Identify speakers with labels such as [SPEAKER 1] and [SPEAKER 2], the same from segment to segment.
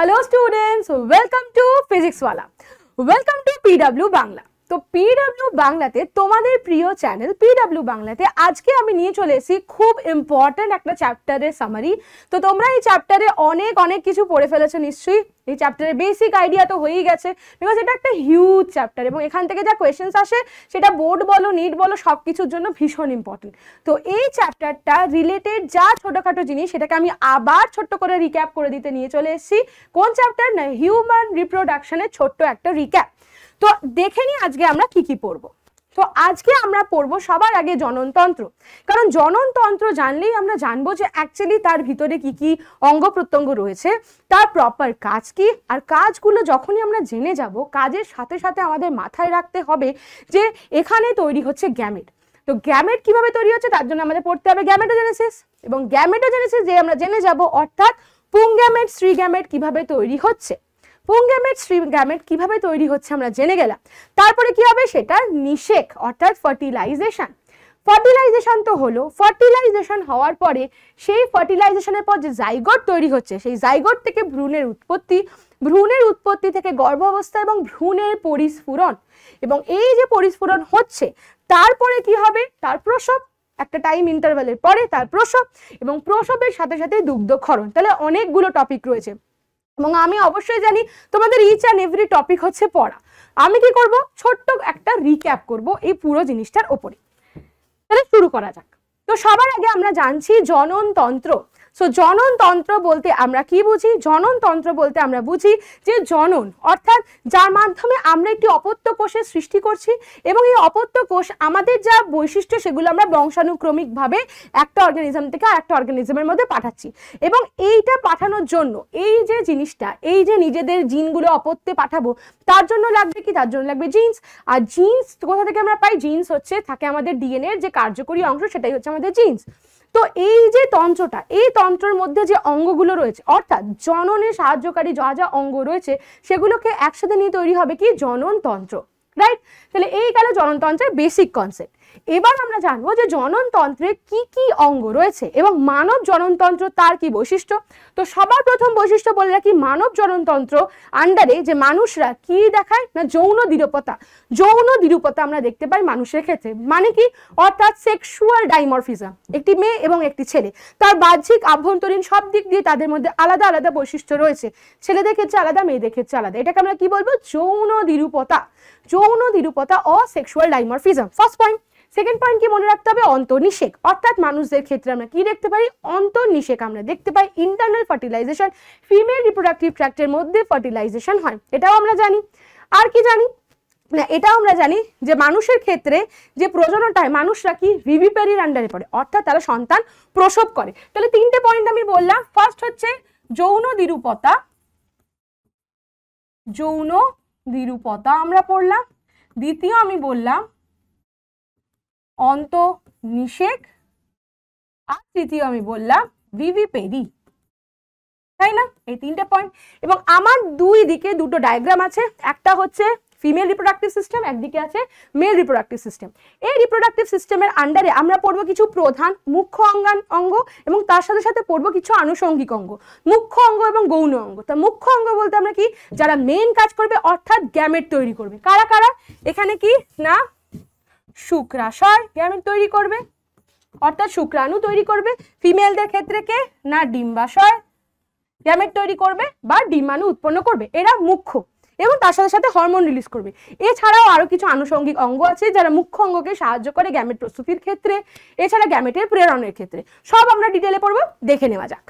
[SPEAKER 1] hello students welcome to Physics Wallah welcome to PW Bangla তো PW বাংলাতে তোমাদের প্রিয় চ্যানেল পিডাব্লিউ বাংলাতে আজকে আমি নিয়ে চলে এসেছি খুব ইম্পর্ট্যান্ট একটা চ্যাপ্টারের সামারি তো তোমরা এই চ্যাপ্টারে অনেক অনেক কিছু পড়ে ফেলেছো নিশ্চয়ই এই চ্যাপ্টারের বেসিক আইডিয়া তো হয়েই গেছে বিকজ এটা একটা হিউজ চ্যাপ্টার এবং এখান থেকে যা কোয়েশ্চেন্স আসে সেটা বোর্ড বলো নিট বলো সব কিছুর জন্য ভীষণ ইম্পর্টেন্ট তো এই চ্যাপ্টারটা রিলেটেড যা ছোটোখাটো জিনিস সেটাকে আমি আবার ছোট্ট করে রিক্যাপ করে দিতে নিয়ে চলে এসেছি কোন চ্যাপ্টার না হিউম্যান রিপ্রোডাকশনের ছোট্ট একটা রিক্যাপ তো দেখে নিই আজকে আমরা কি কি পড়বো তো আজকে আমরা পড়বো সবার আগে জননতন্ত্র কারণ জননতন্ত্র জানলেই আমরা জানবো যে অ্যাকচুয়ালি তার ভিতরে কি কি অঙ্গ প্রত্যঙ্গ রয়েছে তার প্রপার কাজ কি আর কাজগুলো যখনই আমরা জেনে যাব কাজের সাথে সাথে আমাদের মাথায় রাখতে হবে যে এখানে তৈরি হচ্ছে গ্যামেট তো গ্যামেট কিভাবে তৈরি হচ্ছে তার জন্য আমাদের পড়তে হবে গ্যামেটোজেনেসিস এবং গ্যামেটোজেনেসিস যে আমরা জেনে যাব অর্থাৎ পুং গ্যামেট শ্রী গ্যামেট কিভাবে তৈরি হচ্ছে পুং গ্যামেট শ্রী গ্যামেট কিভাবে তৈরি হচ্ছে আমরা জেনে গেলাম তারপরে কি হবে সেটা নিষেক অর্থাৎ ফার্টিলাইজেশন ফার্টিলাইজেশন তো হলো ফার্টিলাইজেশন হওয়ার পরে সেই ফার্টিলাইজেশনের পর যে জাইগোট তৈরি হচ্ছে সেই জাইগোট থেকে ভ্রূণের উৎপত্তি ভ্রূণের উৎপত্তি থেকে গর্ভাবস্থা এবং ভ্রূণের পরিস্ফুরণ এবং এই যে পরিস্ফুরণ হচ্ছে তারপরে কি হবে তার প্রসব একটা টাইম ইন্টারভ্যালের পরে তার প্রসব এবং প্রসবের সাথে সাথে দুগ্ধক্ষরণ তাহলে অনেকগুলো টপিক রয়েছে এবং আমি অবশ্যই জানি তোমাদের ইচ অ্যান্ড এভরি টপিক হচ্ছে পড়া আমি কি করব ছোট্ট একটা রিক্যাপ করব এই পুরো জিনিসটার ওপরে তাহলে শুরু করা যাক তো সবার আগে আমরা জানছি জননতন্ত্র সো জননতন্ত্র বলতে আমরা কি বুঝি জননতন্ত্র বলতে আমরা বুঝি যে জনন অর্থাৎ যার মাধ্যমে আমরা একটি অপত্য কোষের সৃষ্টি করছি এবং এই অপত্য কোষ আমাদের যা বৈশিষ্ট্য সেগুলো আমরা বংশানুক্রমিকভাবে একটা অর্গানিজম থেকে আর একটা অর্গানিজমের মধ্যে পাঠাচ্ছি এবং এইটা পাঠানোর জন্য এই যে জিনিসটা এই যে নিজেদের জিনগুলো অপত্যে পাঠাবো তার জন্য লাগবে কি তার জন্য লাগবে জিন্স আর জিন্স কোথা থেকে আমরা পাই জিন্স হচ্ছে থাকে আমাদের ডিএনএর যে কার্যকরী অংশ সেটাই হচ্ছে আমাদের জিন্স তো এই যে তন্ত্রটা এই তন্ত্রের মধ্যে যে অঙ্গগুলো রয়েছে অর্থাৎ জননে সাহায্যকারী যা যা অঙ্গ রয়েছে সেগুলোকে একসাথে নিয়ে তৈরি হবে কি জননতন্ত্র রাইট তাহলে এই গেল জননতন্ত্রের বেসিক কনসেপ্ট এবার আমরা জানবো যে জননতন্ত্রের কি কি অঙ্গ রয়েছে এবং মানব জননতন্ত্র তার কি বৈশিষ্ট্য তো সবার প্রথম বৈশিষ্ট্য বলে রাখি মানব জননতন্ত্র আন্ডারে যে মানুষরা কি দেখায় না যৌন দৃঢ়পতা যৌন দৃঢ়পতা আমরা দেখতে পাই মানুষের ক্ষেত্রে মানে কি অর্থাৎ সেক্সুয়াল ডাইমরফিজম একটি মেয়ে এবং একটি ছেলে তার বাহ্যিক আভ্যন্তরীণ সব দিক দিয়ে তাদের মধ্যে আলাদা আলাদা বৈশিষ্ট্য রয়েছে ছেলেদের ক্ষেত্রে আলাদা মেয়েদের ক্ষেত্রে আলাদা এটাকে আমরা কি বলবো যৌন দৃঢ়পতা যৌন দৃঢ়পতা uh sexual dimorphism first point second point কি মনে রাখতে হবে অন্তর্নিষেক অর্থাৎ মানুষদের ক্ষেত্রে আমরা কি দেখতে পাই অন্তর্নিষেক আমরা দেখতে পাই ইন্টারনাল ফার্টিলাইজেশন ফিমেল রিপ্রোডাকটিভ ট্র্যাক্টের মধ্যে ফার্টিলাইজেশন হয় এটাও আমরা জানি আর কি জানি না এটাও আমরা জানি যে মানুষের ক্ষেত্রে যে প্রজননটায় মানুষরা কি ভিভিপ্যারির আন্ডারে পড়ে অর্থাৎ তারা সন্তান প্রসব করে তাহলে তিনটে পয়েন্ট আমি বললাম ফার্স্ট হচ্ছে যৌন দ্বিরূপতা যৌন দ্বিরূপতা আমরা পড়লাম দ্বিতীয় আমি বললাম অন্ত নিষেক আর তৃতীয় আমি বললাম ভিভি পেরি তাই না এই তিনটে পয়েন্ট এবং আমার দুই দিকে দুটো ডায়াগ্রাম আছে একটা হচ্ছে ফিমেল রিপ্রোডাক্টিভ সিস্টেম একদিকে আছে মেল রিপ্রোডাক্টিভ সিস্টেম এই রিপ্রোডাক্টিভ সিস্টেমের আন্ডারে আমরা পড়বো কিছু প্রধান মুখ্য অঙ্গান অঙ্গ এবং তার সাথে সাথে পড়বো কিছু আনুষঙ্গিক অঙ্গ মুখ্য অঙ্গ এবং গৌণ অঙ্গ তা মুখ্য অঙ্গ বলতে আমরা কি যারা মেন কাজ করবে অর্থাৎ গ্যামেট তৈরি করবে কারা কারা এখানে কি না শুক্রাশয় গ্যামেট তৈরি করবে অর্থাৎ শুক্রাণু তৈরি করবে ফিমেলদের ক্ষেত্রে কে না ডিম্বাশয় গ্যামেট তৈরি করবে বা ডিম্বাণু উৎপন্ন করবে এরা মুখ্য এবং তার সাথে সাথে হরমোন রিলিজ করবে এছাড়াও আরও কিছু আনুষঙ্গিক অঙ্গ আছে যারা মুখ্য অঙ্গকে সাহায্য করে গ্যামেট প্রস্তুতির ক্ষেত্রে এছাড়া গ্যামেটের প্রেরণের ক্ষেত্রে সব আমরা ডিটেলে পড়বো দেখে নেওয়া যাক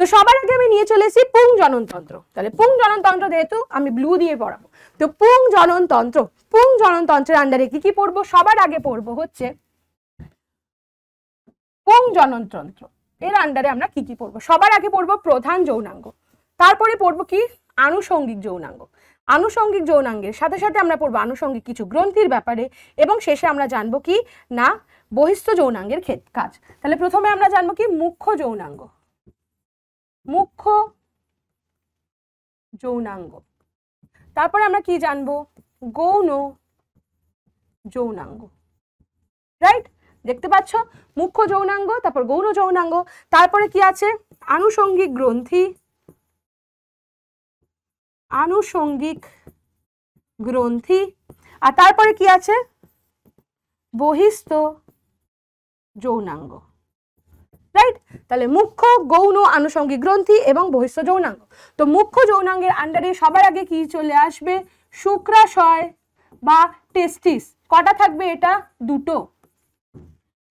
[SPEAKER 1] তো সবার আগে আমি নিয়ে চলে পুং জননতন্ত্র তাহলে পুং জননতন্ত্র যেহেতু আমি ব্লু দিয়ে পড়াবো তো পুং জননতন্ত্র পুং জননতন্ত্রের আন্ডারে কি কি পড়বো সবার আগে পড়বো হচ্ছে পুং জননতন্ত্র এর আন্ডারে আমরা কি কি পড়বো সবার আগে পড়বো প্রধান যৌনাঙ্গ তারপরে পড়বো কি আনুষঙ্গিক যৌনাঙ্গ আনুষঙ্গিক যৌনাঙ্গের সাথে সাথে আমরা পড়বো আনুষঙ্গিক কিছু গ্রন্থির ব্যাপারে এবং শেষে আমরা জানবো কি না বহিস্থ যৌনাঙ্গের ক্ষেত কাজ তাহলে প্রথমে আমরা জানবো কি মুখ্য যৌনাঙ্গ মুখ্য যৌনাঙ্গ তারপর আমরা কি জানবো গৌণ যৌনাঙ্গ রাইট দেখতে পাচ্ছ মুখ্য যৌনাঙ্গ তারপর গৌণ যৌনাঙ্গ তারপরে কি আছে আনুষঙ্গিক গ্রন্থি আনুষঙ্গিক গ্রন্থি আর তারপরে কি আছে বহিস্থ যৌনাঙ্গ রাইট তাহলে মুখ্য গৌণ আনুষঙ্গিক গ্রন্থি এবং বহিষ্ঠ যৌনাঙ্গ তো মুখ্য যৌনাঙ্গের আন্ডারে সবার আগে কি চলে আসবে শুক্রাশয় বা টেস্টিস কটা থাকবে এটা দুটো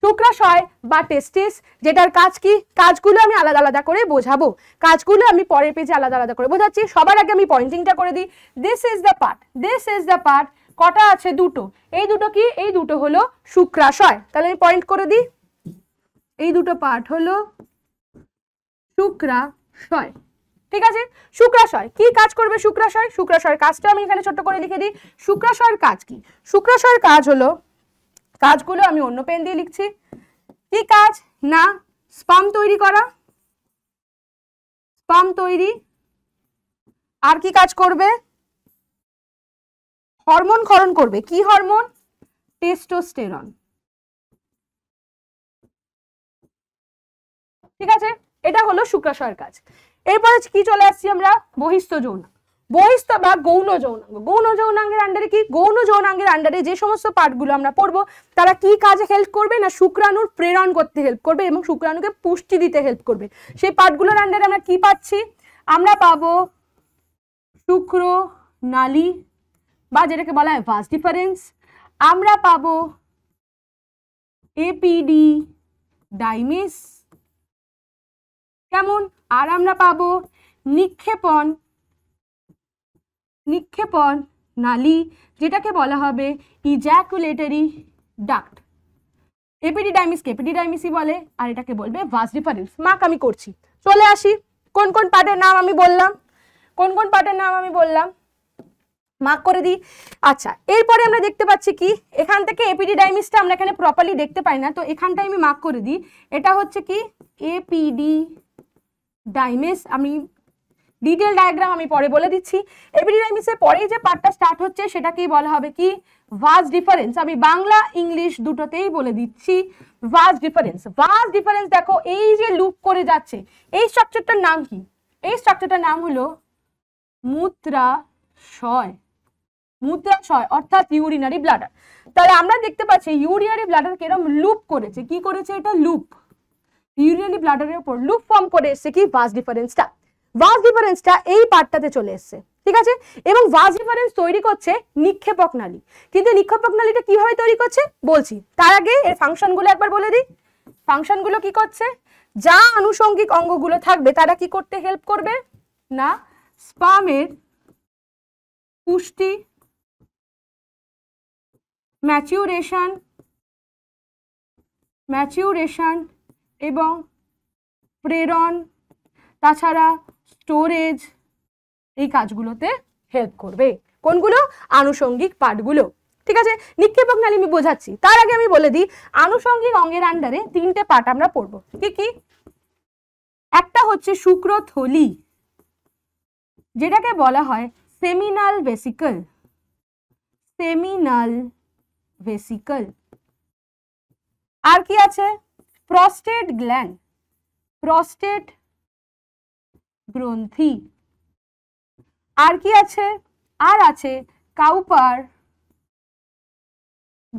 [SPEAKER 1] শুক্রাশয় বা টেস্টিস যেটার কাজ কি কাজগুলো আমি আলাদা আলাদা করে বোঝাবো কাজগুলো আমি পরের পেজে আলাদা আলাদা করে বোঝাচ্ছি সবার আগে আমি পয়েন্টিংটা করে দিই this is the part this is the part কটা আছে দুটো এই দুটো কি এই দুটো হলো শুক্রাশয় তাহলে আমি পয়েন্ট করে দিই এই দুটো পার্ট হলো শুক্রাশয় ঠিক আছে শুক্রাশয় কি কাজ করবে শুক্রাশয় শুক্রাশয়ের কাজটা আমি এখানে ছোট্ট করে লিখে দিই শুক্রাশয়ের কাজ কি শুক্রাশয়ের কাজ হলো কাজগুলো আমি অন্য পেন দিয়ে লিখছি কি কাজ না স্পাম তৈরি করা স্পাম তৈরি আর কি কাজ করবে হরমোন খরণ করবে কি হরমোন টেস্টোস্টেরন ঠিক আছে এটা হলো শুক্রাশয়ের কাজ এরপরে কি চলে আসছি আমরা বহিস্থ যৌন বহিস্থ বা গৌণ যৌনাঙ্গ গৌণ যৌনাঙ্গের আন্ডারে কি গৌণ যৌনাঙ্গের আন্ডারে যে সমস্ত পার্টগুলো আমরা পড়বো তারা কি কাজে হেল্প করবে না শুক্রাণুর প্রেরণ করতে হেল্প করবে এবং শুক্রাণুকে পুষ্টি দিতে হেল্প করবে সেই পার্টগুলোর আন্ডারে আমরা কি পাচ্ছি আমরা পাবো শুক্র নালী বা যেটাকে বলা হয় ভাস ডিফারেন্স আমরা পাবো এপিডি ডাইমিস কেমন আর আমরা পাব নিক্ষেপণ নিক্ষেপণ নালি যেটাকে বলা হবে ইজ্যাকুলেটারি ডাক্ট এপিডিডাইমিসকে এপিডিডাইমিসই বলে আর এটাকে বলবে ভাসডিফারেন্স মাক আমি করছি চলে আসি কোন কোন পার্টের নাম আমি বললাম কোন কোন পার্টের নাম আমি বললাম মাক করে দিই আচ্ছা এরপরে আমরা দেখতে পাচ্ছি কি এখান থেকে এপিডিডাইমিসটা আমরা এখানে প্রপারলি দেখতে পাই না তো এখানটায় আমি মাক করে দিই এটা হচ্ছে কি এপিডি ডাইমেস আমি ডিটেল ডায়াগ্রাম আমি পরে বলে দিচ্ছি ডাইমিসের পরেই যে পার্টটা স্টার্ট হচ্ছে সেটাকেই বলা হবে কি ভাস ডিফারেন্স আমি বাংলা ইংলিশ দুটোতেই বলে দিচ্ছি ভাস ডিফারেন্স ভাস ডিফারেন্স দেখো এই যে লুপ করে যাচ্ছে এই স্ট্রাকচারটার নাম কি এই স্ট্রাকচারটার নাম হলো মূত্রাশয় মূত্রাশয় অর্থাৎ ইউরিনারি ব্লাডার তাহলে আমরা দেখতে পাচ্ছি ইউরিনারি ব্লাডার কিরম লুপ করেছে কি করেছে এটা লুপ ইউরিনারি ব্লাডারের উপর লুপ ফর্ম করে এসছে কি ভাস ডিফারেন্সটা ভাস ডিফারেন্সটা এই পার্টটাতে চলে এসছে ঠিক আছে এবং ভাস ডিফারেন্স তৈরি করছে নিক্ষেপক নালী কিন্তু নিক্ষেপক নালীটা কিভাবে তৈরি করছে বলছি তার আগে এর ফাংশনগুলো একবার বলে দিই ফাংশনগুলো কি করছে যা আনুষঙ্গিক অঙ্গগুলো থাকবে তারা কি করতে হেল্প করবে না স্পামের পুষ্টি
[SPEAKER 2] ম্যাচিউরেশন
[SPEAKER 1] ম্যাচিউরেশন এবং প্রেরণ তাছাড়া স্টোরেজ এই কাজগুলোতে হেল্প করবে কোনগুলো আনুষঙ্গিক পাঠগুলো ঠিক আছে নিক্ষেপ নালী আমি বোঝাচ্ছি তার আগে আমি বলে দিই আনুষঙ্গিক অঙ্গের আন্ডারে তিনটে পাঠ আমরা পড়ব কি কি একটা হচ্ছে শুক্র থলি যেটাকে বলা হয় সেমিনাল ভেসিকল সেমিনাল ভেসিকল আর কি আছে prostate গ্ল্যান্ড prostate গ্রন্থি আর কি আছে আর আছে কাউপার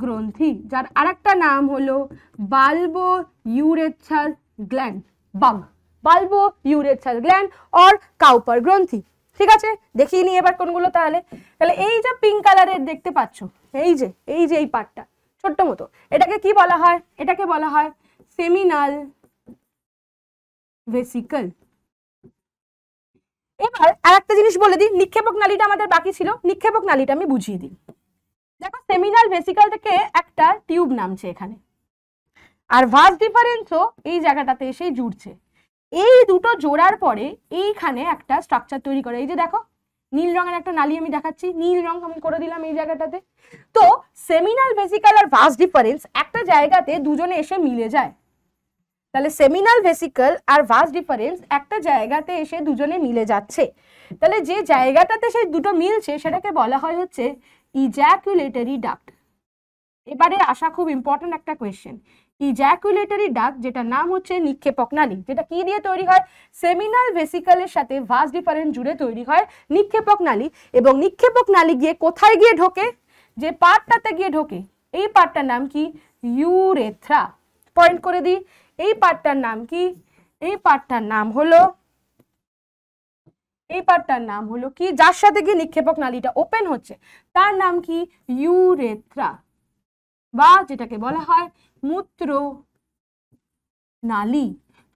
[SPEAKER 1] গ্রন্থি যার আরেকটা নাম হলো বাল্বো ইউরেথার গ্ল্যান্ড বাগ bulbourethral gland or Cowper গ্রন্থি ঠিক আছে দেখিয়ে নিই এবার কোনগুলো তাহলে তাহলে এই যে পিঙ্ক কালারের দেখতে পাচ্ছ এই যে এই যে এই পাটটা ছোট্ট মতো এটাকে কি বলা হয় এটাকে বলা হয় সেমিনাল ভেসিকল এবার আর একটা জিনিস বলে দিই নিক্ষেপক নালীটা আমাদের বাকি ছিল নিক্ষেপক নালীটা আমি বুঝিয়ে দিই দেখো সেমিনাল ভেসিকাল থেকে একটা টিউব নামছে এখানে আর ভাস ডিফারেন্সও এই জায়গাটাতে এসে জুড়ছে এই দুটো জোড়ার পরে এইখানে একটা স্ট্রাকচার তৈরি করে এই যে দেখো নীল রঙের একটা নালী আমি দেখাচ্ছি নীল রং আমি করে দিলাম এই জায়গাটাতে তো সেমিনাল ভেসিকাল আর ভাস ডিফারেন্স একটা জায়গাতে দুজনে এসে মিলে যায় তাহলে সেমিনাল ভেসিকল আর ভাস ডিফারেন্স একটা জায়গাতে এসে দুজনে মিলে যাচ্ছে তাহলে যে জায়গাটাতে সেই দুটো মিলছে সেটাকে বলা হয় হচ্ছে ইজ্যাকুলেটারি ডাক্ট এবারে আসা খুব ইম্পর্ট্যান্ট একটা কোয়েশ্চেন ইজ্যাকুলেটারি ডাক যেটা নাম হচ্ছে নিক্ষেপক নালী যেটা কি দিয়ে তৈরি হয় সেমিনাল ভেসিক্যালের সাথে ভাস ডিফারেন্স জুড়ে তৈরি হয় নিক্ষেপক নালী এবং নিক্ষেপক নালী গিয়ে কোথায় গিয়ে ঢোকে যে পার্টটাতে গিয়ে ঢোকে এই পার্টটার নাম কি ইউরেথ্রা পয়েন্ট করে দিই এই পাঠটার নাম কি এই পাঠটার নাম হলো এই পাঠটার নাম হলো কি যার সাথে গিয়ে নিক্ষেপক নালীটা ওপেন হচ্ছে তার নাম কি ইউরেথ্রা বা যেটাকে বলা হয় মূত্র নালী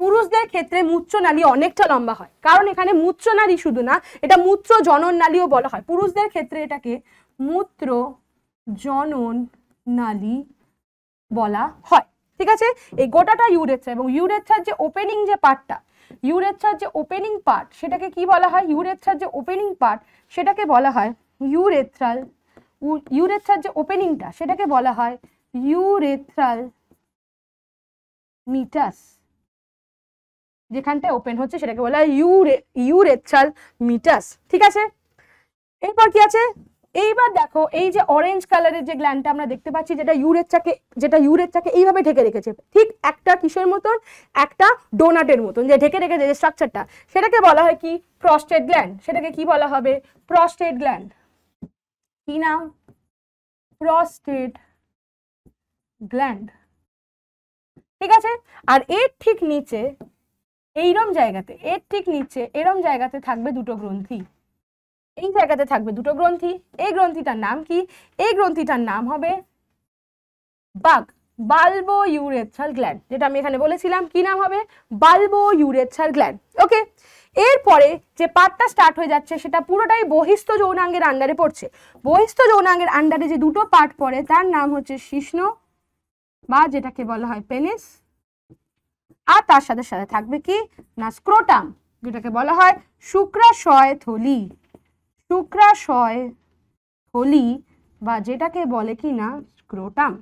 [SPEAKER 1] পুরুষদের ক্ষেত্রে মূত্র নালী অনেকটা লম্বা হয় কারণ এখানে মূত্র নালী শুধু না এটা মূত্র জনন নালীও বলা হয় পুরুষদের ক্ষেত্রে এটাকে মূত্র জনন নালী বলা হয় ঠিক আছে এই গোটাটা ইউরেচ্ছা এবং ইউরেচ্ছার যে ওপেনিং যে পার্টটা ইউরেচ্ছার যে ওপেনিং পার্ট সেটাকে কি বলা হয় ইউরেচ্ছার যে ওপেনিং পার্ট সেটাকে বলা হয় ইউরেথ্রাল ইউরেচ্ছার যে ওপেনিংটা সেটাকে বলা হয় ইউরেথ্রাল মিটাস যেখানটা ওপেন হচ্ছে সেটাকে বলা হয় ইউরে ইউরেচ্ছাল মিটাস ঠিক আছে এরপর কি আছে এইবার দেখো এই যে অরেঞ্জ কালারের যে গ্ল্যান্ডটা আমরা দেখতে পাচ্ছি যেটা চাকে যেটা চাকে এইভাবে ঢেকে রেখেছে ঠিক একটা কিসের মতন একটা ডোনাটের মতন যে ঢেকে রেখেছে যে স্ট্রাকচারটা সেটাকে বলা হয় কি প্রস্টেট গ্ল্যান্ড সেটাকে কি বলা হবে প্রস্টেট গ্ল্যান্ড কি নাম প্রস্টেট গ্ল্যান্ড ঠিক আছে আর এর ঠিক নিচে এইরম জায়গাতে এর ঠিক নিচে এরম জায়গাতে থাকবে দুটো গ্রন্থি এই জায়গাতে থাকবে দুটো গ্রন্থি এই গ্রন্থিটার নাম কি এই গ্রন্থিটার নাম হবে বাঘ বালবো ইউরেথাল গ্ল্যান্ড যেটা আমি এখানে বলেছিলাম কি নাম হবে বালবো ইউরেথাল গ্ল্যান্ড ওকে এরপরে যে পার্টটা স্টার্ট হয়ে যাচ্ছে সেটা পুরোটাই বহিস্থ যৌনাঙ্গের আন্ডারে পড়ছে বহিস্থ যৌনাঙ্গের আন্ডারে যে দুটো পাট পড়ে তার নাম হচ্ছে শিষ্ণ বা যেটাকে বলা হয় পেনিস আর তার সাথে সাথে থাকবে কি না স্ক্রোটাম যেটাকে বলা হয় শুক্রাশয় থলি শুক্রাশয় থলি বা যেটাকে বলে কি না স্ক্রোটাম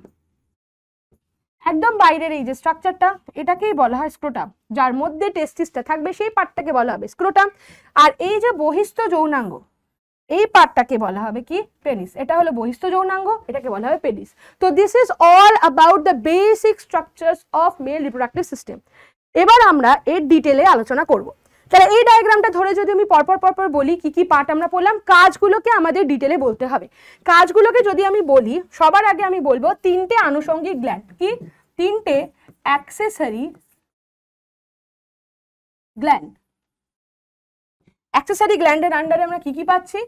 [SPEAKER 1] একদম বাইরের এই যে স্ট্রাকচারটা এটাকেই বলা হয় স্ক্রোটাম যার মধ্যে টেস্টিসটা থাকবে সেই পার্টটাকে বলা হবে স্ক্রোটাম আর এই যে বহিস্থ যৌনাঙ্গ এই পার্টটাকে বলা হবে কি পেনিস এটা হলো বহিস্থ যৌনাঙ্গ এটাকে বলা হবে পেনিস তো this is all about the basic structure of male reproductive system এবার আমরা এর ডিটেলে আলোচনা করবো তাহলে এই ডায়াগ্রামটা ধরে যদি আমি পরপর পরপর বলি কি কি পার্ট আমরা পড়লাম কাজগুলোকে আমাদের ডিটেলে বলতে হবে কাজগুলোকে যদি আমি বলি সবার আগে আমি বলবো তিনটে আনুষঙ্গিক গ্ল্যান্ড কি তিনটে অ্যাক্সেসারি গ্ল্যান্ড অ্যাক্সেসারি গ্ল্যান্ডের আন্ডারে আমরা কি কি পাচ্ছি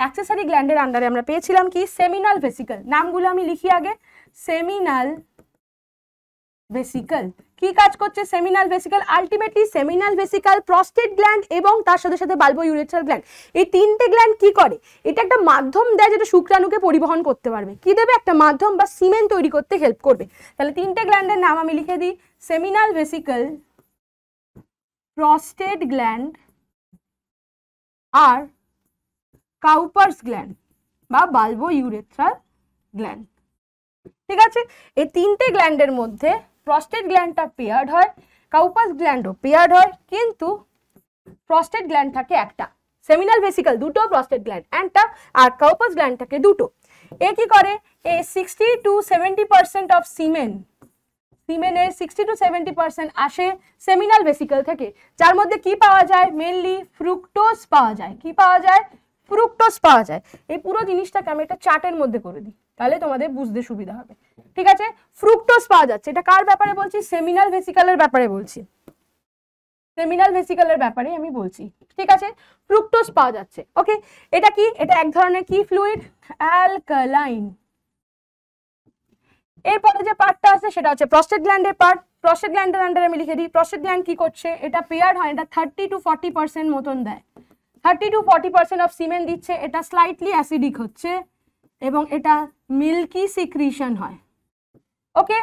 [SPEAKER 1] অ্যাক্সেসারি গ্ল্যান্ডের আন্ডারে আমরা পেয়েছিলাম কি সেমিনাল ভেসিকল নামগুলো আমি লিখি আগে সেমিনাল ভেসিকল কি কাজ করছে seminal vesicle ultimately seminal vesicle prostate gland এবং তার সাথে সাথে বালবো ইউরেট্রাল গ্ল্যান্ড এই তিনটে গ্ল্যান্ড কি করে এটা একটা মাধ্যম দেয় যেটা শুক্রাণুকে পরিবহন করতে পারবে কি দেবে একটা মাধ্যম বা সিমেন্ট তৈরি করতে হেল্প করবে তাহলে তিনটে গ্ল্যান্ডের নাম আমি লিখে দিই সেমিনাল ভেসিকাল প্রস্টেট গ্ল্যান্ড আর কাউপার্স গ্ল্যান্ড বা বাল্বো ইউরেথ্রাল গ্ল্যান্ড ঠিক আছে এই তিনটে গ্ল্যান্ডের মধ্যে প্রস্টেট গ্ল্যান্ডটা পেয়ার্ড হয় কাউপাস গ্ল্যান্ডও পেয়ার্ড হয় কিন্তু প্রস্টেট গ্ল্যান্ড থাকে একটা সেমিনাল ভেসিকাল দুটো প্রস্টেট গ্ল্যান্ড একটা আর কাউপাস গ্ল্যান্ড থাকে দুটো এ কি করে এ sixty to seventy percent of semen সিমেনের সিক্সটি টু সেভেন্টি পার্সেন্ট আসে সেমিনাল ভেসিকাল থেকে যার মধ্যে কি পাওয়া যায় মেনলি ফ্রুক্টোস পাওয়া যায় কি পাওয়া যায় ফ্রুক্টোজ পাওয়া যায় এই পুরো জিনিসটাকে আমি একটা চার্টের মধ্যে করে দিই তাহলে তোমাদের বুঝতে সুবিধা হবে ঠিক আছে ফ্রুক্টোজ পাওয়া যাচ্ছে এটা কার ব্যাপারে বলছি সেমিনাল ভেসিকালের ব্যাপারে বলছি সেমিনাল ভেসিকালের ব্যাপারে আমি বলছি ঠিক আছে ফ্রুক্টোজ পাওয়া যাচ্ছে ওকে এটা কি এটা এক ধরনের কি ফ্লুইড অ্যালকালাইন এরপরে যে পার্টটা আছে সেটা হচ্ছে প্রস্টেট গ্ল্যান্ডের পার্ট প্রস্টেট গ্ল্যান্ডের আন্ডারে আমি লিখে দিই প্রস্টেট গ্ল্যান্ড কি করছে এটা পেয়ার হয় এটা থার্টি টু ফর্টি পার্সেন্ট মতন দেয় thirty to forty percent of semen দিচ্ছে এটা স্লাইটলি অ্যাসিডিক হচ্ছে এবং এটা মিল্কি সিক্রিশন হয় ওকে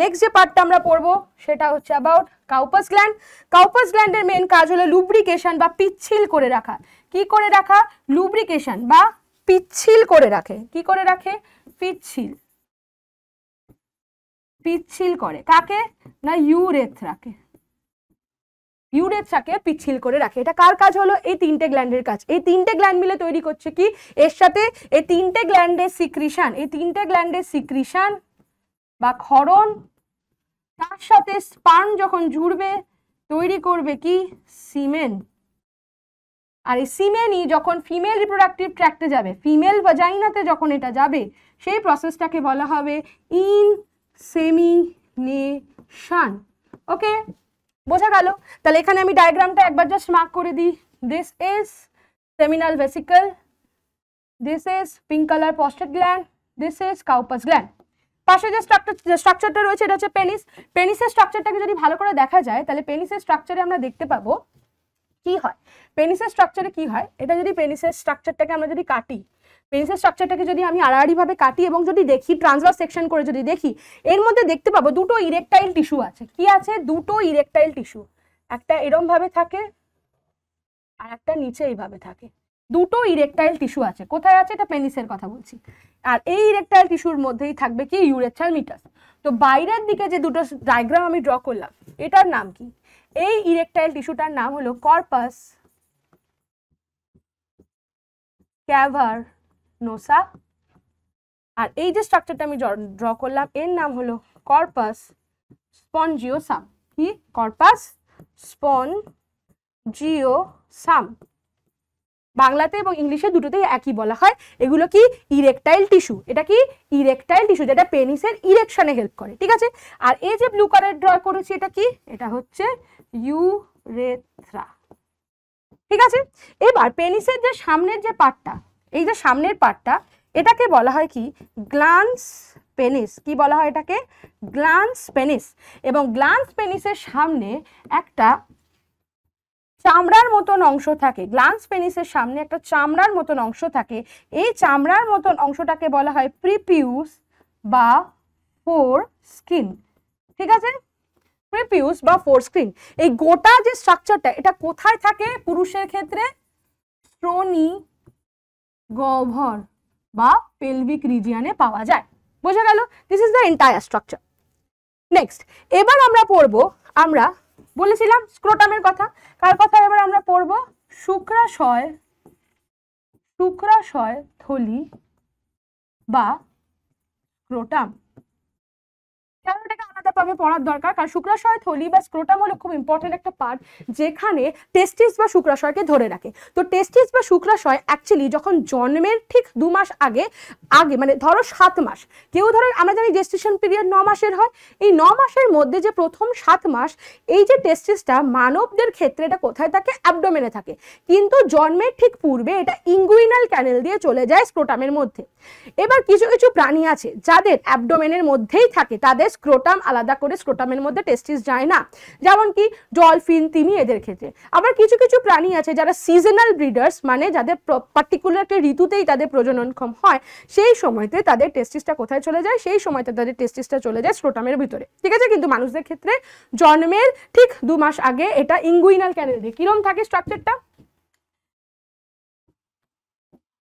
[SPEAKER 1] নেক্সট যে পার্টটা আমরা পড়বো সেটা হচ্ছে অ্যাবাউট কাউপাস গ্ল্যান্ড কাউপাস গ্ল্যান্ডের মেন কাজ হলো লুব্রিকেশন বা পিচ্ছিল করে রাখা কি করে রাখা লুব্রিকেশন বা পিচ্ছিল করে রাখে কি করে রাখে পিচ্ছিল পিচ্ছিল করে কাকে না ইউরেথ রাখে ইউরেট্রাকে পিছিল করে রাখে এটা কার কাজ হলো এই তিনটে গ্ল্যান্ডের কাজ এই তিনটে গ্ল্যান্ড মিলে তৈরি করছে কি এর সাথে এই তিনটে গ্ল্যান্ডের সিক্রিশন এই তিনটে গ্ল্যান্ডের সিক্রিশন বা ক্ষরণ তার সাথে স্পার্ম যখন জুড়বে তৈরি করবে কি সিমেন আর এই সিমেনই যখন ফিমেল রিপ্রোডাক্টিভ ট্র্যাক্টে যাবে ফিমেল ভাজাইনাতে যখন এটা যাবে সেই প্রসেসটাকে বলা হবে ইন সেমিনেশন ওকে বোঝা গেল তাহলে এখানে আমি ডায়াগ্রামটা একবার জাস্ট মার্ক করে দিই this is seminal vesicle this is pink colour prostate gland this is Cowper's gland পাশে যে স্ট্রাকচার স্ট্রাকচারটা রয়েছে এটা হচ্ছে পেনিস পেনিসের স্ট্রাকচারটাকে যদি ভালো করে দেখা যায় তাহলে পেনিসের স্ট্রাকচারে আমরা দেখতে পাবো কি হয় পেনিসের স্ট্রাকচারে কি হয় এটা যদি পেনিসের স্ট্রাকচারটাকে আমরা যদি কাটি পেন্সিল স্ট্রাকচারটাকে যদি আমি আড়াআড়িভাবে কাটি এবং যদি দেখি ট্রান্সভার সেকশন করে যদি দেখি এর মধ্যে দেখতে পাবো দুটো ইরেকটাইল টিস্যু আছে কি আছে দুটো ইরেকটাইল টিস্যু একটা এরমভাবে থাকে আর একটা নিচে এইভাবে থাকে দুটো ইরেকটাইল টিস্যু আছে কোথায় আছে এটা পেনিসের কথা বলছি আর এই ইরেকটাইল টিস্যুর মধ্যেই থাকবে কি ইউরেথ্রাল মিটাস তো বাইরের দিকে যে দুটো ডায়াগ্রাম আমি ড্র করলাম এটার নাম কি এই ইরেকটাইল টিস্যুটার নাম হলো কর্পাস ক্যাভার নোসা আর এই যে স্ট্রাকচারটা আমি ড্র করলাম এর নাম হলো কর্পাস স্পঞ্জিওসাম কি corpus spongiosum এবং ইংলিশে দুটোতেই একই বলা হয় এগুলো কি ইরেকটাইল টিস্যু এটা কি ইরেকটাইল টিস্যু যেটা পেনিসের ইরেকশনে হেল্প করে ঠিক আছে আর এই যে ব্লু কালার ড্র করেছি এটা কি এটা হচ্ছে ইউরেথ্রা ঠিক আছে এবার পেনিসের যে সামনের যে পার্টটা এই যে সামনের পার্টটা এটাকে বলা হয় কি গ্লান্স পেনিস কি বলা হয় এটাকে গ্লান্স পেনিস এবং গ্লান্স পেনিসের সামনে একটা চামড়ার মতন অংশ থাকে গ্লান্স পেনিসের সামনে একটা চামড়ার মতন অংশ থাকে এই চামড়ার মতন অংশটাকে বলা হয় প্রিপিউস বা ফোর স্কিন ঠিক আছে প্রিপিউস বা ফোর স্ক্রিন এই গোটা যে স্ট্রাকচারটা এটা কোথায় থাকে পুরুষের ক্ষেত্রে স্ট্রোনি গহ্বর বা পেলভিক রিজিয়ানে পাওয়া যায় বোঝা গেল this is the entire structure next এবার আমরা পড়ব আমরা বলেছিলাম স্ক্রোটামের কথা কার কথা এবার আমরা পড়ব শুক্রাশয় শুক্রাশয় থলি বা স্ক্রোটাম কেন এটাকে আলাদাভাবে পড়ার দরকার কারণ থলি বা স্ক্রোটাম খুব একটা যেখানে টেস্টিস বা শুক্রাশয়কে ধরে রাখে তো টেস্টিস বা অ্যাকচুয়ালি যখন জন্মের ঠিক দু মাস আগে আগে মানে ধরো সাত মাস কেউ ধরো আমরা জানি পিরিয়ড ন মাসের হয় এই ন মাসের মধ্যে যে প্রথম সাত মাস এই যে টেস্টিসটা মানবদের ক্ষেত্রে এটা কোথায় থাকে অ্যাবডোমেনে থাকে কিন্তু জন্মের ঠিক পূর্বে এটা ইঙ্গুইনাল ক্যানেল দিয়ে চলে যায় স্ক্রোটামের মধ্যে এবার কিছু কিছু প্রাণী আছে যাদের অ্যাবডোমেনের মধ্যেই থাকে তাদের স্ক্রোটাম আলাদা করে স্ক্রোটামের মধ্যে টেস্টিস যায় না যেমন কি ডলফিন তিমি এদের ক্ষেত্রে আবার কিছু কিছু প্রাণী আছে যারা সিজনাল ব্রিডার্স মানে যাদের পার্টিকুলার একটা ঋতুতেই তাদের প্রজননক্ষম হয় সেই সময়তে তাদের টেস্টিসটা কোথায় চলে যায় সেই সময়তে তাদের টেস্টিসটা চলে যায় স্ক্রোটামের ভিতরে ঠিক আছে কিন্তু মানুষদের ক্ষেত্রে জন্মের ঠিক দু মাস আগে এটা ইঙ্গুইনাল ক্যানেল দিয়ে কিরম থাকে স্ট্রাকচারটা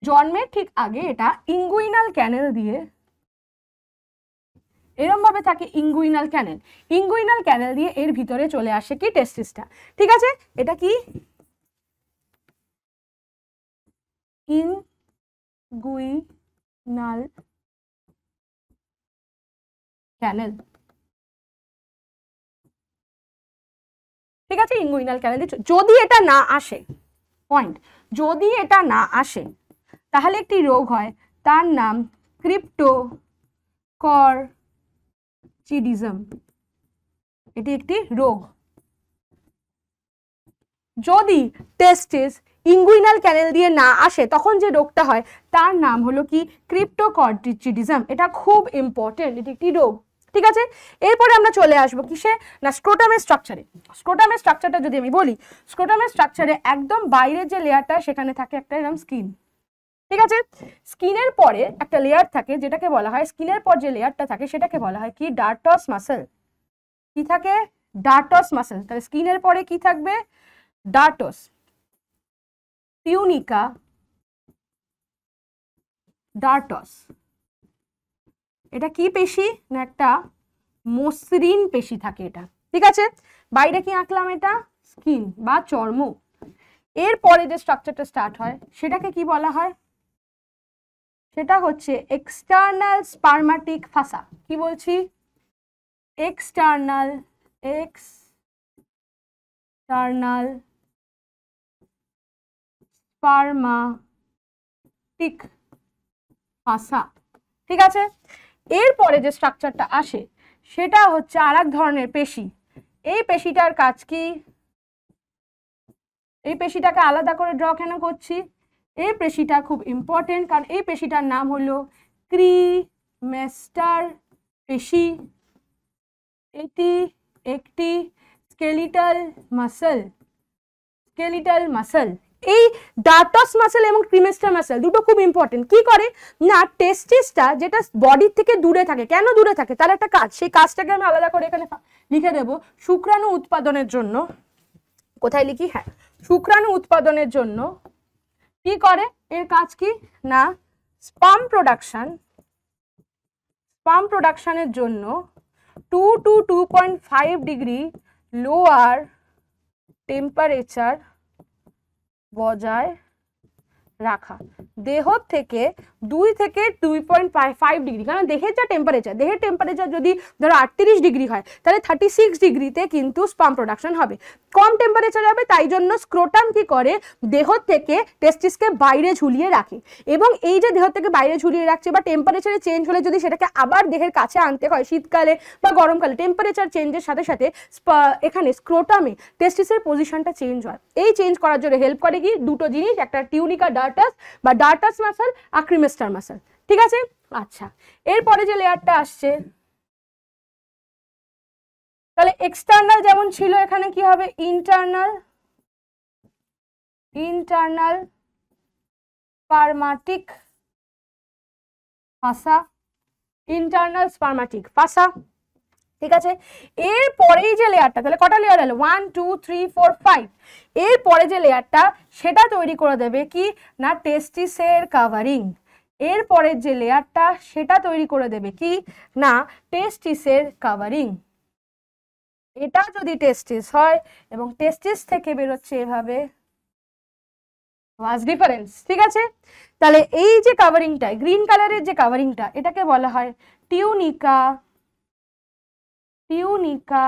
[SPEAKER 1] জন্মের ঠিক আগে এটা ইঙ্গুইনাল ক্যানেল দিয়ে এরমভাবে থাকে ইঙ্গুইনাল ক্যানেল ইঙ্গুইনাল ক্যানেল দিয়ে এর ভিতরে চলে আসে কি টেস্টিসটা ঠিক আছে এটা কি ইনগুইনাল ক্যানেল ঠিক আছে ইঙ্গুইনাল ক্যানেল দিয়ে যদি এটা না আসে পয়েন্ট যদি এটা না আসে তাহলে একটি রোগ হয় তার নাম ক্রিপ্টো কর চিডিজম এটি একটি রোগ যদি টেস্টিস ইঙ্গুইনাল ক্যানেল দিয়ে না আসে তখন যে রোগটা হয় তার নাম হলো কি ক্রিপ্টোকর্ডিচিডিজম এটা খুব ইম্পর্টেন্ট এটি একটি রোগ ঠিক আছে এরপরে আমরা চলে আসবো কিসে না স্ক্রোটামের স্ট্রাকচারে স্ক্রোটামের স্ট্রাকচারটা যদি আমি বলি স্ক্রোটামের স্ট্রাকচারে একদম বাইরের যে লেয়ারটা সেখানে থাকে একটা এরম স্কিন ঠিক আছে স্কিনের পরে একটা লেয়ার থাকে যেটাকে বলা হয় স্কিনের পর যে লেয়ারটা থাকে সেটাকে বলা হয় কি ডার্টস মাসেল কি থাকে ডার্টস মাসেল তাহলে স্কিনের পরে কি থাকবে ডার্টস পিউনিকা ডার্টস এটা কি পেশি না একটা মসৃণ পেশি থাকে এটা ঠিক আছে বাইরে কি আঁকলাম এটা স্কিন বা চর্ম এরপরে যে স্ট্রাকচারটা স্টার্ট হয় সেটাকে কি বলা হয় সেটা হচ্ছে এক্সটার্নাল স্পার্মাটিক ফাসা কি বলছি এক্সটার্নাল
[SPEAKER 2] এক্সটার্নাল
[SPEAKER 1] স্পার্মাটিক ফাসা ঠিক আছে এরপরে যে স্ট্রাকচারটা আসে সেটা হচ্ছে আর ধরনের পেশি এই পেশিটার কাজ কি এই পেশিটাকে আলাদা করে ড্র কেন করছি এই পেশিটা খুব ইম্পর্টেন্ট কারণ এই পেশিটার নাম হলো ক্রি মেস্টার পেশি এটি একটি স্কেলিটাল মাসল স্কেলিটাল মাসল এই ডাটস মাসেল এবং ক্রিমেস্টার মাসেল দুটো খুব ইম্পর্টেন্ট কি করে না টেস্টিসটা যেটা বডির থেকে দূরে থাকে কেন দূরে থাকে তার একটা কাজ সেই কাজটাকে আমি আলাদা করে এখানে লিখে দেব শুক্রাণু উৎপাদনের জন্য কোথায় লিখি হ্যাঁ শুক্রাণু উৎপাদনের জন্য কি করে এর কাজ কি না স্পাম প্রোডাকশন স্পাম প্রোডাকশনের জন্য two to two point five degree lower temperature বজায় রাখা দেহ থেকে দুই থেকে দুই পয়েন্ট ফাইভ ডিগ্রি কারণ দেহের যা টেম্পারেচার দেহের টেম্পারেচার যদি ধরো আটত্রিশ ডিগ্রি হয় তাহলে থার্টি সিক্স ডিগ্রিতে কিন্তু স্পাম প্রোডাকশন হবে কম টেম্পারেচার হবে তাই জন্য স্ক্রোটাম কি করে দেহ থেকে টেস্টিসকে বাইরে ঝুলিয়ে রাখে এবং এই যে দেহ থেকে বাইরে ঝুলিয়ে রাখছে বা টেম্পারেচারে চেঞ্জ হলে যদি সেটাকে আবার দেহের কাছে আনতে হয় শীতকালে বা গরমকালে টেম্পারেচার চেঞ্জের সাথে সাথে এখানে স্ক্রোটামে টেস্টিসের পজিশনটা চেঞ্জ হয় এই চেঞ্জ করার জন্য হেল্প করে কি দুটো জিনিস একটা টিউনিকা ডার্টাস বা ডার্টাস মাসাল আক্রিমেস ক্লাস্টার মাসাল ঠিক আছে আচ্ছা এরপরে যে লেয়ারটা আসছে তাহলে
[SPEAKER 2] এক্সটার্নাল যেমন ছিল এখানে কি হবে internal
[SPEAKER 1] internal spermatic fascia internal spermatic fascia ঠিক আছে এর পরেই যে লেয়ারটা তাহলে কটা লেয়ার এলো one two three four five এর পরে যে লেয়ারটা সেটা তৈরি করে দেবে কি না টেস্টিসের কাভারিং এরপরে যে লেয়ারটা সেটা তৈরি করে দেবে কি না টেস্টিসের কাভারিং এটা যদি টেস্টিস হয় এবং টেস্টিস থেকে বেরোচ্ছে এভাবে ওয়াজ ডিফারেন্স ঠিক আছে তাহলে এই যে কাভারিংটা গ্রিন কালারের যে কাভারিংটা এটাকে বলা হয় টিউনিকা টিউনিকা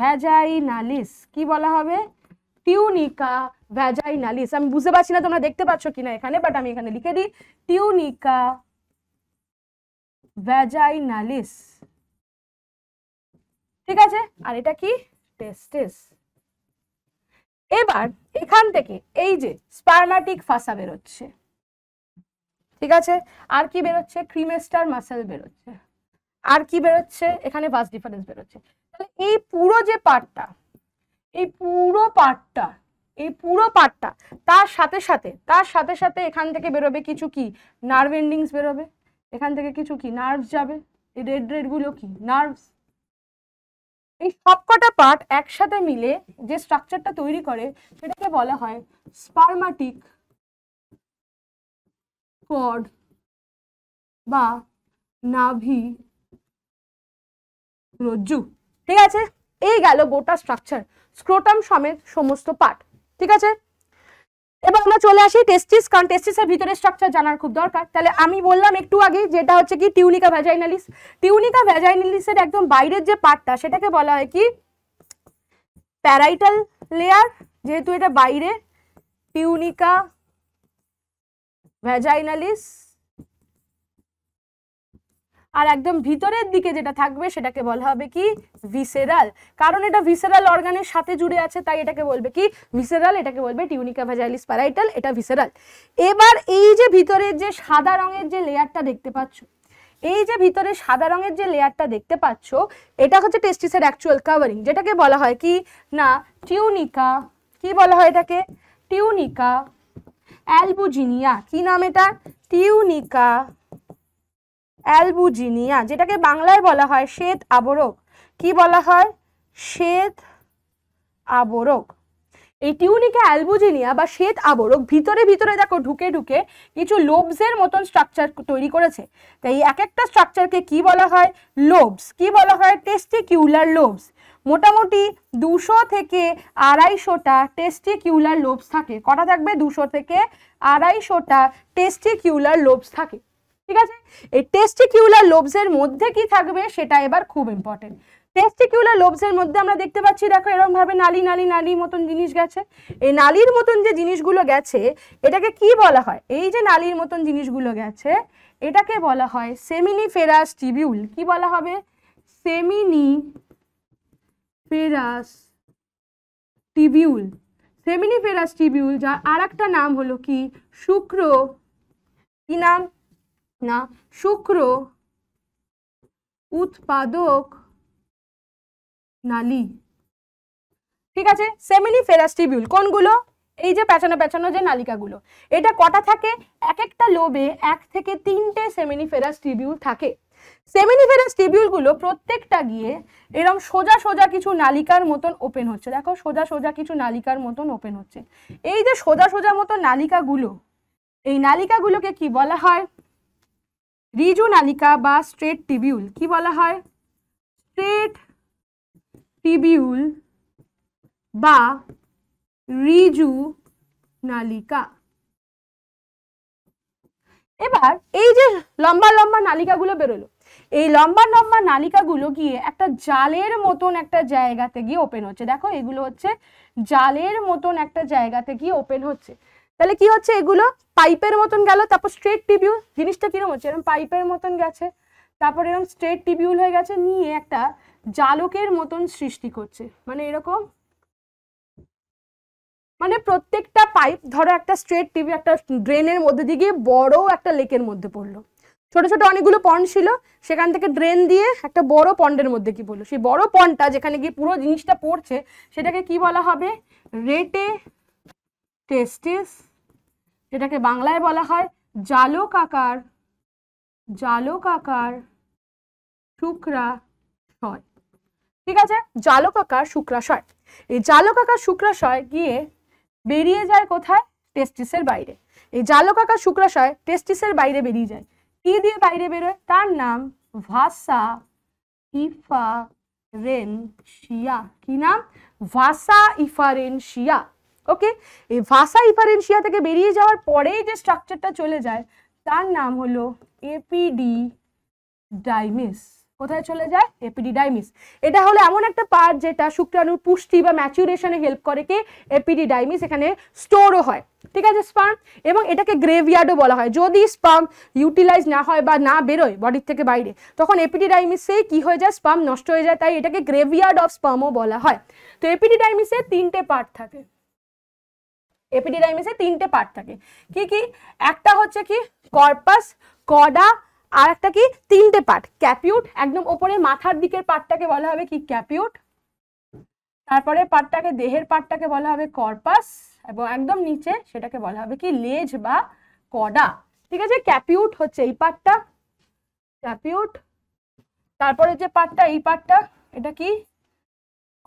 [SPEAKER 1] ভ্যাজাইনালিস কি বলা হবে টিউনিকা ভ্যাজাইনালিস আমি বুঝতে পারছি না তোমরা দেখতে পাচ্ছ কিনা এখানে বাট আমি এখানে লিখে দিই টিউনিকা ভ্যাজাইনালিস ঠিক আছে আর এটা কি টেস্টিস এবার এখান থেকে এই যে স্পার্মাটিক ফাসা বেরোচ্ছে ঠিক আছে আর কি বেরোচ্ছে ক্রিমেস্টার মাসেল বেরোচ্ছে আর কি বেরোচ্ছে এখানে ভাস ডিফারেন্স বেরোচ্ছে তাহলে এই পুরো যে পার্টটা এই পুরো পার্টটা এই পুরো পার্টটা তার সাথে সাথে তার সাথে সাথে এখান থেকে বেরোবে কিছু কি নার্ভ এন্ডিংস বেরোবে এখান থেকে কিছু কি নার্ভস যাবে এই রেড রেডগুলো কি নার্ভস এই সবকটা পার্ট একসাথে মিলে যে স্ট্রাকচারটা তৈরি করে সেটাকে বলা হয় স্পার্মাটিক কড বা নাভি রজ্জু ঠিক আছে এই গেল গোটা স্ট্রাকচার স্ক্রোটাম সমেত সমস্ত পার্ট ঠিক আছে এবার আমরা চলে আসি টেস্টিস কারণ টেস্টিসের ভিতরে স্ট্রাকচার জানার খুব দরকার তাহলে আমি বললাম একটু আগে যেটা হচ্ছে কি টিউনিকা ভ্যাজাইনালিস টিউনিকা ভ্যাজাইনালিসের একদম বাইরের যে পার্টটা সেটাকে বলা হয় কি প্যারাইটাল লেয়ার যেহেতু এটা বাইরে টিউনিকা ভ্যাজাইনালিস আর একদম ভিতরের দিকে যেটা থাকবে সেটাকে বলা হবে কি ভিসেরাল কারণ এটা ভিসেরাল অর্গানের সাথে জুড়ে আছে তাই এটাকে বলবে কি ভিসেরাল এটাকে বলবে টিউনিকা ভাজাইলিস প্যারাইটাল এটা ভিসেরাল এবার এই যে ভিতরের যে সাদা রঙের যে লেয়ারটা দেখতে পাচ্ছ এই যে ভিতরে সাদা রঙের যে লেয়ারটা দেখতে পাচ্ছ এটা হচ্ছে টেস্টিসের অ্যাকচুয়াল কাভারিং যেটাকে বলা হয় কি না টিউনিকা কি বলা হয় এটাকে টিউনিকা অ্যালবুজিনিয়া কি নাম এটা টিউনিকা অ্যালবুজিনিয়া যেটাকে বাংলায় বলা হয় শ্বেত আবরক কি বলা হয় শ্বেত আবরক এই টিউনিকা অ্যালবুজিনিয়া বা শ্বেত আবরক ভিতরে ভিতরে দেখো ঢুকে ঢুকে কিছু লোবসের মতন স্ট্রাকচার তৈরি করেছে তাই এক একটা স্ট্রাকচারকে কি বলা হয় লোবস কি বলা হয় টেস্টিকিউলার লোবস মোটামুটি দুশো থেকে আড়াইশোটা টেস্টিকিউলার লোবস থাকে কটা থাকবে দুশো থেকে আড়াইশোটা টেস্টিকিউলার লোবস থাকে ঠিক আছে এই টেস্টিকিউলার লোভসের মধ্যে কি থাকবে সেটা এবার খুব ইম্পর্টেন্ট টেস্টিকিউলার লোভসের মধ্যে আমরা দেখতে পাচ্ছি দেখো ভাবে নালি নালি নালির মতন জিনিস গেছে এই নালির মতন যে জিনিসগুলো গেছে এটাকে কি বলা হয় এই যে নালির মতন জিনিসগুলো গেছে এটাকে বলা হয় সেমিনি ফেরাস টিবিউল কি বলা হবে seminiferous tubule seminiferous tubule যার আর একটা নাম হলো কি শুক্র কি নাম না শুক্র উৎপাদক নালী ঠিক আছে সেমিলি ফেরাস্টিবিউল কোনগুলো এই যে পেছানো পেছানো যে নালিকাগুলো এটা কটা থাকে এক একটা লোবে এক থেকে তিনটে সেমিনি ফেরাস্টিবিউল থাকে সেমিনিফেরাস টিবিউলগুলো প্রত্যেকটা গিয়ে এরম সোজা সোজা কিছু নালিকার মতন ওপেন হচ্ছে দেখো সোজা সোজা কিছু নালিকার মতন ওপেন হচ্ছে এই যে সোজা সোজা মতো নালিকাগুলো এই নালিকাগুলোকে কি বলা হয় রিজোনালিকা বা স্ট্রেট টিবিউল কি বলা হয় স্ট্রেট টিবিউল বা রিজু নালিকা এবার এই যে লম্বা লম্বা নালিকাগুলো বেরোলো এই লম্বা লম্বা নালিকাগুলো গিয়ে একটা জালের মতন একটা জায়গাতে গিয়ে ওপেন হচ্ছে দেখো এগুলো হচ্ছে জালের মতন একটা জায়গাতে গিয়ে ওপেন হচ্ছে তাহলে কি হচ্ছে এগুলো পাইপের মতন গেল তারপর স্ট্রেট টিবিউল জিনিসটা কিরম হচ্ছে এরকম পাইপের মতন গেছে তারপর এরকম স্ট্রেট টিবিউল হয়ে গেছে নিয়ে একটা জালকের মতন সৃষ্টি করছে মানে এরকম মানে প্রত্যেকটা পাইপ ধরো একটা স্ট্রেট টিবি একটা ড্রেনের মধ্যে দিয়ে গিয়ে বড় একটা লেকের মধ্যে পড়লো ছোট ছোট অনেকগুলো পন্ড ছিল সেখান থেকে ড্রেন দিয়ে একটা বড় পন্ডের মধ্যে কি পড়লো সেই বড় পন্ডটা যেখানে গিয়ে পুরো জিনিসটা পড়ছে সেটাকে কি বলা হবে রেটে টেস্টিস যেটাকে বাংলায় বলা হয় জালক আকার জালক আকার শুক্রাশয় ঠিক আছে জালক আকার শুক্রাশয় এই জালক আকার শুক্রাশয় গিয়ে বেরিয়ে যায় কোথায় টেস্টিসের বাইরে এই জালক আকার শুক্রাশয় টেস্টিসের বাইরে বেরিয়ে যায় কি দিয়ে বাইরে বেরোয় তার নাম ভাসা ইফা শিয়া কি নাম ইফারেন ইফারেনশিয়া ওকে এই ভাষা ইফারেন্সিয়া থেকে বেরিয়ে যাওয়ার পরেই যে স্ট্রাকচারটা চলে যায় তার নাম হলো এপিডি ডাইমিস কোথায় চলে যায় এপিডি ডাইমিস এটা হলো এমন একটা পার্ট যেটা শুক্রাণুর পুষ্টি বা ম্যাচুরেশনে হেল্প করে কে ডাইমিস এখানে স্টোরও হয় ঠিক আছে স্পার্ম এবং এটাকে গ্রেভিয়ার্ডও বলা হয় যদি স্পার্ম ইউটিলাইজ না হয় বা না বেরোয় বডির থেকে বাইরে তখন ডাইমিসেই কি হয়ে যায় স্পার্ম নষ্ট হয়ে যায় তাই এটাকে গ্রেভিয়ার্ড অফ স্পার্মও বলা হয় তো এপিডিডাইমিসে তিনটে পার্ট থাকে এপিডিডাইমিসে তিনটে পার্ট থাকে কি কি একটা হচ্ছে কি কর্পাস কডা আর একটা কি তিনটে পার্ট ক্যাপিউট একদম ওপরে মাথার দিকের পার্টটাকে বলা হবে কি ক্যাপিউট তারপরে পার্টটাকে দেহের পার্টটাকে বলা হবে কর্পাস এবং একদম নিচে সেটাকে বলা হবে কি লেজ বা কডা ঠিক আছে ক্যাপিউট হচ্ছে এই পার্টটা ক্যাপিউট তারপরে যে পার্টটা এই পার্টটা এটা কি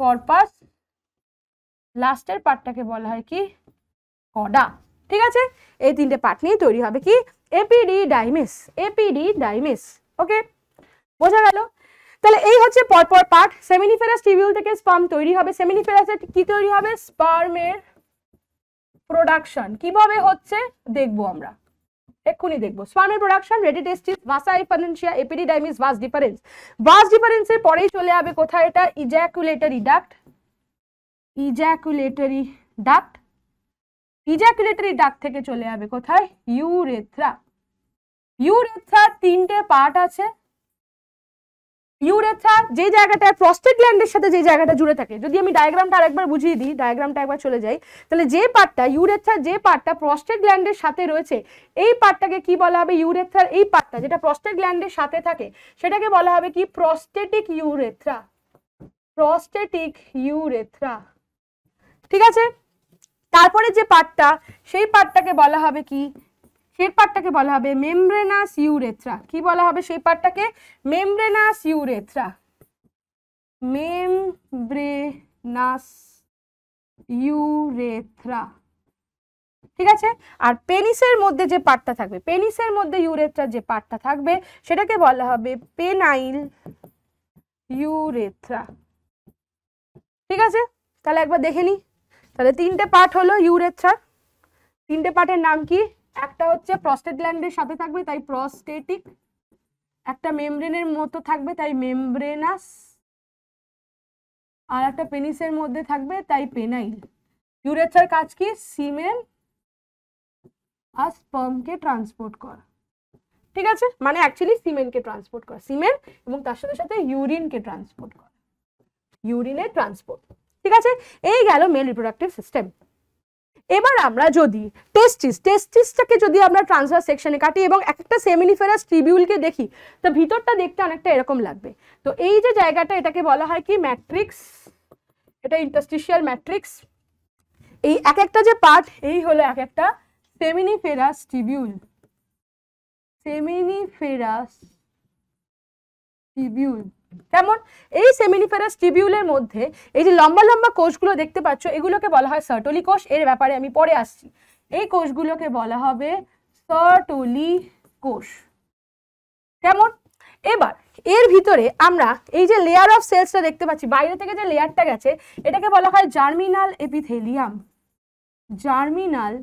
[SPEAKER 1] কর্পাস লাস্টের পার্টটাকে বলা হয় কি কডা ঠিক আছে এই তিনটে পার্ট নিয়ে তৈরি হবে কি এপিডি ডাইমেস এপিডি ডাইমেস ওকে বোঝা গেল তাহলে এই হচ্ছে পরপর পার্ট সেমিনিফেরাস টিবিউল থেকে স্পাম তৈরি হবে সেমিনিফেরাসের কি তৈরি হবে স্পার্মের প্রোডাকশন কিভাবে হচ্ছে দেখব আমরা এক্ষুনি দেখব স্পার্মের প্রোডাকশন রেডি টেস্টিস ভাসা ইফারেন্সিয়া এপিডি ডাইমিস ভাস ডিফারেন্স ভাস ডিফারেন্সের পরেই চলে যাবে কোথায় এটা ejaculatory duct ejaculatory duct ejaculatory duct থেকে চলে যাবে কোথায় ইউরেথ্রা ইউরেথ্রা তিনটে পার্ট আছে ইউরেথ্রা যে জায়গাটা প্রস্টেট গ্ল্যান্ডের সাথে যে জায়গাটা জুড়ে থাকে যদি আমি ডায়াগ্রামটা আরেকবার বুঝিয়ে দিই ডায়াগ্রামটা একবার চলে যাই তাহলে যে পার্টটা ইউরেথ্রার যে পার্টটা প্রস্টেট গ্ল্যান্ডের সাথে রয়েছে এই পার্টটাকে কি বলা হবে ইউরেথ্রার এই পার্টটা যেটা প্রস্টেট গ্ল্যান্ডের সাথে থাকে সেটাকে বলা হবে কি প্রস্টেটিক ইউরেথ্রা প্রস্টেটিক ইউরেথ্রা ঠিক আছে তারপরে যে পাটটা সেই পাটটাকে বলা হবে কি সেই পাটটাকে বলা হবে মেমব্রেনাস ইউরেথ্রা কি বলা হবে সেই পাটটাকে মেমব্রেনাস ইউরেথ্রা মেমব্রেনাস ইউরেথ্রা ঠিক আছে আর পেনিসের মধ্যে যে পাটটা থাকবে পেনিসের মধ্যে ইউরেথ্রা যে পাটটা থাকবে সেটাকে বলা হবে পেনাইল ইউরেথ্রা ঠিক আছে তাহলে একবার দেখে নিই তাহলে তিনটে পার্ট হলো ইউরেথ্রার তিনটে পার্টের নাম কি একটা হচ্ছে প্রস্টেট গ্ল্যান্ডের সাথে থাকবে তাই প্রস্টেটিক একটা মেমব্রেনের মতো থাকবে তাই মেমব্রেনাস আর একটা পেনিসের মধ্যে থাকবে তাই পেনাইল ইউরেথ্রার কাজ কি সিমেন আর স্পার্মকে ট্রান্সপোর্ট করা ঠিক আছে মানে অ্যাকচুয়ালি সিমেনকে ট্রান্সপোর্ট করা সিমেন এবং তার সাথে সাথে ইউরিনকে ট্রান্সপোর্ট করা ইউরিনের ট্রান্সপোর্ট ঠিক আছে এই গেল মেল রিপ্রোডাক্টিভ সিস্টেম এবার আমরা যদি টেস্টিস টেস্টিসটাকে যদি আমরা ট্রান্সভার সেকশনে কাটি এবং একটা সেমিনিফেরাস ট্রিবিউলকে দেখি তো ভিতরটা দেখতে অনেকটা এরকম লাগবে তো এই যে জায়গাটা এটাকে বলা হয় কি ম্যাট্রিক্স এটা ইন্টাস্টিশিয়াল ম্যাট্রিক্স এই এক একটা যে পার্ট এই হলো এক একটা সেমিনিফেরাস ট্রিবিউল সেমিনিফেরাস টিবিউল কেমন এই সেমিনিফেরাস টিবিউলের মধ্যে এই যে লম্বা লম্বা কোষগুলো দেখতে পাচ্ছ এগুলোকে বলা হয় সার্টলি কোষ এর ব্যাপারে আমি পরে আসছি এই কোষগুলোকে বলা হবে সার্টলি কোষ কেমন এবার এর ভিতরে আমরা এই যে লেয়ার অফ সেলসটা দেখতে পাচ্ছি বাইরে থেকে যে লেয়ারটা গেছে এটাকে বলা হয় germinal epithelium germinal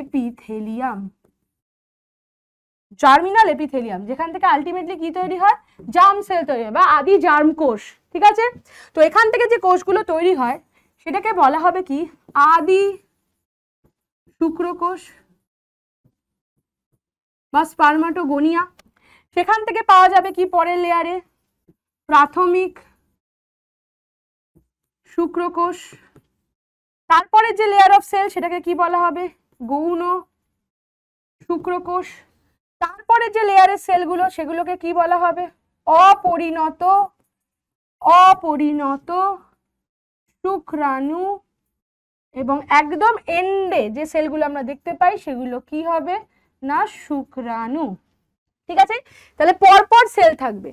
[SPEAKER 1] epithelium germinal epithelium যেখান থেকে আলটিমেটলি কি তৈরি হয় জার্ম সেল তৈরি হয় বা আদি জার্ম কোষ ঠিক আছে তো এখান থেকে যে কোষগুলো তৈরি হয় সেটাকে বলা হবে কি আদি কোষ বা স্পার্মাটোগোনিয়া সেখান থেকে পাওয়া যাবে কি পরের লেয়ারে প্রাথমিক শুক্রকোষ তারপরে যে লেয়ার অফ সেল সেটাকে কি বলা হবে গৌণ শুক্রকোষ তারপরে যে লেয়ারের সেলগুলো সেগুলোকে কি বলা হবে অপরিণত অপরিণত শুক্রাণু এবং একদম এন্ডে যে সেলগুলো আমরা দেখতে পাই সেগুলো কি হবে না শুক্রাণু ঠিক আছে তাহলে পরপর সেল থাকবে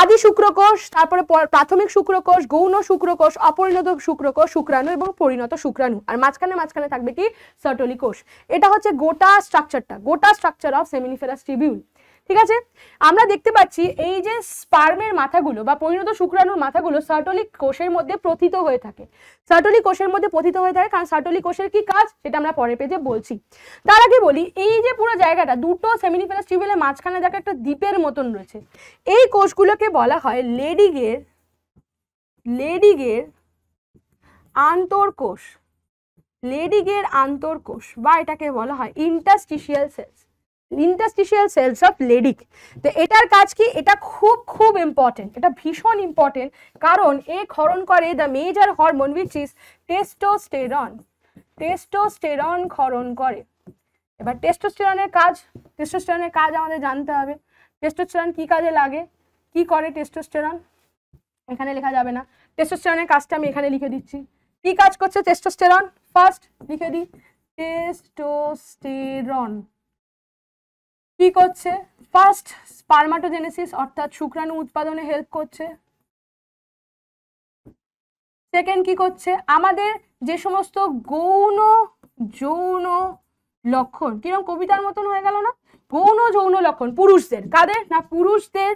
[SPEAKER 1] আদি শুক্রকোষ তারপরে প্রাথমিক শুক্রকোষ গৌণ শুক্রকোষ অপরিণত শুক্রকোষ শুক্রাণু এবং পরিণত শুক্রাণু আর মাঝখানে মাঝখানে থাকবে কি সটলি কোষ এটা হচ্ছে গোটা স্ট্রাকচারটা গোটা স্ট্রাকচার অফ সেমিনিফেরাস টিবিউল ঠিক আছে আমরা দেখতে পাচ্ছি এই যে স্পার্মের মাথাগুলো বা পরিণত শুক্রাণুর মাথাগুলো সার্টলিক কোষের মধ্যে প্রথিত হয়ে থাকে সার্টলিক কোষের মধ্যে প্রথিত হয়ে থাকে কারণ সার্টলিক কোষের কি কাজ সেটা আমরা পরে পেজে বলছি তার আগে বলি এই যে পুরো জায়গাটা দুটো সেমিনিফেরাস টিউবেলের মাঝখানে দেখা একটা দ্বীপের মতন রয়েছে এই কোষগুলোকে বলা হয় লেডিগের লেডিগের আন্তর্কোষ লেডিগের আন্তর্কোষ বা এটাকে বলা হয় interstitial cell interstitial cells of Leydig তো এটার কাজ কি এটা খুব খুব ইম্পর্টেন্ট এটা ভীষণ ইম্পর্টেন্ট কারণ এ ক্ষরণ করে the major hormone which is testosterone testosterone ক্ষরণ করে এবার টেস্টোস্টেরনের কাজ টেস্টোস্টেরনের কাজ আমাদের জানতে হবে টেস্টোস্টেরন কি কাজে লাগে কি করে টেস্টোস্টেরন এখানে লেখা যাবে না টেস্টোস্টেরনের কাজটা আমি এখানে লিখে দিচ্ছি কি কাজ করছে টেস্টোস্টেরন ফার্স্ট লিখে দিই টেস্টোস্টেরন কি করছে ফার্স্ট স্পার্মাটোজেনেসিস অর্থাৎ শুক্রাণু উৎপাদনে হেল্প করছে সেকেন্ড কি করছে আমাদের যে সমস্ত গৌণ যৌন লক্ষণ কিরম কবিতার মতন হয়ে গেল না গৌণ যৌন লক্ষণ পুরুষদের কাদের না পুরুষদের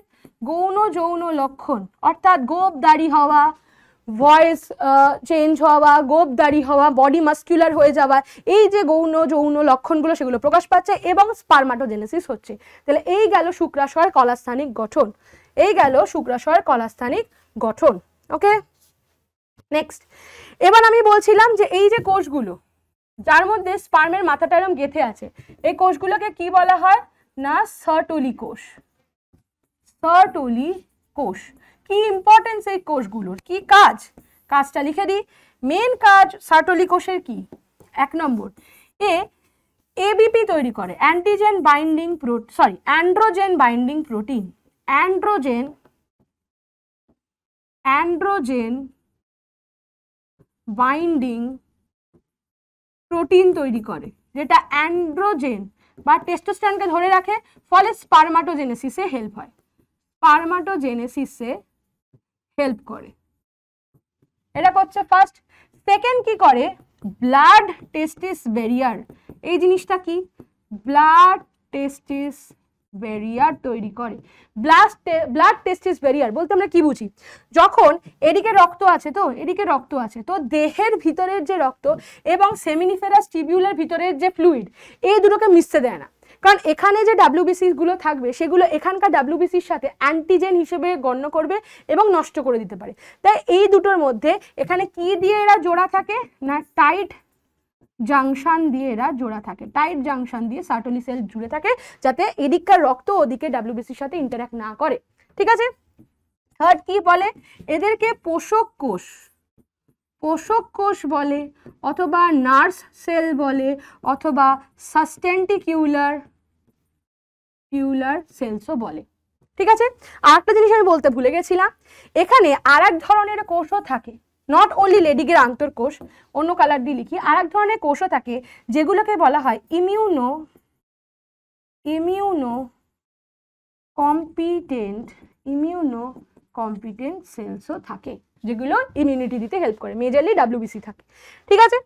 [SPEAKER 1] গৌণ যৌন লক্ষণ অর্থাৎ গোপ দাড়ি হওয়া ভয়েস চেঞ্জ uh, হওয়া গোপদারি হওয়া বডি মাস্কুলার হয়ে যাওয়া এই যে গৌণ যৌন লক্ষণগুলো সেগুলো প্রকাশ পাচ্ছে এবং স্পার্মাটোজেনেসিস হচ্ছে তাহলে এই গেল শুক্রাশয়ের কলাস্থানিক গঠন এই গেল শুক্রাশয়ের কলাস্থানিক গঠন ওকে নেক্সট এবার আমি বলছিলাম যে এই যে কোষগুলো যার মধ্যে স্পার্মের মাথাটা এরম গেঁথে আছে এই কোষগুলোকে কি বলা হয় না সটলি কোষ সটলি কোষ কি ইম্পর্টেন্স এই কোষগুলোর কি কাজ কাজটা লিখে দিই মেন কাজ সার্টলি কোষের কি এক নম্বর এ এবিপি তৈরি করে antigen binding sorry androgen binding protein androgen androgen binding protein তৈরি করে যেটা অ্যান্ড্রোজেন বা টেস্টোস্ট্যান্ডকে ধরে রাখে ফলে স্পার্মাটোজেনেসিসে হেল্প হয় পারমাটোজেনেসিসে হেল্প করে এটা করছে ফার্স্ট সেকেন্ড কি করে ব্লাড টেস্টিস ব্যারিয়ার এই জিনিসটা কি ব্লাড টেস্টিস ব্যারিয়ার তৈরি করে ব্লাড ব্লাড টেস্টিস ব্যারিয়ার বলতে আমরা কি বুঝি যখন এদিকে রক্ত আছে তো এদিকে রক্ত আছে তো দেহের ভিতরের যে রক্ত এবং সেমিনিফেরাস টিবিউলের ভিতরের যে ফ্লুইড এই দুটোকে মিশতে দেয় না কারণ এখানে যে ডাব্লিউবিসিসগুলো থাকবে সেগুলো এখানকার ডাব্লিউবিসির সাথে অ্যান্টিজেন হিসেবে গণ্য করবে এবং নষ্ট করে দিতে পারে তাই এই দুটোর মধ্যে এখানে কি দিয়ে এরা জোড়া থাকে না টাইট জাংশন দিয়ে এরা জোড়া থাকে টাইট জাংশন দিয়ে সার্টলি সেল জুড়ে থাকে যাতে এদিককার রক্ত ওদিকে ডাব্লিউবিসির সাথে ইন্টারাক্ট না করে ঠিক আছে থার্ড কি বলে এদেরকে পোষক কোষ পোষক কোষ বলে অথবা নার্স সেল বলে অথবা সাস্টেন্টিকিউলার টিউলার সেন্সও বলে ঠিক আছে আরেকটা জিনিস আমি বলতে ভুলে গেছিলাম এখানে আর এক ধরনের কোষও থাকে নট অনলি লেডিগের আন্তর্কোষ অন্য কালার দিয়ে লিখি আর এক ধরনের কোষও থাকে যেগুলোকে বলা হয় immuno immunocompetent immunocompetent সেলসও থাকে যেগুলো ইমিউনিটি দিতে হেল্প করে মেজারলি ডাব্লিউবিসি থাকে ঠিক আছে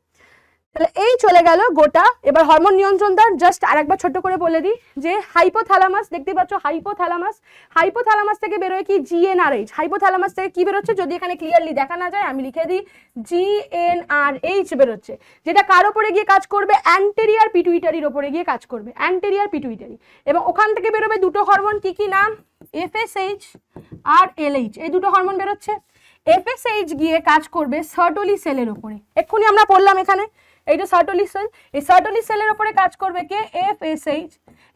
[SPEAKER 1] তাহলে এই চলে গেল গোটা এবার হরমোন নিয়ন্ত্রণ দ্বার জাস্ট আরেকবার ছোট্ট করে বলে দিই যে হাইপোথ্যালামাস দেখতে পাচ্ছ হাইপোথ্যালামাস হাইপোথ্যালামাস থেকে বেরোয় কি জিএনআরএইচ হাইপোথ্যালামাস থেকে কি বেরোচ্ছে যদি এখানে ক্লিয়ারলি দেখা না যায় আমি লিখে দিই জিএনআরএইচ বেরোচ্ছে যেটা কার ওপরে গিয়ে কাজ করবে অ্যান্টেরিয়ার পিটুইটারির ওপরে গিয়ে কাজ করবে অ্যান্টেরিয়ার পিটুইটারি এবং ওখান থেকে বেরোবে দুটো হরমোন কি কি নাম এফএসএইচ আর এলএইচ এই দুটো হরমোন বেরোচ্ছে এফএসএইচ গিয়ে কাজ করবে সার্টলি সেলের ওপরে এক্ষুনি আমরা পড়লাম এখানে এইটা সার্টলি সেল এই সার্টলি সেলের ওপরে কাজ করবে কে এফ এস এইচ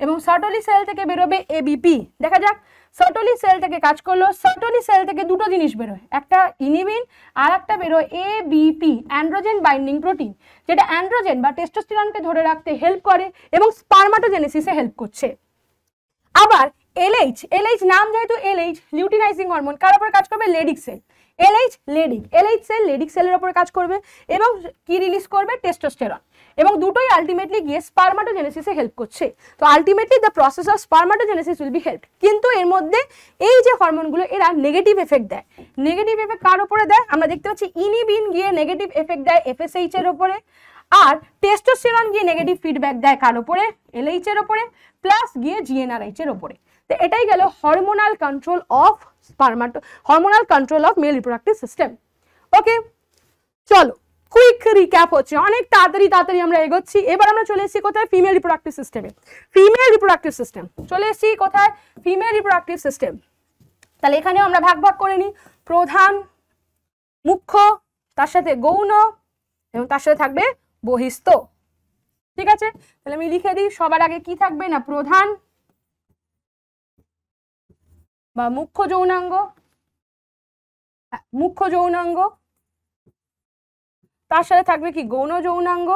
[SPEAKER 1] এবং সার্টলি সেল থেকে বেরোবে এবিপি দেখা যাক সার্টলি সেল থেকে কাজ করলো সার্টলি সেল থেকে দুটো জিনিস বেরোয় একটা ইনিবিন আর একটা বেরোয় এবিপি অ্যান্ড্রোজেন বাইন্ডিং প্রোটিন যেটা অ্যান্ড্রোজেন বা টেস্টোস্টিরনকে ধরে রাখতে হেল্প করে এবং স্পার্মাটোজেনেসিসে হেল্প করছে আবার এলএইচ এলএইচ নাম যেহেতু এলএইচ লিউটিনাইজিং হরমোন কার ওপর কাজ করবে Leydig cell LH Leydig LH cell Leydig সেলের ওপর কাজ করবে এবং কি রিলিজ করবে টেস্টোস্টেরন এবং দুটোই আলটিমেটলি গিয়ে স্পার্মাটোজেনেসিসে হেল্প করছে তো ultimately the process of spermatogenesis will be help কিন্তু এর মধ্যে এই যে হরমোনগুলো এরা নেগেটিভ এফেক্ট দেয় নেগেটিভ এফেক্ট কার ওপরে দেয় আমরা দেখতে পাচ্ছি ইনিবিন গিয়ে নেগেটিভ এফেক্ট দেয় এফএসএইচ এর ওপরে আর টেস্টোস্টেরন গিয়ে নেগেটিভ ফিডব্যাক দেয় কার ওপরে এলএইচ এর ওপরে প্লাস গিয়ে জিএনআরএইচ এর ওপরে তো এটাই গেল hormonal control of spermato hormonal control of male reproductive system okay চলো কুইক রিক্যাপ হচ্ছে অনেক তাড়াতাড়ি তাড়াতাড়ি আমরা এগোচ্ছি এবার আমরা চলে এসেছি কোথায় ফিমেল রিপ্রোডাক্টিভ সিস্টেমে ফিমেল রিপ্রোডাক্টিভ সিস্টেম চলে এসেছি কোথায় ফিমেল রিপ্রোডাক্টিভ সিস্টেম তাহলে এখানেও আমরা ভাগ ভাগ করে নিই প্রধান মুখ্য তার সাথে গৌণ এবং তার সাথে থাকবে বহিস্থ ঠিক আছে তাহলে আমি লিখে দিই সবার আগে কি থাকবে না প্রধান
[SPEAKER 2] বা মুখ্য যৌনাঙ্গ মুখ্য
[SPEAKER 1] যৌনাঙ্গ তার সাথে থাকবে কি গৌণ যৌনাঙ্গ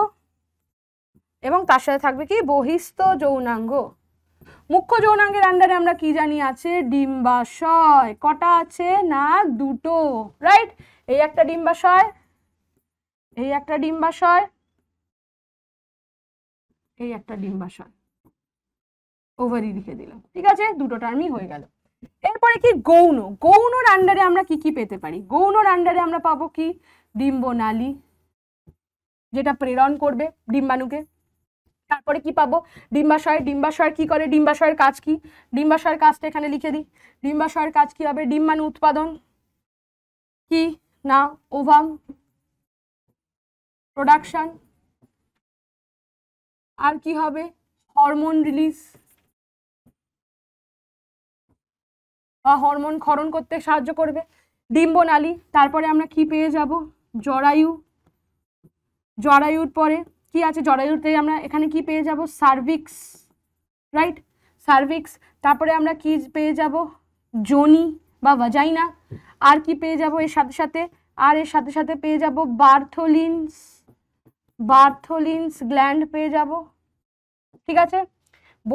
[SPEAKER 1] এবং তার সাথে থাকবে কি বহিস্ত যৌনাঙ্গ মুখ্য যৌনাঙ্গের আন্ডারে আমরা কি জানি আছে ডিম্বাশয় কটা আছে না দুটো রাইট এই একটা ডিম্বাশয় এই একটা ডিম্বাশয় এই একটা ডিম্বাশয় ওভারই লিখে দিলাম ঠিক আছে দুটো টার্মই হয়ে গেল এরপরে কি গৌণ গৌণর আন্ডারে আমরা কি কি পেতে পারি গৌণর আন্ডারে আমরা পাবো কি ডিম্ব যেটা প্রেরণ করবে ডিম্বাণুকে তারপরে কি পাবো ডিম্বাশয় ডিম্বাশয় কি করে ডিম্বাশয়ের কাজ কি ডিম্বাশয়ের কাজটা এখানে লিখে দিই ডিম্বাশয়ের কাজ কি হবে ডিম্বাণু উৎপাদন কি না ওভাম প্রোডাকশন
[SPEAKER 2] আর কি হবে হরমোন রিলিজ
[SPEAKER 1] হরমোন ক্ষরণ করতে সাহায্য করবে ডিম্ব নালী তারপরে আমরা কি পেয়ে যাব জরায়ু জরায়ুর পরে কি আছে জরায়ুতে আমরা এখানে কি পেয়ে যাব সার্ভিক্স রাইট সার্ভিক্স তারপরে আমরা কি পেয়ে যাব জনি বা ভাজাইনা আর কি পেয়ে যাব এর সাথে সাথে আর এর সাথে সাথে পেয়ে যাব বার্থোলিনস বার্থোলিনস গ্ল্যান্ড পেয়ে যাব ঠিক আছে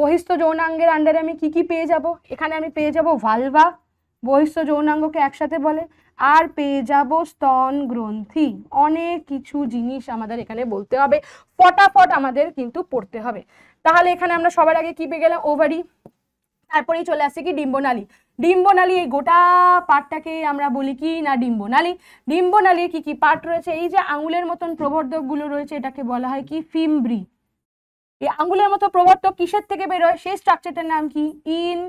[SPEAKER 1] বহিস্থ যৌনাঙ্গের আন্ডারে আমি কি কি পেয়ে যাব এখানে আমি পেয়ে যাব ভালভা বহিস্থ যৌনাঙ্গকে একসাথে বলে আর পেয়ে যাব স্তন গ্রন্থি অনেক কিছু জিনিস আমাদের এখানে বলতে হবে ফটাফট আমাদের কিন্তু পড়তে হবে তাহলে এখানে আমরা সবার আগে কি পেয়ে গেলাম ওভারি তারপরেই চলে আসছে কি ডিম্বনালী ডিম্বনালী এই গোটা পাটটাকে আমরা বলি কি না ডিম্বনালী ডিম্বনালীর কি কি পাট রয়েছে এই যে আঙুলের মতন প্রবর্ধকগুলো রয়েছে এটাকে বলা হয় কি ফিমব্রি এই আঙ্গুলের মতো প্রবর্তক কিসের থেকে বেরোয় সেই স্ট্রাকচারটার নাম কি ইন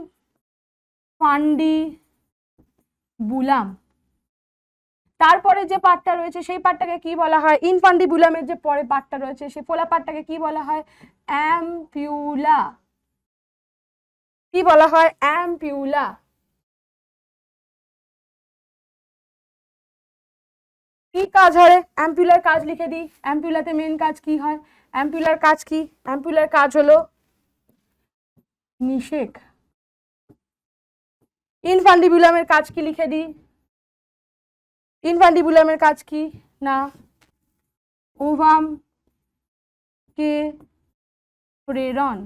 [SPEAKER 1] ফান্ডি বুলাম তারপরে যে পাটটা রয়েছে সেই পাটটাকে কি বলা হয় বুলামের যে পরে পাটটা রয়েছে সেই ফোলা পাটটাকে কি বলা হয় অ্যাম্পিউলা কি বলা
[SPEAKER 2] হয় অ্যাম্পিউলা কি
[SPEAKER 1] কাজ হয় অ্যাম্পিউলার কাজ লিখে দিই অ্যাম্পিউলাতে মেন কাজ কি হয় অ্যাম্পুলার কাজ কি অ্যাম্পুলার কাজ হলো
[SPEAKER 2] নিষেক ইনফান্ডিবুলামের কাজ কি লিখে দিই
[SPEAKER 1] ইনফান্ডিবুলামের কাজ কি না ওভাম কে প্রেরণ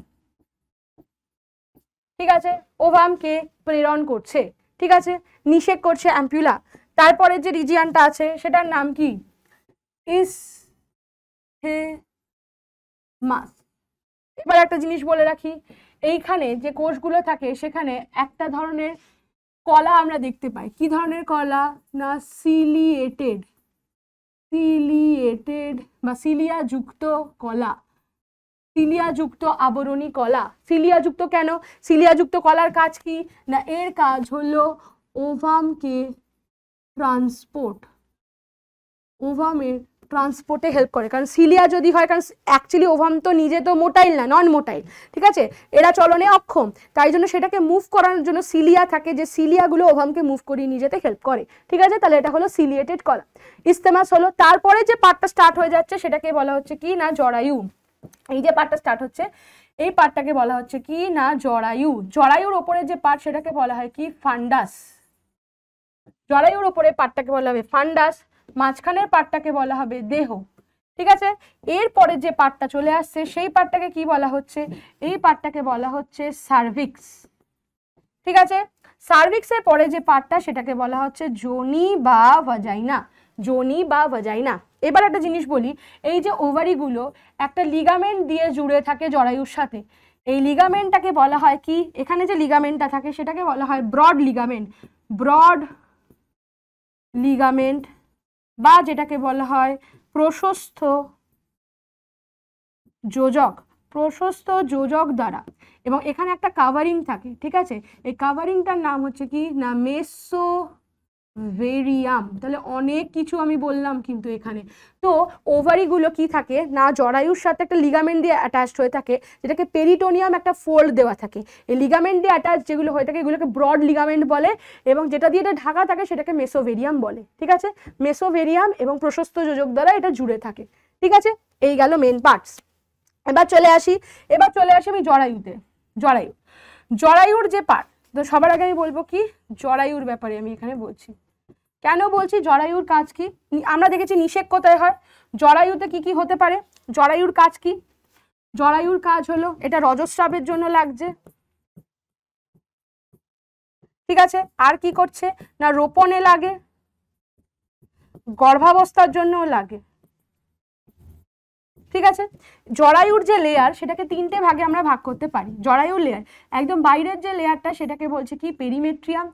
[SPEAKER 1] ঠিক আছে ওভাম কে প্রেরণ করছে ঠিক আছে নিষেক করছে অ্যাম্পুলা তারপরে যে রিজিয়ানটা আছে সেটার নাম কি ইস হে মাস এবার একটা জিনিস বলে রাখি এইখানে যে কোষগুলো থাকে সেখানে একটা ধরনের কলা আমরা দেখতে পাই কি ধরনের কলা না সিলিয়েটেড সিলিয়েটেড বা সিলিয়াযুক্ত কলা সিলিয়াযুক্ত আবরণী কলা সিলিয়াযুক্ত কেন সিলিয়াযুক্ত কলার কাজ কি না এর কাজ হলো ওভামকে ট্রান্সপোর্ট ওভামের ট্রান্সপোর্টে হেল্প করে কারণ সিলিয়া যদি হয় কারণ অ্যাকচুয়ালি ওভাম তো নিজে তো মোটাইল না নন মোটাইল ঠিক আছে এরা চলনে অক্ষম তাই জন্য সেটাকে মুভ করানোর জন্য সিলিয়া থাকে যে সিলিয়াগুলো ওভামকে মুভ করিয়ে নিজেতে হেল্প করে ঠিক আছে তাহলে এটা হলো সিলিয়েটেড কলা ইস্তেমাস হলো তারপরে যে পার্টটা স্টার্ট হয়ে যাচ্ছে সেটাকে বলা হচ্ছে কি না জরায়ু এই যে পার্টটা স্টার্ট হচ্ছে এই পার্টটাকে বলা হচ্ছে কি না জরায়ু জরায়ুর ওপরে যে পার্ট সেটাকে বলা হয় কি ফান্ডাস জরায়ুর ওপরে পার্টটাকে বলা হবে ফান্ডাস মাঝখানের পার্টটাকে বলা হবে দেহ ঠিক আছে এরপরে যে পার্টটা চলে আসছে সেই পার্টটাকে কি বলা হচ্ছে এই পার্টটাকে বলা হচ্ছে সার্ভিক্স ঠিক আছে সার্ভিক্সের পরে যে পার্টটা সেটাকে বলা হচ্ছে জনি বা ভাজাইনা জনি বা ভাজাইনা এবার একটা জিনিস বলি এই যে ওভারিগুলো একটা লিগামেন্ট দিয়ে জুড়ে থাকে জরায়ুর সাথে এই লিগামেন্টটাকে বলা হয় কি এখানে যে লিগামেন্টটা থাকে সেটাকে বলা হয় ব্রড লিগামেন্ট ব্রড লিগামেন্ট বা যেটাকে বলা হয় প্রশস্ত যোজক প্রশস্ত যোজক দ্বারা এবং এখানে একটা কাভারিং থাকে ঠিক আছে এই কাভারিংটার নাম হচ্ছে কি না মেসো ভেরিয়াম তাহলে অনেক কিছু আমি বললাম কিন্তু এখানে তো ওভারিগুলো কি থাকে না জরায়ুর সাথে একটা লিগামেন্ট দিয়ে অ্যাটাচড হয়ে থাকে যেটাকে পেরিটোনিয়াম একটা ফোল্ড দেওয়া থাকে এই লিগামেন্ট দিয়ে অ্যাটাচ যেগুলো হয়ে থাকে এগুলোকে ব্রড লিগামেন্ট বলে এবং যেটা দিয়ে এটা ঢাকা থাকে সেটাকে মেসোভেরিয়াম বলে ঠিক আছে মেসোভেরিয়াম এবং প্রশস্ত যোজক দ্বারা এটা জুড়ে থাকে ঠিক আছে এই গেল মেন পার্টস এবার চলে আসি এবার চলে আসি আমি জরায়ুতে জরায়ু জরায়ুর যে পার্ট তো সবার আগে আমি বলবো কি জরায়ুর ব্যাপারে আমি এখানে বলছি কেন বলছি জরায়ুর কাজ কি আমরা দেখেছি নিষেক কোথায় হয় জরায়ুতে কি কি হতে পারে জরায়ুর কাজ কি জরায়ুর কাজ হলো এটা রজস্রাবের জন্য লাগছে ঠিক আছে আর কি করছে না রোপণে লাগে গর্ভাবস্থার জন্যও লাগে ঠিক আছে জরায়ুর যে লেয়ার সেটাকে তিনটে ভাগে আমরা ভাগ করতে পারি জরায়ুর লেয়ার একদম বাইরের যে লেয়ারটা সেটাকে বলছে কি পেরিমেট্রিয়াম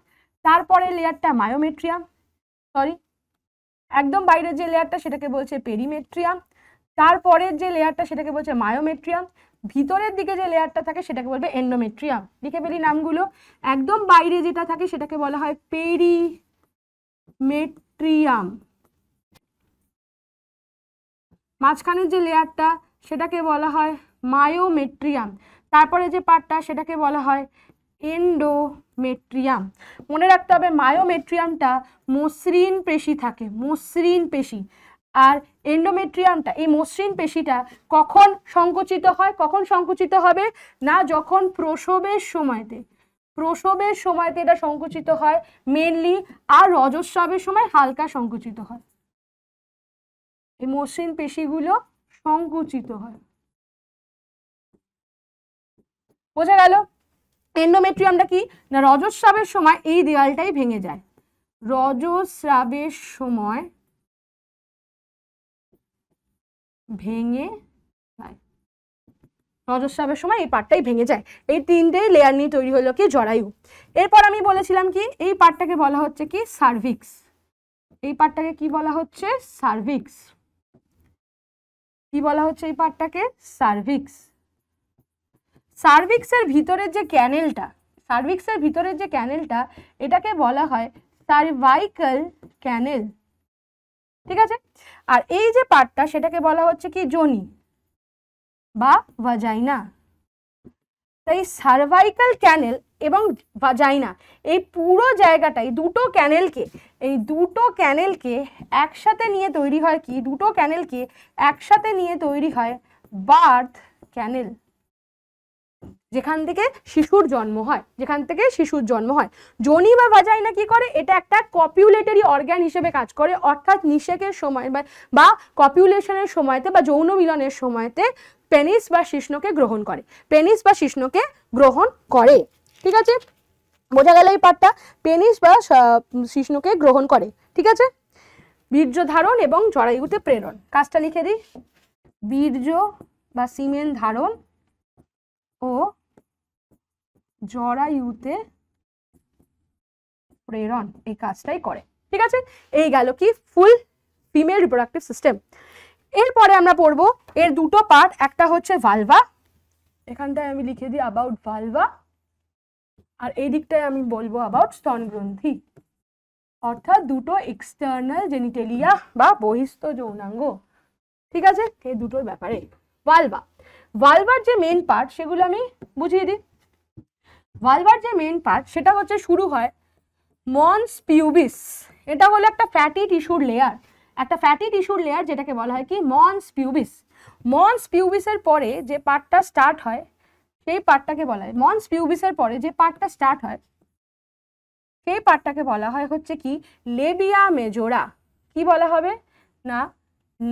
[SPEAKER 1] তারপরে লেয়ারটা মায়োমেট্রিয়াম সরি একদম বাইরের যে লেয়ারটা সেটাকে বলছে পেরিমেট্রিয়াম তারপরের যে লেয়ারটা সেটাকে বলছে মায়োমেট্রিয়াম ভিতরের দিকে যে লেয়ারটা থাকে সেটাকে বলবে এন্ডোমেট্রিয়াম লিখে ফেলি নামগুলো একদম বাইরে যেটা থাকে সেটাকে বলা হয় পেরিমেট্রিয়াম মাঝখানের যে লেয়ারটা সেটাকে বলা হয় মায়োমেট্রিয়াম তারপরে যে পার্টটা সেটাকে বলা হয় এন্ডোমেট্রিয়াম মনে রাখতে হবে মায়োমেট্রিয়ামটা মসৃণ পেশি থাকে মসৃণ পেশি আর এন্ডোমেট্রিয়ামটা এই মসৃণ পেশিটা কখন সংকুচিত হয় কখন সংকুচিত হবে না যখন প্রসবের সময়তে প্রসবের সময়তে এটা সংকুচিত হয় মেনলি আর রজস্রাবের সময় হালকা সংকুচিত হয় এই মসৃণ পেশিগুলো সংকুচিত হয় বোঝা গেল এন্ডোমেট্রিয়ামটা কি না রজস্রাবের সময় এই দেয়ালটাই ভেঙে যায় রজস্রাবের সময় ভেঙে রজস্রাবের সময় এই পাটটাই ভেঙে যায় এই তিনটেই লেয়ার নিয়ে তৈরি হলো কি জরায়ু এরপর আমি বলেছিলাম কি এই পাটটাকে বলা হচ্ছে কি সার্ভিক্স এই পাটটাকে কি বলা হচ্ছে সার্ভিক্স কি বলা হচ্ছে এই পার্টটাকে সার্ভিক্স সার্ভিক্সের ভিতরের যে ক্যানেলটা সার্ভিক্সের ভিতরের যে ক্যানেলটা এটাকে বলা হয় সার্ভাইকাল ক্যানেল ঠিক আছে আর এই যে পার্টটা সেটাকে বলা হচ্ছে কি জনি বা ভাজাইনা তাই সার্ভাইকাল ক্যানেল এবং ভাজাইনা এই পুরো জায়গাটাই দুটো ক্যানেলকে এই দুটো ক্যানেলকে একসাথে নিয়ে তৈরি হয় কি দুটো ক্যানেলকে একসাথে নিয়ে তৈরি হয় বার্থ ক্যানেল যেখান থেকে শিশুর জন্ম হয় যেখান থেকে শিশুর জন্ম হয় জনি বা ভাজাইনা কি করে এটা একটা কপিউলেটারি অর্গ্যান হিসেবে কাজ করে অর্থাৎ নিষেকের সময় বা কপিউলেশনের সময়তে বা যৌন মিলনের সময়তে পেনিস বা শিষ্ণকে গ্রহণ করে পেনিস বা শিষ্ণকে গ্রহণ করে ঠিক আছে বোঝা গেল এই পাঠটা পেনিস বা শিশ্নকে গ্রহণ করে ঠিক আছে বীর্য ধারণ এবং জরায়ুতে প্রেরণ কাজটা লিখে দিই বীর্য বা সিমেন ধারণ ও জরায়ুতে প্রেরণ এই কাজটাই করে ঠিক আছে এই গেল কি ফুল ফিমেল রিপ্রোডাক্টিভ সিস্টেম এরপরে আমরা পড়বো এর দুটো পার্ট একটা হচ্ছে ভালভা এখানটায় আমি লিখে দিই অ্যাবাউট ভালভা আর এই দিকটায় আমি বলবো অ্যাবাউট স্তনগ্রন্থি অর্থাৎ দুটো এক্সটার্নাল জেনিটেলিয়া বা বহিস্থ যৌনাঙ্গ ঠিক আছে এই দুটোর ব্যাপারে ভালভা ভালভার যে মেন পার্ট সেগুলো আমি বুঝিয়ে দিই ভালভার যে মেন পার্ট সেটা হচ্ছে শুরু হয় মনস পিউবিস এটা হলো একটা ফ্যাটি টিস্যুর লেয়ার একটা ফ্যাটি টিস্যুর লেয়ার যেটাকে বলা হয় কি মনস পিউবিস মনস পিউবিসের পরে যে পার্টটা স্টার্ট হয় সেই পার্টটাকে বলা হয় মন্স পিউবিসের পরে যে পার্টটা স্টার্ট হয় সেই পার্টটাকে বলা হয় হচ্ছে কি লেবিয়া মেজোরা কি বলা হবে না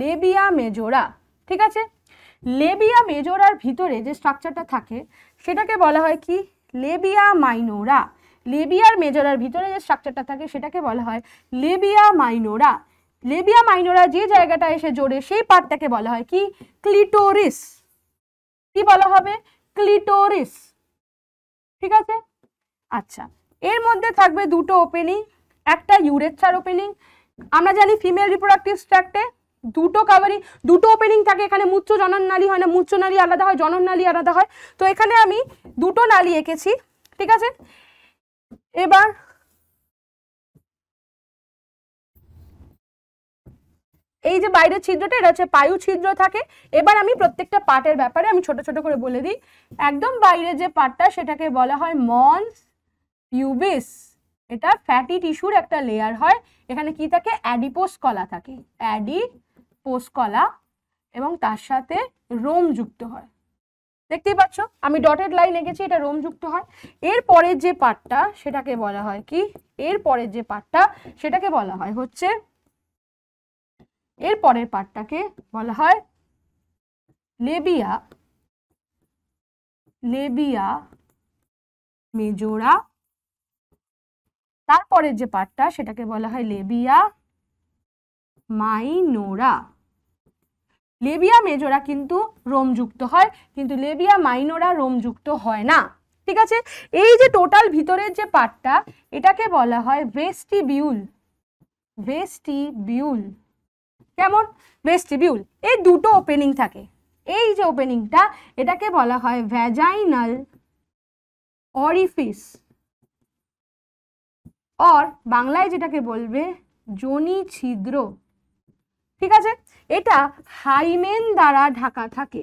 [SPEAKER 1] লেবিয়া মেজোরা ঠিক আছে লেবিয়া মেজোরার ভিতরে যে স্ট্রাকচারটা থাকে সেটাকে বলা হয় কি লেবিয়া মাইনোরা লেবিয়ার মেজোরার ভিতরে যে স্ট্রাকচারটা থাকে সেটাকে বলা হয় লেবিয়া মাইনোরা লেবিয়া মাইনোরা যে জায়গাটা এসে জোরে সেই পার্টটাকে বলা হয় কি ক্লিটোরিস কি বলা হবে ক্লিটোরিস ঠিক আছে আচ্ছা এর মধ্যে থাকবে দুটো ওপেনিং একটা ইউরেথার ওপেনিং আমরা জানি ফিমেল রিপ্রোডাক্টিভ স্ট্র্যাক্টে দুটো কাবারি দুটো ওপেনিং থাকে এখানে মুচ্চ জনন নালী হয় না মুচ্চ নালী আলাদা হয় জনন নালী আলাদা হয় তো এখানে আমি দুটো নালী এঁকেছি ঠিক আছে এবার এই যে বাইরের ছিদ্রটা এটা হচ্ছে পায়ু ছিদ্র থাকে এবার আমি প্রত্যেকটা পাটের ব্যাপারে আমি ছোট ছোট করে বলে দিই একদম বাইরের যে পাটটা সেটাকে বলা হয় মন্স পিউবিস এটা ফ্যাটি টিস্যুর একটা লেয়ার হয় এখানে কি থাকে অ্যাডিপোস কলা থাকে অ্যাডিপোস কলা এবং তার সাথে রোম যুক্ত হয় দেখতেই পাচ্ছ আমি ডটেড লাইন এঁকেছি এটা রোমযুক্ত হয় এর পরের যে পাটটা সেটাকে বলা হয় কি এর পরের যে পাটটা সেটাকে বলা হয় হচ্ছে এর পরের পার্টটাকে বলা হয় লেবিয়া লেবিয়া মেজোরা তারপরের যে পার্টটা সেটাকে বলা হয় লেবিয়া মাইনোরা লেবিয়া মেজোরা কিন্তু রোমযুক্ত হয় কিন্তু লেবিয়া মাইনোরা রোমযুক্ত হয় না ঠিক আছে এই যে টোটাল ভিতরের যে পার্টটা এটাকে বলা হয় ভেস্টিবিউল ভেস্টিবিউল কেমন ভেস্টিবিউল এই দুটো ওপেনিং থাকে এই যে ওপেনিংটা এটাকে বলা হয় ভ্যাজাইনাল অরিফিস অর বাংলায় যেটাকে বলবে জনি ছিদ্র ঠিক আছে এটা হাইমেন দ্বারা ঢাকা থাকে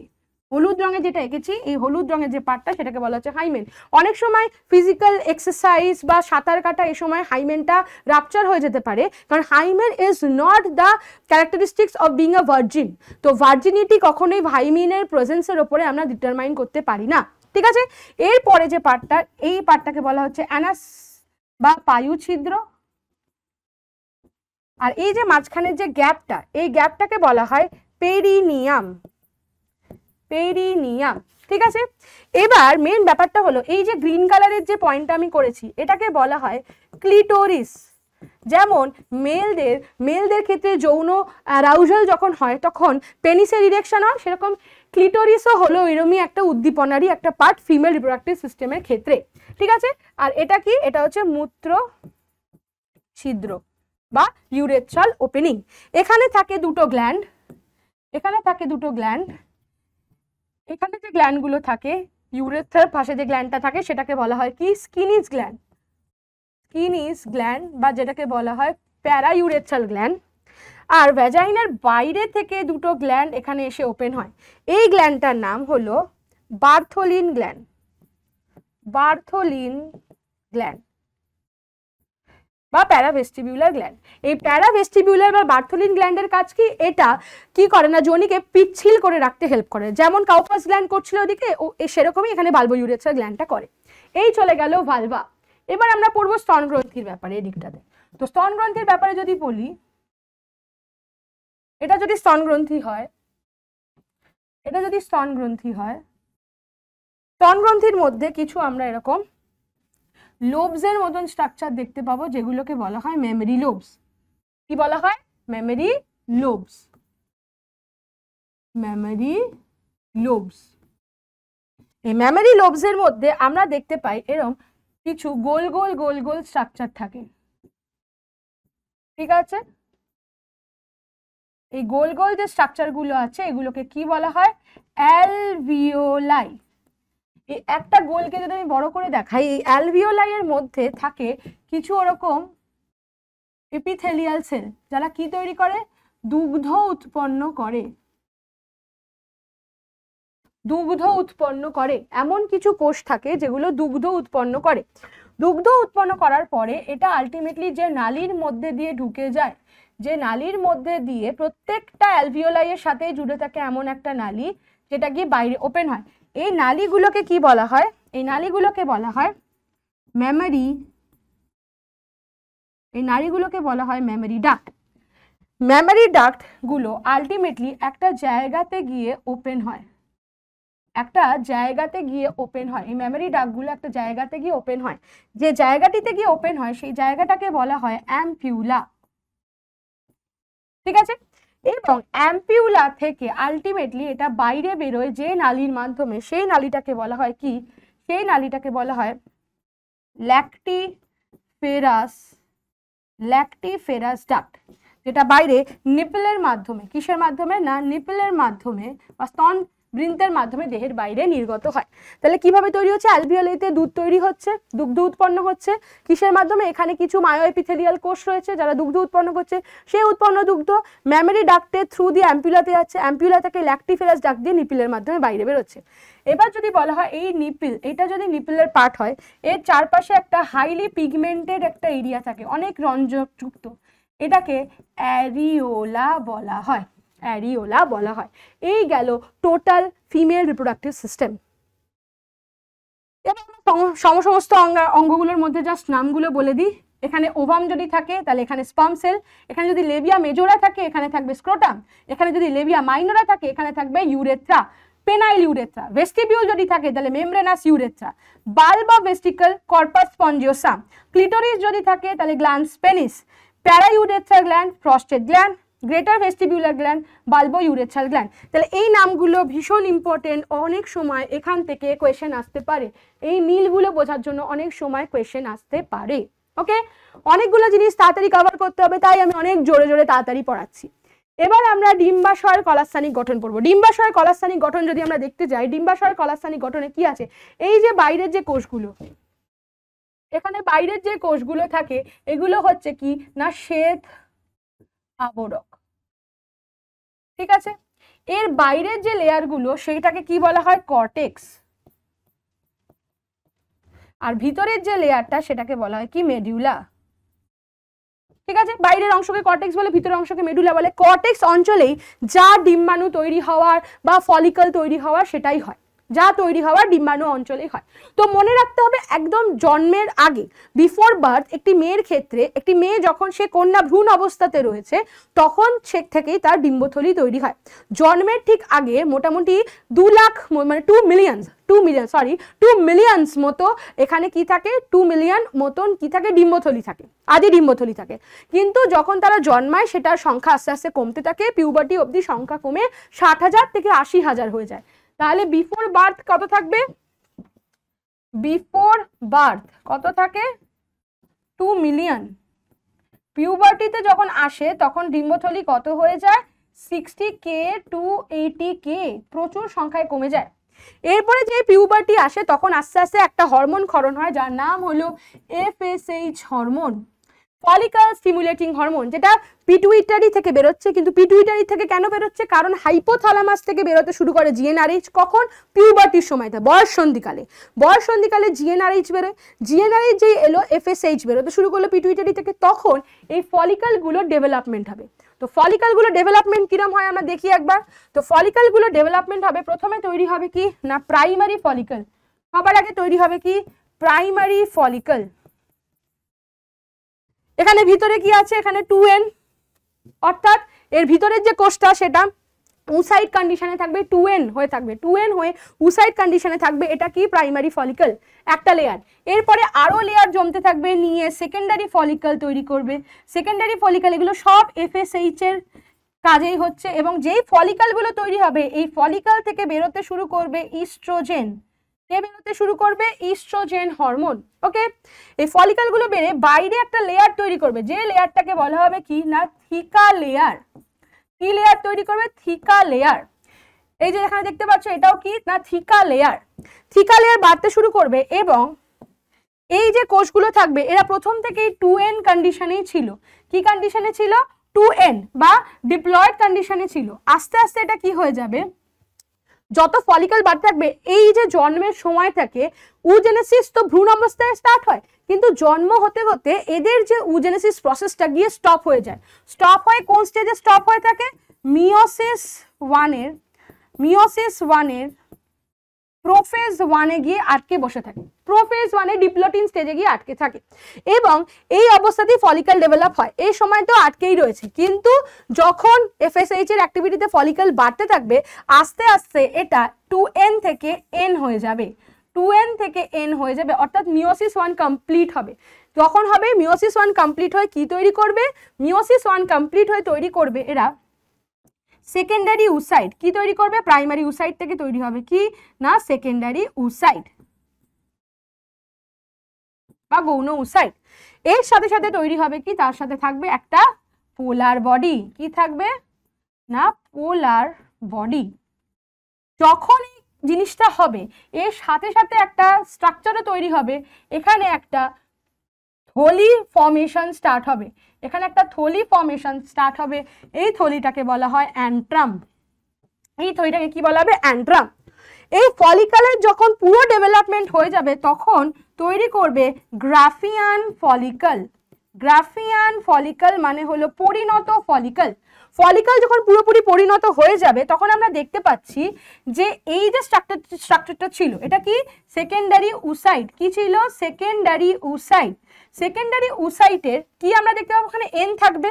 [SPEAKER 1] হলুদ রঙে যেটা এঁকেছি এই হলুদ রঙের যে পার্টটা সেটাকে বলা হচ্ছে হাইমেন অনেক সময় ফিজিক্যাল এক্সারসাইজ বা সাঁতার কাটা এ সময় হাইমেনটা রাপচার হয়ে যেতে পারে কারণ hymen is not the characteristics of being a virgin তো ভার্জিনিটি কখনোই হাইমিনের প্রেজেন্সের ওপরে আমরা ডিটারমাইন করতে পারি না ঠিক আছে এরপরে যে পার্টটা এই পার্টটাকে বলা হচ্ছে অ্যানাস বা পায়ু ছিদ্র আর এই যে মাঝখানের যে গ্যাপটা এই গ্যাপটাকে বলা হয় পেরিনিয়াম পেরিনিয়াম ঠিক আছে এবার মেন ব্যাপারটা হলো এই যে গ্রিন কালারের যে পয়েন্টটা আমি করেছি এটাকে বলা হয় ক্লিটোরিস যেমন মেলদের মেলদের ক্ষেত্রে যৌন অ্যারাউজাল যখন হয় তখন পেনিসের ইরেকশন হয় সেরকম ক্লিটোরিসও হলো এরমই একটা উদ্দীপনারই একটা পার্ট ফিমেল রিপ্রোডাক্টিভ সিস্টেমের ক্ষেত্রে ঠিক আছে আর এটা কি এটা হচ্ছে মূত্র ছিদ্র বা ইউরেথ্রাল ওপেনিং এখানে থাকে দুটো গ্ল্যান্ড এখানে থাকে দুটো গ্ল্যান্ড এখানে যে গ্ল্যান্ডগুলো থাকে ইউরেথার পাশে যে গ্ল্যান্ডটা থাকে সেটাকে বলা হয় কি স্কিনিজ গ্ল্যান্ড স্কিনিজ গ্ল্যান্ড বা যেটাকে বলা হয় প্যারা ইউরেথাল গ্ল্যান্ড আর ভ্যাজাইনার বাইরে থেকে দুটো গ্ল্যান্ড এখানে এসে ওপেন হয় এই গ্ল্যান্ডটার নাম হলো বার্থোলিন গ্ল্যান্ড বার্থোলিন গ্ল্যান্ড বা প্যারাভেস্টিবিউলার গ্ল্যান্ড এই প্যারাভেস্টিবিউলার বা বার্থোলিন গ্ল্যান্ডের কাজ কি এটা কি করে না যোনিকে পিচ্ছিল করে রাখতে হেল্প করে যেমন কাউপাস গ্ল্যান্ড করছিল ওদিকে ও সেরকমই এখানে বাল্বোইউরেথ্রা গ্ল্যান্ডটা করে এই চলে গেল ভালভা এবার আমরা পড়বো স্তনগ্রন্থির ব্যাপারে এই দিকটাতে তো স্তনগ্রন্থির ব্যাপারে যদি বলি এটা যদি স্তনগ্রন্থি হয় এটা যদি স্তনগ্রন্থি হয় স্তনগ্রন্থির মধ্যে কিছু আমরা এরকম লোবসের মতন স্ট্রাকচার দেখতে পাবো যেগুলোকে বলা হয় মেমরি লোবস কি বলা হয় মেমরি লোবস মেমরি লোবস এই মেমরি লোবসের মধ্যে আমরা দেখতে পাই এরম কিছু গোল গোল গোল গোল স্ট্রাকচার থাকে ঠিক আছে এই গোল গোল যে স্ট্রাকচারগুলো আছে এগুলোকে কি বলা হয় অ্যালভিওলাই এই একটা গোলকে যদি আমি বড় করে দেখাই এই অ্যালভিওলাই এর মধ্যে থাকে কিছু ওরকম এপিথেলিয়াল সেল যারা কি তৈরি করে দুগ্ধ উৎপন্ন করে দুগ্ধ উৎপন্ন করে এমন কিছু কোষ থাকে যেগুলো দুগ্ধ উৎপন্ন করে দুগ্ধ উৎপন্ন করার পরে এটা আলটিমেটলি যে নালির মধ্যে দিয়ে ঢুকে যায় যে নালির মধ্যে দিয়ে প্রত্যেকটা অ্যালভিওলাইয়ের সাথে জুড়ে থাকে এমন একটা নালি যেটা গিয়ে বাইরে ওপেন হয় এই নালিগুলোকে কি বলা হয় এই নালিগুলোকে বলা হয় মেমারি এই নালীগুলোকে বলা হয় মেমারি ডাক্ট মেমারি ডাক্টগুলো আলটিমেটলি একটা জায়গাতে গিয়ে ওপেন হয় একটা জায়গাতে গিয়ে ওপেন হয় এই মেমারি ডাকগুলো একটা জায়গাতে গিয়ে ওপেন হয় যে জায়গাটিতে গিয়ে ওপেন হয় সেই জায়গাটাকে বলা হয় অ্যাম্পিউলা ঠিক আছে এবং অ্যাম্পিউলা থেকে আলটিমেটলি এটা বাইরে বেরোয় যে নালির মাধ্যমে সেই নালিটাকে বলা হয় কি সেই নালিটাকে বলা হয় lactiferous lactiferous duct যেটা বাইরে নিপলের মাধ্যমে কিসের মাধ্যমে না নিপলের মাধ্যমে বা স্তন বৃন্তের মাধ্যমে দেহের বাইরে নির্গত হয় তাহলে কিভাবে তৈরি হচ্ছে অ্যালভিওলাইতে দুধ তৈরি হচ্ছে দুগ্ধ উৎপন্ন হচ্ছে কিসের মাধ্যমে এখানে কিছু মায়োএপিথেলিয়াল কোষ রয়েছে যারা দুগ্ধ উৎপন্ন করছে সেই উৎপন্ন দুগ্ধ ম্যামেরি ডাকতে থ্রু দিয়ে অ্যাম্পিউলাতে যাচ্ছে অ্যাম্পিউলা থেকে ল্যাকটিফেরাস ডাক দিয়ে নিপিলের মাধ্যমে বাইরে বেরোচ্ছে এবার যদি বলা হয় এই নিপিল এটা যদি নিপিলের পার্ট হয় এর চারপাশে একটা হাইলি পিগমেন্টেড একটা এরিয়া থাকে অনেক রঞ্জকযুক্ত এটাকে অ্যারিওলা বলা হয় অ্যারিওলা বলা হয় এই গেল টোটাল ফিমেল রিপ্রোডাক্টিভ সিস্টেম সমস্ত অঙ্গগুলোর মধ্যে জাস্ট নামগুলো বলে দিই এখানে ওভাম যদি থাকে তাহলে এখানে স্পাম সেল এখানে যদি লেবিয়া মেজোরা থাকে এখানে থাকবে স্ক্রোটাম এখানে যদি লেবিয়া মাইনোরা থাকে এখানে থাকবে ইউরেথ্রা পেনাইল ইউরেথ্রা ভেস্টিবিউল যদি থাকে তাহলে মেমব্রেনাস ইউরেথ্রা বাল বা ভেস্টিকল কর্পাস স্পঞ্জিওসাম ক্লিটোরিস যদি থাকে তাহলে গ্ল্যান্ড স্পেনিস paraurethral gland prostate gland greater vestibular gland bulbourethral gland তাহলে এই নামগুলো ভীষণ ইম্পর্টেন্ট অনেক সময় এখান থেকে কোয়েশ্চেন আসতে পারে এই মিলগুলো বোঝার জন্য অনেক সময় কোয়েশ্চেন আসতে পারে ওকে অনেকগুলো জিনিস তাড়াতাড়ি কভার করতে হবে তাই আমি অনেক জোরে জোরে তাড়াতাড়ি পড়াচ্ছি এবার আমরা ডিম্বাশয়ের কলাস্থানিক গঠন পড়বো ডিম্বাশয়ের কলাস্থানিক গঠন যদি আমরা দেখতে যাই ডিম্বাশয়ের কলাস্থানিক গঠনে কি আছে এই যে বাইরের যে কোষগুলো এখানে বাইরের যে কোষগুলো থাকে এগুলো হচ্ছে কি না শ্বেত আবরক ঠিক আছে এর বাইরের যে লেয়ারগুলো সেইটাকে কি বলা হয় কর্টেক্স আর ভিতরের যে লেয়ারটা সেটাকে বলা হয় কি মেডিউলা ঠিক আছে বাইরের অংশকে কর্টেক্স বলে ভিতরের অংশকে মেডুলা বলে কর্টেক্স অঞ্চলেই যা ডিম্বাণু তৈরি হওয়ার বা ফলিকল তৈরি হওয়ার সেটাই হয় যা তৈরি হওয়া ডিম্বাণু অঞ্চলে হয় তো মনে রাখতে হবে একদম জন্মের আগে বিফোর বার্থ একটি মেয়ের ক্ষেত্রে একটি মেয়ে যখন সে কন্যা ভ্রূণ অবস্থাতে রয়েছে তখন সে থেকেই তার ডিম্বথলি তৈরি হয় জন্মের ঠিক আগে মোটামুটি দু লাখ মানে two millions two million sorry two millions মতো এখানে কি থাকে টু মিলিয়ন মতন কি থাকে ডিম্বথলি থাকে আদি ডিম্বথলি থাকে কিন্তু যখন তারা জন্মায় সেটার সংখ্যা আস্তে আস্তে কমতে থাকে পিউবার্টি অবধি সংখ্যা কমে ষাট হাজার থেকে আশি হাজার হয়ে যায় তাহলে বিফোর বার্থ কত থাকবে বিফোর বার্থ কত থাকে টু মিলিয়ন পিউবার্টিতে যখন আসে তখন ডিম্বথলি কত হয়ে যায় সিক্সটি কে টু এইটি কে প্রচুর সংখ্যায় কমে যায় এরপরে যে পিউবার্টি আসে তখন আস্তে আস্তে একটা হরমোন ক্ষরণ হয় যার নাম হলো F S H hormone follicle stimulating hormone যেটা পিটুইটারি থেকে বেরোচ্ছে কিন্তু পিটুইটারি থেকে কেন বেরোচ্ছে কারণ হাইপোথালামাস থেকে বেরোতে শুরু করে জিএনআরএইচ কখন পিউবার্টির সময়তে বয়স সন্ধিকালে বয়স সন্ধিকালে জিএনআরএইচ বেরোয় জিএনআরএইচ যেই এলো এফএসএইচ বেরোতে শুরু করলো পিটুইটারি থেকে তখন এই ফলিকালগুলো ডেভেলপমেন্ট হবে তো ফলিকালগুলো ডেভেলপমেন্ট কিরম হয় আমরা দেখি একবার তো ফলিকালগুলো ডেভেলপমেন্ট হবে প্রথমে তৈরি হবে কি না প্রাইমারি ফলিকাল সবার আগে তৈরি হবে কি প্রাইমারি ফলিকাল এখানে ভিতরে কি আছে এখানে টু এন অর্থাৎ এর ভিতরের যে কোষটা সেটা উসাইড কন্ডিশনে থাকবে টু এন হয়ে থাকবে টু এন হয়ে উসাইড কন্ডিশনে থাকবে এটা কি প্রাইমারি ফলিকল একটা লেয়ার এরপরে আরও লেয়ার জমতে থাকবে নিয়ে সেকেন্ডারি ফলিকল তৈরি করবে সেকেন্ডারি ফলিকল এগুলো সব এফএসএইচের কাজেই হচ্ছে এবং যেই ফলিকালগুলো তৈরি হবে এই ফলিকাল থেকে বেরোতে শুরু করবে ইস্ট্রোজেন কে বেরোতে শুরু করবে ইস্ট্রোজেন হরমোন ওকে এই ফলিকালগুলো বেড়ে বাইরে একটা লেয়ার তৈরি করবে যে লেয়ারটাকে বলা হবে কি না থিকা লেয়ার কি লেয়ার তৈরি করবে থিকা লেয়ার এই যে এখানে দেখতে পাচ্ছ এটাও কি না থিকা লেয়ার থিকা লেয়ার বাড়তে শুরু করবে এবং এই যে কোষগুলো থাকবে এরা প্রথম থেকেই টু এন কন্ডিশনেই ছিল কি কন্ডিশনে ছিল টু এন বা ডিপ্লয়েড কন্ডিশনে ছিল আস্তে আস্তে এটা কি হয়ে যাবে যত ফলিকল বাড়তে থাকবে এই যে জন্মের সময় থাকে উজেনেসিস তো ভ্রূণ অবস্থায় স্টার্ট হয় কিন্তু জন্ম হতে হতে এদের যে উজেনেসিস প্রসেসটা গিয়ে স্টপ হয়ে যায় স্টপ হয় কোন স্টেজে স্টপ হয়ে থাকে মিওসিস ওয়ানের মিওসিস ওয়ানের প্রোফেজ ওয়ানে গিয়ে আটকে বসে থাকে প্রোফেজ মানে ডিপ্লোটিন স্টেজে গিয়ে আটকে থাকে এবং এই অবস্থাতেই ফলিকাল ডেভেলপ হয় এই সময় তো আটকেই রয়েছে কিন্তু যখন এফএসএইচ এর অ্যাক্টিভিটিতে ফলিকাল বাড়তে থাকবে আস্তে আস্তে এটা টু এন থেকে এন হয়ে যাবে টু এন থেকে এন হয়ে যাবে অর্থাৎ মিওসিস ওয়ান কমপ্লিট হবে যখন হবে মিওসিস ওয়ান কমপ্লিট হয়ে কি তৈরি করবে মিওসিস ওয়ান কমপ্লিট হয়ে তৈরি করবে এরা সেকেন্ডারি উসাইড কি তৈরি করবে প্রাইমারি উসাইড থেকে তৈরি হবে কি না সেকেন্ডারি উসাইড বা গৌণ উসাইট এর সাথে সাথে তৈরি হবে কি তার সাথে থাকবে একটা পোলার বডি কি থাকবে না পোলার বডি যখন এই জিনিসটা হবে এর সাথে সাথে একটা স্ট্রাকচারও তৈরি হবে এখানে একটা থলি ফর্মেশন স্টার্ট হবে এখানে একটা থলি ফর্মেশন স্টার্ট হবে এই থলিটাকে বলা হয় অ্যান্ট্রাম এই থলিটাকে কি বলা হবে অ্যান্ট্রাম এই ফলিকালের যখন পুরো ডেভেলপমেন্ট হয়ে যাবে তখন তৈরি করবে গ্রাফিয়ান ফলিকল গ্রাফিয়ান ফলিকল মানে হলো পরিণত ফলিকল ফলিকল যখন পুরোপুরি পরিণত হয়ে যাবে তখন আমরা দেখতে পাচ্ছি যে এই যে স্ট্রাকচার স্ট্রাকচারটা ছিল এটা কি সেকেন্ডারি উসাইট কি ছিল সেকেন্ডারি উসাইট সেকেন্ডারি উসাইটের কি আমরা দেখতে পাবো ওখানে এন থাকবে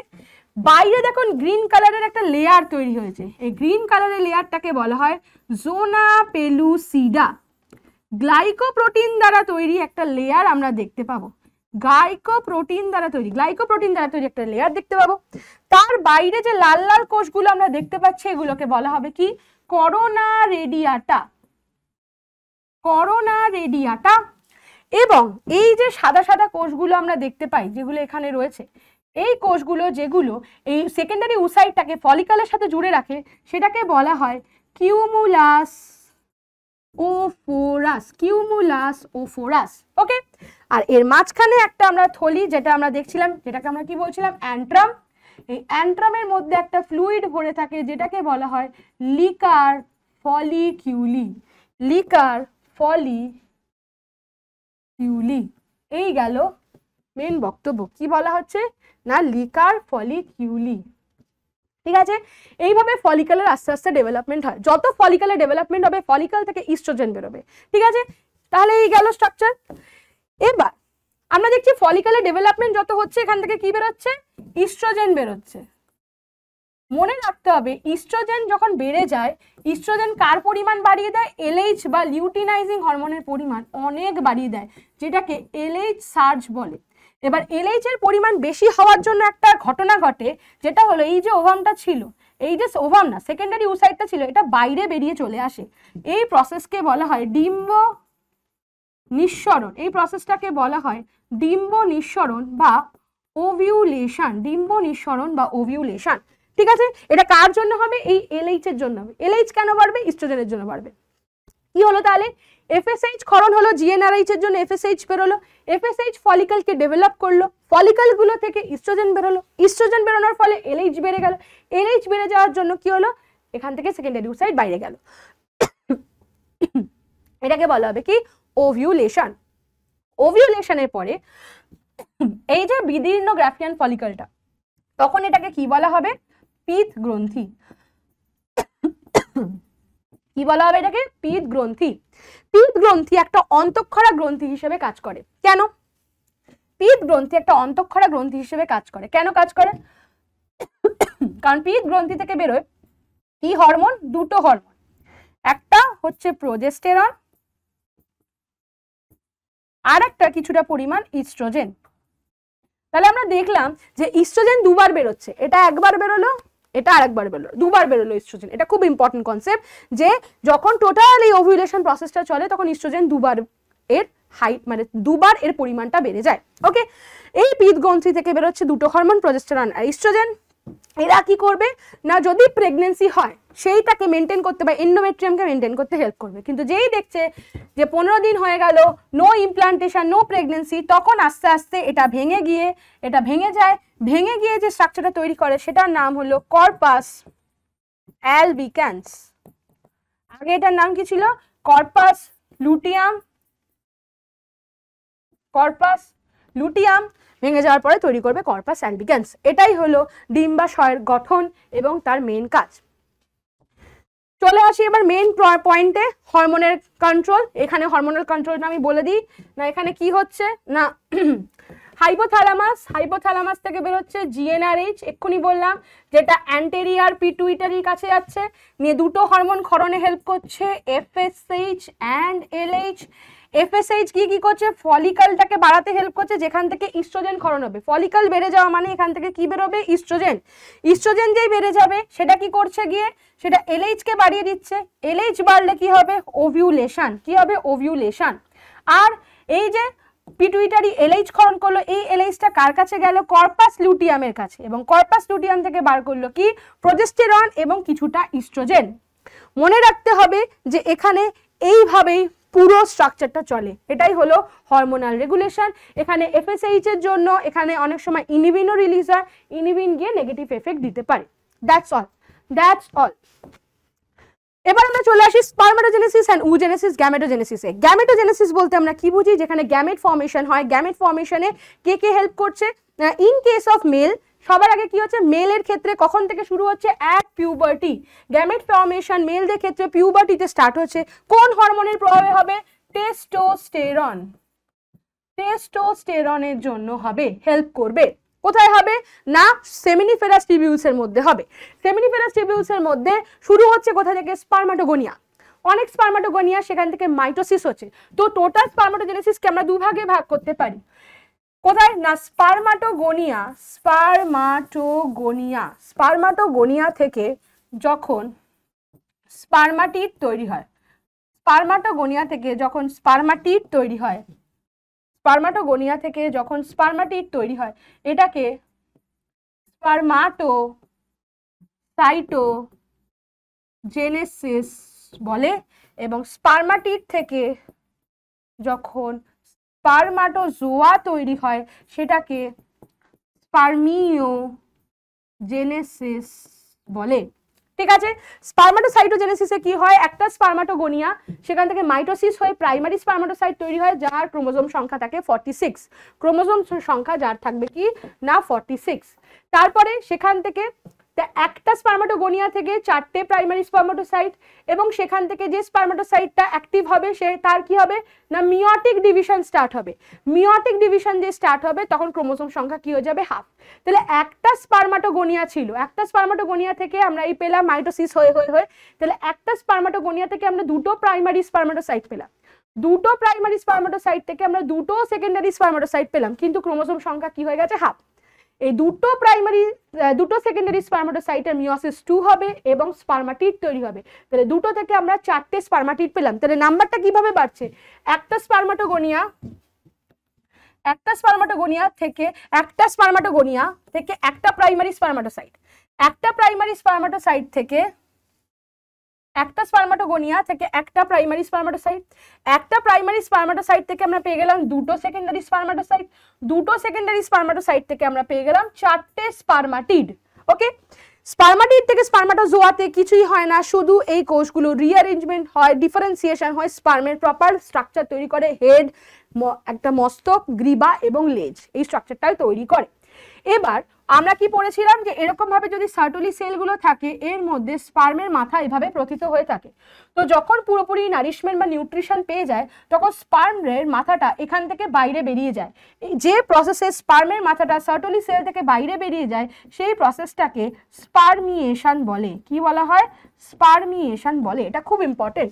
[SPEAKER 1] বাইরে দেখুন গ্রিন কালারের একটা লেয়ার তৈরি হয়েছে এই গ্রিন কালারের লেয়ারটাকে বলা হয় জোনা পেলুসিডা গ্লাইকোপ্রোটিন দ্বারা তৈরি একটা লেয়ার আমরা দেখতে পাবো গ্লাইকোপ্রোটিন দ্বারা তৈরি গ্লাইকোপ্রোটিন দ্বারা তৈরি একটা লেয়ার দেখতে পাবো তার বাইরে যে লাল লাল কোষগুলো আমরা দেখতে পাচ্ছি এগুলোকে বলা হবে কি করোনা রেডিয়াটা করোনা রেডিয়াটা এবং এই যে সাদা সাদা কোষগুলো আমরা দেখতে পাই যেগুলো এখানে রয়েছে এই কোষগুলো যেগুলো এই সেকেন্ডারি উসাইডটাকে ফলিকালের সাথে জুড়ে রাখে সেটাকে বলা হয় কিউমুলাস ওফোরাস কিউমুলাস ওফোরাস ওকে আর এর মাঝখানে একটা আমরা থলি যেটা আমরা দেখছিলাম যেটাকে আমরা কি বলছিলাম অ্যান্ট্রাম এই অ্যান্ট্রামের মধ্যে একটা ফ্লুইড ভরে থাকে যেটাকে বলা হয় লিকার ফলিকিউলি লিকার ফলি কিউলি এই গেল মেন বক্তব্য কি বলা হচ্ছে না লিকার ফলিকিউলি ঠিক আছে এইভাবে ফলিকালের আস্তে আস্তে ডেভেলপমেন্ট হয় যত ফলিকালের ডেভেলপমেন্ট হবে ফলিকাল থেকে ইস্ট্রোজেন বেরোবে ঠিক আছে তাহলে এই গেল স্ট্রাকচার এবার আমরা দেখছি ফলিকালের ডেভেলপমেন্ট যত হচ্ছে এখান থেকে কি বেরোচ্ছে ইস্ট্রোজেন বেরোচ্ছে মনে রাখতে হবে ইস্ট্রোজেন যখন বেড়ে যায় ইস্ট্রোজেন কার পরিমাণ বাড়িয়ে দেয় এলএইচ বা লিউটিনাইজিং হরমোনের পরিমাণ অনেক বাড়িয়ে দেয় যেটাকে এলএইচ সার্জ বলে এবার এলএইচ এর পরিমাণ বেশি হওয়ার জন্য একটা ঘটনা ঘটে যেটা হলো এই যে ওভামটা ছিল এই যে ওভাম না সেকেন্ডারি ইউসাইডটা ছিল এটা বাইরে বেরিয়ে চলে আসে এই প্রসেসকে বলা হয় ডিম্ব নিঃসরণ এই প্রসেসটাকে বলা হয় ডিম্ব নিঃসরণ বা ওভিউলেশন ডিম্ব নিঃসরণ বা ওভিউলেশন ঠিক আছে এটা কার জন্য হবে এই এলএইচ এর জন্য হবে এলএইচ কেন বাড়বে ইস্ট্রোজেনের জন্য বাড়বে কি হলো তাহলে এফএসএইচ ক্ষরণ হলো জিএনআরএইচ এর জন্য এফএসএইচ বেরোলো এফএসএইচ ফলিকালকে ডেভেলপ করলো ফলিকালগুলো থেকে ইস্ট্রোজেন বেরোলো ইস্ট্রোজেন বেরোনোর ফলে এলএইচ বেড়ে গেল এলএইচ বেড়ে যাওয়ার জন্য কি হলো এখান থেকে সেকেন্ডারি সাইড বাইরে গেল এটাকে বলা হবে কি ওভিউলেশন ওভিউলেশনের পরে এই যে বিদীর্ণ গ্রাফিয়ান ফলিকলটা তখন এটাকে কি বলা হবে পিথ গ্রন্থি কি বলা হবে এটাকে পিত গ্রন্থি পিত গ্রন্থি একটা অন্তঃক্ষরা গ্রন্থি হিসেবে কাজ করে কেন পিত গ্রন্থি একটা অন্তঃক্ষরা গ্রন্থি হিসেবে কাজ করে কেন কাজ করে কারণ পিত গ্রন্থি থেকে বেরোয় কি হরমোন দুটো হরমোন একটা হচ্ছে প্রোজেস্টেরন আর একটা কিছুটা পরিমাণ ইস্ট্রোজেন তাহলে আমরা দেখলাম যে ইস্ট্রোজেন দুবার বেরোচ্ছে এটা একবার বেরোলো এটা আরেকবার বেরোলো দুবার বেরোলো ইস্ট্রোজেন এটা খুব ইম্পর্টেন্ট কনসেপ্ট যে যখন টোটাল এই ওভিউলেশন প্রসেসটা চলে তখন ইস্ট্রোজেন দুবার এর হাইট মানে দুবার এর পরিমাণটা বেড়ে যায় ওকে এই পিত গ্রন্থি থেকে বেরোচ্ছে দুটো হরমোন প্রজেস্টেরন আর ইস্ট্রোজেন এরা কি করবে না যদি প্রেগনেন্সি হয় সেই তাকে মেনটেন করতে বা এন্ডোমেট্রিয়ামকে মেনটেন করতে হেল্প করবে কিন্তু যেই দেখছে যে পনেরো দিন হয়ে গেল নো ইমপ্লান্টেশন নো প্রেগনেন্সি তখন আস্তে আস্তে এটা ভেঙে গিয়ে এটা ভেঙে যায় ভেঙে গিয়ে যে স্ট্রাকচারটা তৈরি করে সেটার নাম হলো কর্পাস অ্যালবিক্যান্স আগে এটার নাম কি ছিল কর্পাস লুটিয়াম কর্পাস লুটিয়াম ভেঙে যাওয়ার পরে তৈরি করবে কর্পাস অ্যালবিক্যান্স এটাই হলো ডিম্বাশয়ের গঠন এবং তার মেন কাজ চলে আসি এবার মেন পয়েন্টে হরমোনের কন্ট্রোল এখানে হরমোনাল কন্ট্রোলটা আমি বলে দিই না এখানে কি হচ্ছে না হাইপোথ্যালামাস হাইপোথ্যালামাস থেকে বেরোচ্ছে জিএনআরএইচ এক্ষুনি বললাম যেটা অ্যান্টেরিয়ার পিটুইটারির কাছে যাচ্ছে নিয়ে দুটো হরমোন ক্ষরণে হেল্প করছে এফএসএইচ অ্যান্ড এলএইচ এফএসএইচ কি কি করছে ফলিকালটাকে বাড়াতে হেল্প করছে যেখান থেকে ইস্ট্রোজেন ক্ষরণ হবে ফলিকাল বেড়ে যাওয়া মানে এখান থেকে কি বেরোবে ইস্ট্রোজেন ইস্ট্রোজেন যেই বেড়ে যাবে সেটা কি করছে গিয়ে সেটা এলএইচকে বাড়িয়ে দিচ্ছে এলএইচ বাড়লে কি হবে ওভিউলেশন কি হবে ওভিউলেশন আর এই যে পিটুইটারি এলএইচ খরণ করলো এই এলএইচটা কার কাছে গেল কর্পাস লুটিয়ামের কাছে এবং কর্পাস লুটিয়াম থেকে বার করলো কি প্রজেস্টেরন এবং কিছুটা ইস্ট্রোজেন মনে রাখতে হবে যে এখানে এইভাবেই পুরো স্ট্রাকচারটা চলে এটাই হলো হরমোনাল রেগুলেশন এখানে এফএসএইচ এর জন্য এখানে অনেক সময় ইনিবিনও রিলিজ হয় ইনিবিন গিয়ে নেগেটিভ এফেক্ট দিতে পারে দ্যাটস অল দ্যাটস অল এবার আমরা চলে আসি স্পার্মেটোজেনেসিস অ্যান্ড উজেনেসিস গ্যামেটোজেনেসিসে গ্যামেটোজেনেসিস বলতে আমরা কি বুঝি যেখানে গ্যামেট ফর্মেশন হয় গ্যামেট ফর্মেশনে কে কে হেল্প করছে ইন কেস অফ মেল সবার আগে কি হচ্ছে মেলের ক্ষেত্রে কখন থেকে শুরু হচ্ছে অ্যাট পিউবার্টি গ্যামেট ফর্মেশন মেলদের ক্ষেত্রে পিউবার্টিতে স্টার্ট হচ্ছে কোন হরমোনের প্রভাবে হবে টেস্টোস্টেরন টেস্টোস্টেরনের জন্য হবে হেল্প করবে কোথায় হবে না সেমিনিফেরাস টিবিউলসের মধ্যে হবে সেমিনিফেরাস টিবিউলসের মধ্যে শুরু হচ্ছে কোথা থেকে স্পার্মাটোগোনিয়া অনেক স্পার্মাটোগোনিয়া সেখান থেকে মাইটোসিস হচ্ছে তো টোটাল স্পার্মাটোজেনেসিসকে আমরা দুভাগে ভাগ করতে পারি কোথায় না স্পার্মাটোগোনিয়া স্পার্মাটোগোনিয়া স্পার্মাটোগোনিয়া থেকে যখন স্পার্মাটিট তৈরি হয় স্পার্মাটোগোনিয়া থেকে যখন স্পার্মাটিট তৈরি হয় স্পার্মাটোগোনিয়া থেকে যখন স্পার্মাটিট তৈরি হয় এটাকে স্পার্মাটো সাইটো জেনেসিস বলে এবং স্পার্মাটিট থেকে যখন স্পার্মাটোজোয়া তৈরি হয় সেটাকে স্পার্মিও জেনেসিস বলে ঠিক আছে স্পার্মাটোসাইটোজেনেসিসে কি হয় একটা স্পার্মাটোগোনিয়া সেখান থেকে মাইটোসিস হয়ে প্রাইমারি স্পার্মাটোসাইট তৈরি হয় যার ক্রোমোজোম সংখ্যা থাকে ফর্টি সিক্স ক্রোমোজোম সংখ্যা যার থাকবে কি না ফর্টি সিক্স তারপরে সেখান থেকে তা একটা স্পার্মাটোগোনিয়া থেকে চারটে প্রাইমারি স্পার্মাটোসাইট এবং সেখান থেকে যে স্পার্মাটোসাইটটা অ্যাক্টিভ হবে সে তার কি হবে না মিওটিক ডিভিশন স্টার্ট হবে মিওটিক ডিভিশন যে স্টার্ট হবে তখন ক্রোমোসোম সংখ্যা কি হয়ে যাবে হাফ তাহলে একটা স্পার্মাটোগোনিয়া ছিল একটা স্পার্মাটোগোনিয়া থেকে আমরা এই পেলাম মাইটোসিস হয়ে হয়ে হয়ে তাহলে একটা স্পার্মাটোগোনিয়া থেকে আমরা দুটো প্রাইমারি স্পার্মাটোসাইট পেলাম দুটো প্রাইমারি স্পার্মাটোসাইট থেকে আমরা দুটো সেকেন্ডারি স্পার্মাটোসাইট পেলাম কিন্তু ক্রোমোসোম সংখ্যা কি হয়ে গেছে হাফ এই দুটো প্রাইমারি দুটো সেকেন্ডারি স্পার্মাটোসাইটের মিওসিস টু হবে এবং স্পার্মাটিড তৈরি হবে তাহলে দুটো থেকে আমরা চারটে স্পার্মাটিড পেলাম তাহলে নাম্বারটা কিভাবে বাড়ছে একটা স্পার্মাটোগোনিয়া একটা স্পার্মাটোগোনিয়া থেকে একটা স্পার্মাটোগোনিয়া থেকে একটা প্রাইমারি স্পার্মাটোসাইট একটা প্রাইমারি স্পার্মাটোসাইট থেকে একটা স্পার্মাটোগোনিয়া থেকে একটা প্রাইমারি স্পার্মাটোসাইট একটা প্রাইমারি স্পার্মাটোসাইট থেকে আমরা পেয়ে গেলাম দুটো সেকেন্ডারি স্পার্মাটোসাইট দুটো সেকেন্ডারি স্পার্মাটোসাইট থেকে আমরা পেয়ে গেলাম চারটে স্পার্মাটিড ওকে স্পার্মাটিড থেকে স্পার্মাটোজোয়াতে কিছুই হয় না শুধু এই কোষগুলো রিঅ্যারেঞ্জমেন্ট হয় ডিফারেন্সিয়েশন হয় স্পার্মের প্রপার স্ট্রাকচার তৈরি করে হেড একটা মস্তক গ্রিবা এবং লেজ এই স্ট্রাকচারটাই তৈরি করে এবার আমরা কি পড়েছিলাম যে এরকম ভাবে যদি সার্টুলি সেলগুলো থাকে এর মধ্যে স্পার্মের মাথা এভাবে প্রথিত হয়ে থাকে তো যখন পুরোপুরি নারিশমেন্ট বা নিউট্রিশন পেয়ে যায় তখন স্পার্মের মাথাটা এখান থেকে বাইরে বেরিয়ে যায় যে প্রসেসে স্পার্মের মাথাটা সার্টুলি সেল থেকে বাইরে বেরিয়ে যায় সেই প্রসেসটাকে স্পার্মিয়েশন বলে কি বলা হয় স্পার্মিয়েশন বলে এটা খুব ইম্পর্টেন্ট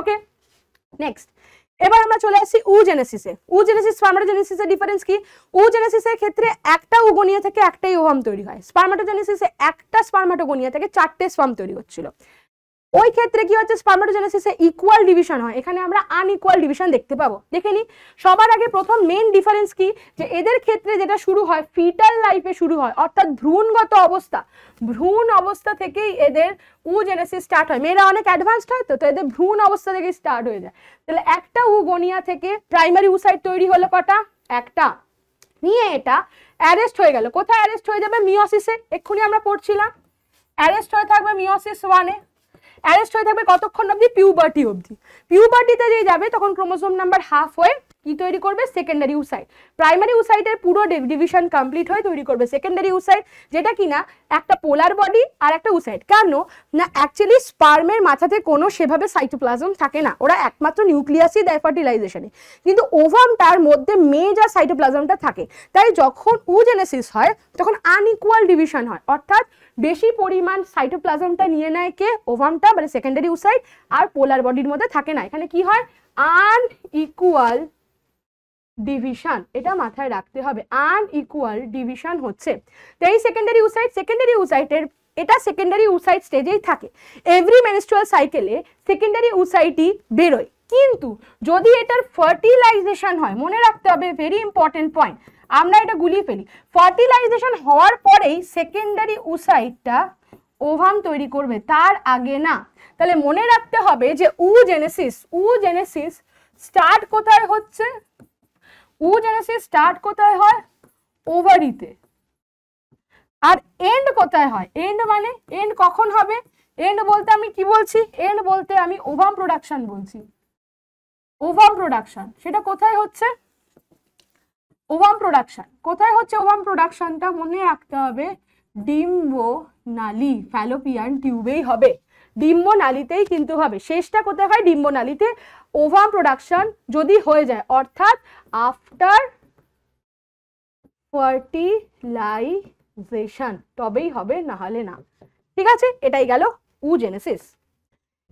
[SPEAKER 1] ওকে নেক্সট এবার আমরা চলে আসি উ জেনেসিসে উ জেনেসিস স্পার্মাটোজেনেসিসের ডিফারেন্স কি উ জেনেসিসের ক্ষেত্রে একটা উগোনিয়া থেকে একটাই ওভাম তৈরি হয় স্পার্মাটোজেনেসিসে একটা স্পার্মাটোগোনিয়া থেকে চারটে স্পাম তৈরি হচ্ছিল ওই ক্ষেত্রে কি হচ্ছে স্পার্মাটোজেনেসিসে ইকুয়াল ডিভিশন হয় এখানে আমরা আনইকুয়াল ডিভিশন দেখতে পাবো দেখে নিই সবার আগে প্রথম মেন ডিফারেন্স কি যে এদের ক্ষেত্রে যেটা শুরু হয় ফিটাল লাইফে শুরু হয় অর্থাৎ ভ্রূণগত অবস্থা ভ্রূণ অবস্থা থেকেই এদের উজেনেসিস স্টার্ট হয় মেয়েরা অনেক অ্যাডভান্সড হয় তো তো এদের ভ্রূণ অবস্থা থেকেই স্টার্ট হয়ে যায় তাহলে একটা উ উগোনিয়া থেকে প্রাইমারি উসাইড তৈরি হলো কটা একটা নিয়ে এটা অ্যারেস্ট হয়ে গেল কোথায় অ্যারেস্ট হয়ে যাবে মিওসিসে এক্ষুনি আমরা পড়ছিলাম অ্যারেস্ট হয়ে থাকবে মিওসিস ওয়ানে অ্যারেস্ট হয়ে থাকবে কতক্ষণ অবধি পিউবার্টি অবধি পিউবার্টিতে যে যাবে তখন ক্রোমোসোম নাম্বার হাফ হয়ে কি তৈরি করবে সেকেন্ডারি উসাইট প্রাইমারি উসাইটের পুরো ডিভিশন কমপ্লিট হয়ে তৈরি করবে সেকেন্ডারি উসাইট যেটা কি না একটা পোলার বডি আর একটা উসাইট কেন না অ্যাকচুয়ালি স্পার্মের মাথাতে কোনো সেভাবে সাইটোপ্লাজম থাকে না ওরা একমাত্র নিউক্লিয়াসই দেয় ফার্টিলাইজেশনে কিন্তু ওভামটার মধ্যে মেজার সাইটোপ্লাজমটা থাকে তাই যখন উজেনেসিস হয় তখন আনইকুয়াল ডিভিশন হয় অর্থাৎ বেশি পরিমাণ সাইটোপ্লাজমটা নিয়ে নেয় কে ওভামটা মানে সেকেন্ডারি উসাইট আর পোলার বডির মধ্যে থাকে না এখানে কি হয় আনইকুয়াল ডিভিশন এটা মাথায় রাখতে হবে আন ইকুয়াল ডিভিশন হচ্ছে এই সেকেন্ডারি ইউসাইড সেকেন্ডারি উসাইটের এটা সেকেন্ডারি ইউসাইড স্টেজেই থাকে এভরি মেনস্ট্রুয়াল সাইকেলে সেকেন্ডারি উসাইটই বেরোয় কিন্তু যদি এটার ফার্টিলাইজেশন হয় মনে রাখতে হবে ভেরি ইম্পর্টেন্ট পয়েন্ট আমরা এটা গুলিয়ে ফেলি ফার্টিলাইজেশন হওয়ার পরেই সেকেন্ডারি উসাইডটা ওভাম তৈরি করবে তার আগে না তাহলে মনে রাখতে হবে যে oogenesis oogenesis start কোথায় হচ্ছে জেনেসিস স্টার্ট কোথায় হয় ওভারিতে আর এন্ড কোথায় হয় এন্ড মানে এন্ড কখন হবে এন্ড বলতে আমি কি বলছি এন্ড বলতে আমি ওভাম প্রোডাকশন বলছি ওভাম প্রোডাকশন সেটা কোথায় হচ্ছে ওভাম প্রোডাকশন কোথায় হচ্ছে ওভাম প্রোডাকশনটা মনে রাখতে হবে ডিম্ব নালী ফ্যালোপিয়ান টিউবেই হবে ডিম্ব নালীতেই কিন্তু হবে শেষটা কোথায় হয় ডিম্ব নালীতে ওভাম প্রোডাকশন যদি হয়ে যায় অর্থাৎ আফটার ফার্টিলাইজেশন তবেই হবে না হলে না ঠিক আছে এটাই গেল উজেনেসিস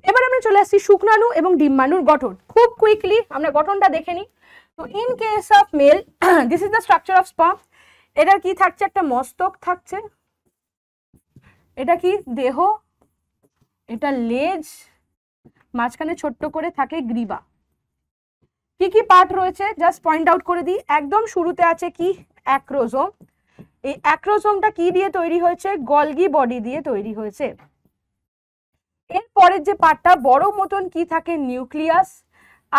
[SPEAKER 1] এবার আমরা চলে আসছি শুকনানু এবং ডিম্বাণুর গঠন খুব কুইকলি আমরা গঠনটা দেখে নিই তো in case of male this is the structure of sperm এটার কি থাকছে একটা মস্তক থাকছে এটা কি দেহ এটা লেজ মাঝখানে ছোট্ট করে থাকে গ্রীবা কি কি পার্ট রয়েছে জাস্ট পয়েন্ট আউট করে দিই একদম শুরুতে আছে কি অ্যাক্রোজোম এই অ্যাক্রোজোমটা কি দিয়ে তৈরি হয়েছে গলগি বডি দিয়ে তৈরি হয়েছে এরপরের যে পার্টটা বড় মতন কি থাকে নিউক্লিয়াস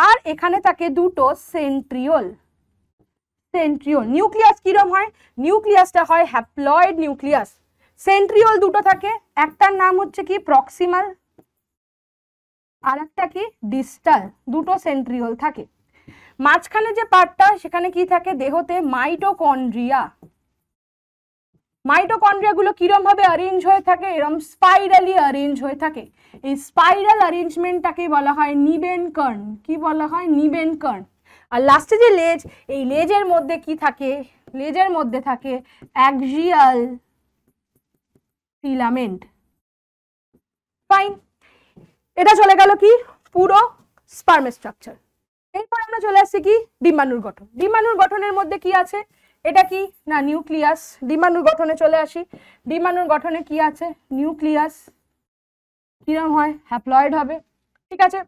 [SPEAKER 1] আর এখানে থাকে দুটো সেন্ট্রিওল সেন্ট্রিওল নিউক্লিয়াস কিরম হয় নিউক্লিয়াসটা হয় হ্যাপ্লয়েড নিউক্লিয়াস সেন্ট্রিওল দুটো থাকে একটার নাম হচ্ছে কি প্রক্সিমাল আর একটা কি ডিস্টাল দুটো সেন্ট্রিওল থাকে মাঝখানে যে পার্টটা সেখানে কি থাকে দেহতে মাইটোকন্ড্রিয়া মাইটোকন্ড্রিয়াগুলো কীরমভাবে অ্যারেঞ্জ হয়ে থাকে এরম স্পাইরালি অ্যারেঞ্জ হয়ে থাকে এই স্পাইরাল অ্যারেঞ্জমেন্টটাকেই বলা হয় নিবেন কর্ণ কি বলা হয় নিবেন কর্ণ আর লাস্টে যে লেজ এই লেজের মধ্যে কি থাকে লেজের মধ্যে থাকে অ্যাক্সিয়াল ফিলামেন্ট ফাইন এটা চলে গেল কি পুরো স্পার্ম স্ট্রাকচার এরপর আমরা চলে আসছি কি ডিমানুর গঠন ডিমানুর গঠনের মধ্যে কি আছে এটা কি না নিউক্লিয়াস ডিমানুর গঠনে চলে আসি ডিমানুর গঠনে কি আছে নিউক্লিয়াস কিরম হয় হ্যাপ্লয়েড হবে ঠিক আছে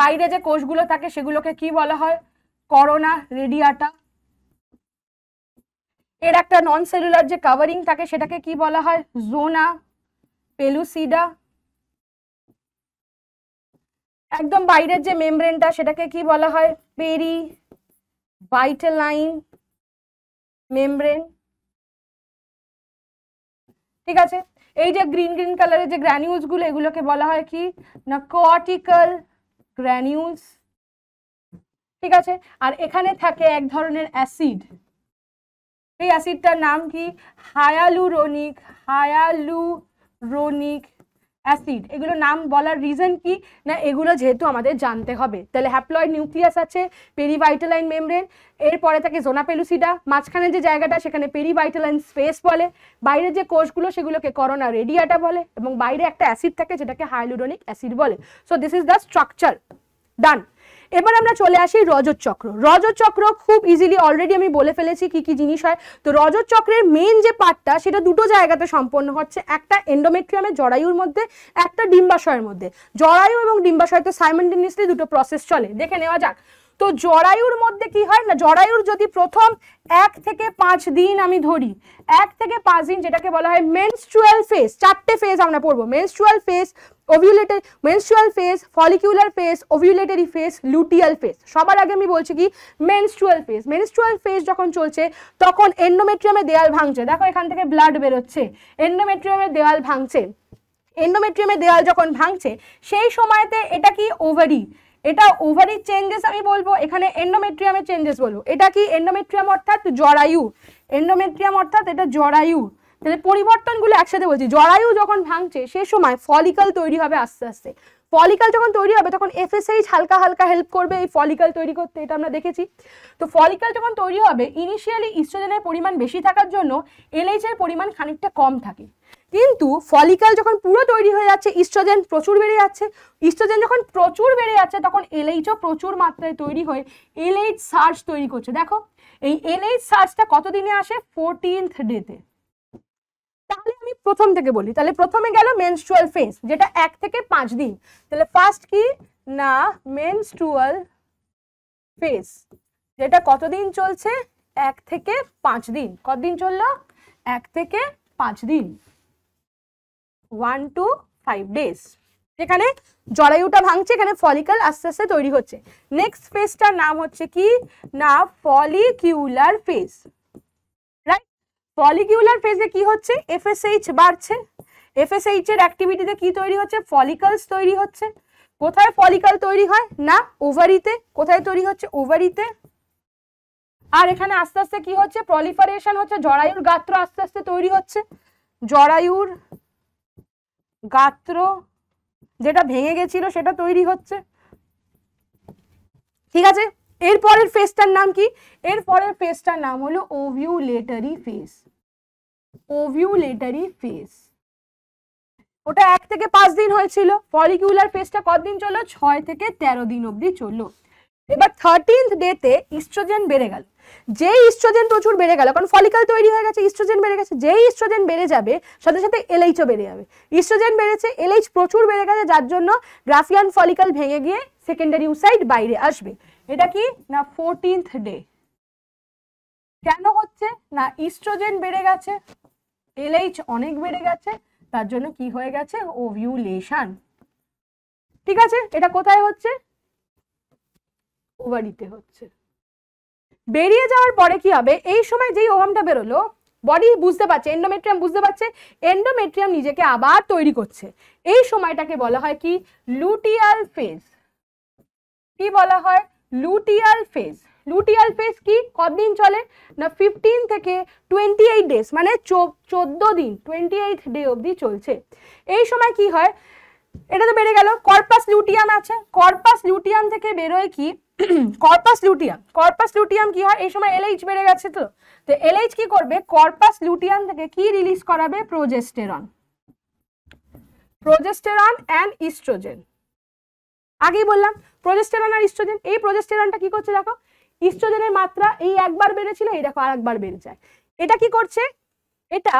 [SPEAKER 1] বাইরে যে কোষগুলো থাকে সেগুলোকে কি বলা হয় করোনা রেডিয়াটা এর একটা নন সেলুলার যে কাভারিং থাকে সেটাকে কি বলা হয় জোনা পেলুসিডা একদম বাইরের যে মেমব্রেনটা সেটাকে কি বলা হয় পেরি বাইটালাইন মেমব্রেন ঠিক আছে এই যে গ্রিন গ্রিন কালারের যে গ্র্যানিউলস গুলো এগুলোকে বলা হয় কি না কর্টিক্যাল গ্র্যানিউলস ঠিক আছে আর এখানে থাকে এক ধরনের অ্যাসিড এই অ্যাসিডটার নাম কি হায়ালুরোনিক হায়ালুরোনিক অ্যাসিড এগুলো নাম বলার রিজন কি না এগুলো যেহেতু আমাদের জানতে হবে তাহলে হ্যাপ্লয়েড নিউক্লিয়াস আছে পেরিভাইটালাইন মেমব্রেন এরপরে থাকে জোনা পেলুসিডা মাঝখানে যে জায়গাটা সেখানে পেরিভাইটালাইন স্পেস বলে বাইরের যে কোষগুলো সেগুলোকে করোনা রেডিয়াটা বলে এবং বাইরে একটা অ্যাসিড থাকে যেটাকে হাইলুডোনিক অ্যাসিড বলে so this is the structure done এবার আমরা চলে আসি রজত চক্র রজত চক্র খুব ইজিলি অলরেডি আমি বলে ফেলেছি কি কি জিনিস হয় তো রজত চক্রের মেন যে পার্টটা সেটা দুটো জায়গাতে সম্পন্ন হচ্ছে একটা এন্ডোমেট্রিয়ামের জরায়ুর মধ্যে একটা ডিম্বাশয়ের মধ্যে জরায়ু এবং ডিম্বাশয় তো সাইমেন্টেনিয়াসলি দুটো প্রসেস চলে দেখে নেওয়া যাক তো জরায়ুর মধ্যে কি হয় না জরায়ুর যদি প্রথম এক থেকে পাঁচ দিন আমি ধরি এক থেকে পাঁচ দিন যেটাকে বলা হয় মেনস্ট্রুয়াল ফেস চারটে ফেজ আমরা পড়বো menstrual phase ovulatory menstrual phase follicular phase ovulatory phase luteal phase সবার আগে আমি বলছি কি মেনস্ট্রুয়াল ফেস মেনস্ট্রুয়াল ফেস যখন চলছে তখন এন্ডোমেট্রিয়ামের দেয়াল ভাঙছে দেখো এখান থেকে ব্লাড বেরোচ্ছে এন্ডোমেট্রিয়ামের দেয়াল ভাঙছে এন্ডোমেট্রিয়ামের দেয়াল যখন ভাঙছে সেই সময়তে এটা কি ওভারি এটা ওভারি চেঞ্জেস আমি বলবো এখানে এন্ডোমেট্রিয়ামের চেঞ্জেস বলবো এটা কি এন্ডোমেট্রিয়াম অর্থাৎ জরায়ু এন্ডোমেট্রিয়াম অর্থাৎ এটা জরায়ু তাহলে পরিবর্তনগুলো একসাথে বলছি জরায়ু যখন ভাঙছে সে সময় ফলিকাল তৈরি হবে আস্তে আস্তে ফলিকাল যখন তৈরি হবে তখন এফএসএইচ হালকা হালকা হেল্প করবে এই ফলিকাল তৈরি করতে এটা আমরা দেখেছি তো ফলিকাল যখন তৈরি হবে ইনিশিয়ালি ইস্ট্রোজেনের পরিমাণ বেশি থাকার জন্য এলএইচ এর পরিমাণ খানিকটা কম থাকে কিন্তু ফলিকাল যখন পুরো তৈরি হয়ে যাচ্ছে ইস্ট্রোজেন প্রচুর বেড়ে যাচ্ছে ইস্ট্রোজেন যখন প্রচুর বেড়ে যাচ্ছে তখন এলএইচও প্রচুর মাত্রায় তৈরি হয়ে এলএইচ সার্চ তৈরি করছে দেখো এই এলএইচ সার্চটা কতদিনে আসে ফোরটিনথ ডেতে তাহলে আমি প্রথম থেকে বলি তাহলে প্রথমে গেল মেনস্ট্রুয়াল ফেস যেটা এক থেকে পাঁচ দিন তাহলে ফার্স্ট কি না মেনস্ট্রুয়াল ফেস যেটা কতদিন চলছে এক থেকে পাঁচ দিন কতদিন চললো এক থেকে পাঁচ দিন ওয়ান টু ফাইভ ডেজ যেখানে জরায়ুটা ভাঙছে এখানে ফলিকাল আস্তে আস্তে তৈরি হচ্ছে নেক্সট ফেজটার নাম হচ্ছে কি না ফলিকিউলার ফেজ রাইট ফলিকিউলার ফেজে কি হচ্ছে এফএসএইচ বাড়ছে এফএসএইচ এর অ্যাক্টিভিটিতে কি তৈরি হচ্ছে ফলিকালস তৈরি হচ্ছে কোথায় ফলিকাল তৈরি হয় না ওভারিতে কোথায় তৈরি হচ্ছে ওভারিতে আর এখানে আস্তে আস্তে কি হচ্ছে প্রলিফারেশন হচ্ছে জরায়ুর গাত্র আস্তে আস্তে তৈরি হচ্ছে জরায়ুর গাত্র যেটা ভেঙে গেছিল সেটা তৈরি হচ্ছে ঠিক আছে এর পরের ফেসটার নাম কি এর পরের ফেসটার নাম হলো ওভিউলেটারি ফেস ওভিউলেটারি ফেস ওটা এক থেকে পাঁচ দিন হয়েছিল ফলিকিউলার ফেসটা কতদিন চললো ছয় থেকে তেরো দিন অবধি চললো এবার থার্টিন্থ ডেতে ইস্ট্রোজেন বেড়ে গেল যেই ইস্ট্রোজেন প্রচুর বেড়ে গেল কারণ ফলিকাল তৈরি হয়ে গেছে ইস্ট্রোজেন বেড়ে গেছে যেই ইস্ট্রোজেন বেড়ে যাবে সাথে সাথে এলএইচও বেড়ে যাবে ইস্ট্রোজেন বেড়েছে এলএইচ প্রচুর বেড়ে গেছে যার জন্য গ্রাফিয়ান ফলিকাল ভেঙে গিয়ে সেকেন্ডারি উসাইড বাইরে আসবে এটা কি না ফোরটিন্থ ডে কেন হচ্ছে না ইস্ট্রোজেন বেড়ে গেছে এলএইচ অনেক বেড়ে গেছে তার জন্য কি হয়ে গেছে ওভিউলেশন ঠিক আছে এটা কোথায় হচ্ছে ওভারিতে হচ্ছে বেরিয়ে যাওয়ার পরে কি হবে এই সময় যেই ওভামটা বেরোলো বডি বুঝতে পারছে এন্ডোমেট্রিয়াম বুঝতে পারছে এন্ডোমেট্রিয়াম নিজেকে আবার তৈরি করছে এই সময়টাকে বলা হয় কি লুটিয়াল ফেজ কি বলা হয় লুটিয়াল ফেজ লুটিয়াল ফেজ কি কতদিন চলে না ফিফটিন থেকে টোয়েন্টি এইট ডেজ মানে চোদ্দো দিন টোয়েন্টি এইট ডে অবধি চলছে এই সময় কি হয় এটা তো বেড়ে গেল কর্পাস লুটিয়াম আছে কর্পাস লুটিয়াম থেকে বেরোয় কি কর্পাস লুটিয়াম কর্পাস লুটিয়াম কি হয় এই সময় এলএইচ বেড়ে গেছে তো তো এলএইচ কি করবে কর্পাস লুটিয়াম থেকে কি রিলিজ করাবে প্রোজেস্টেরন প্রোজেস্টেরন অ্যান্ড ইস্ট্রোজেন আগেই বললাম প্রোজেস্টেরন আর ইস্ট্রোজেন এই প্রোজেস্টেরনটা কি করছে দেখো ইস্ট্রোজেনের মাত্রা এই একবার বেড়েছিল এই দেখো আর একবার বেড়ে যায় এটা কি করছে এটা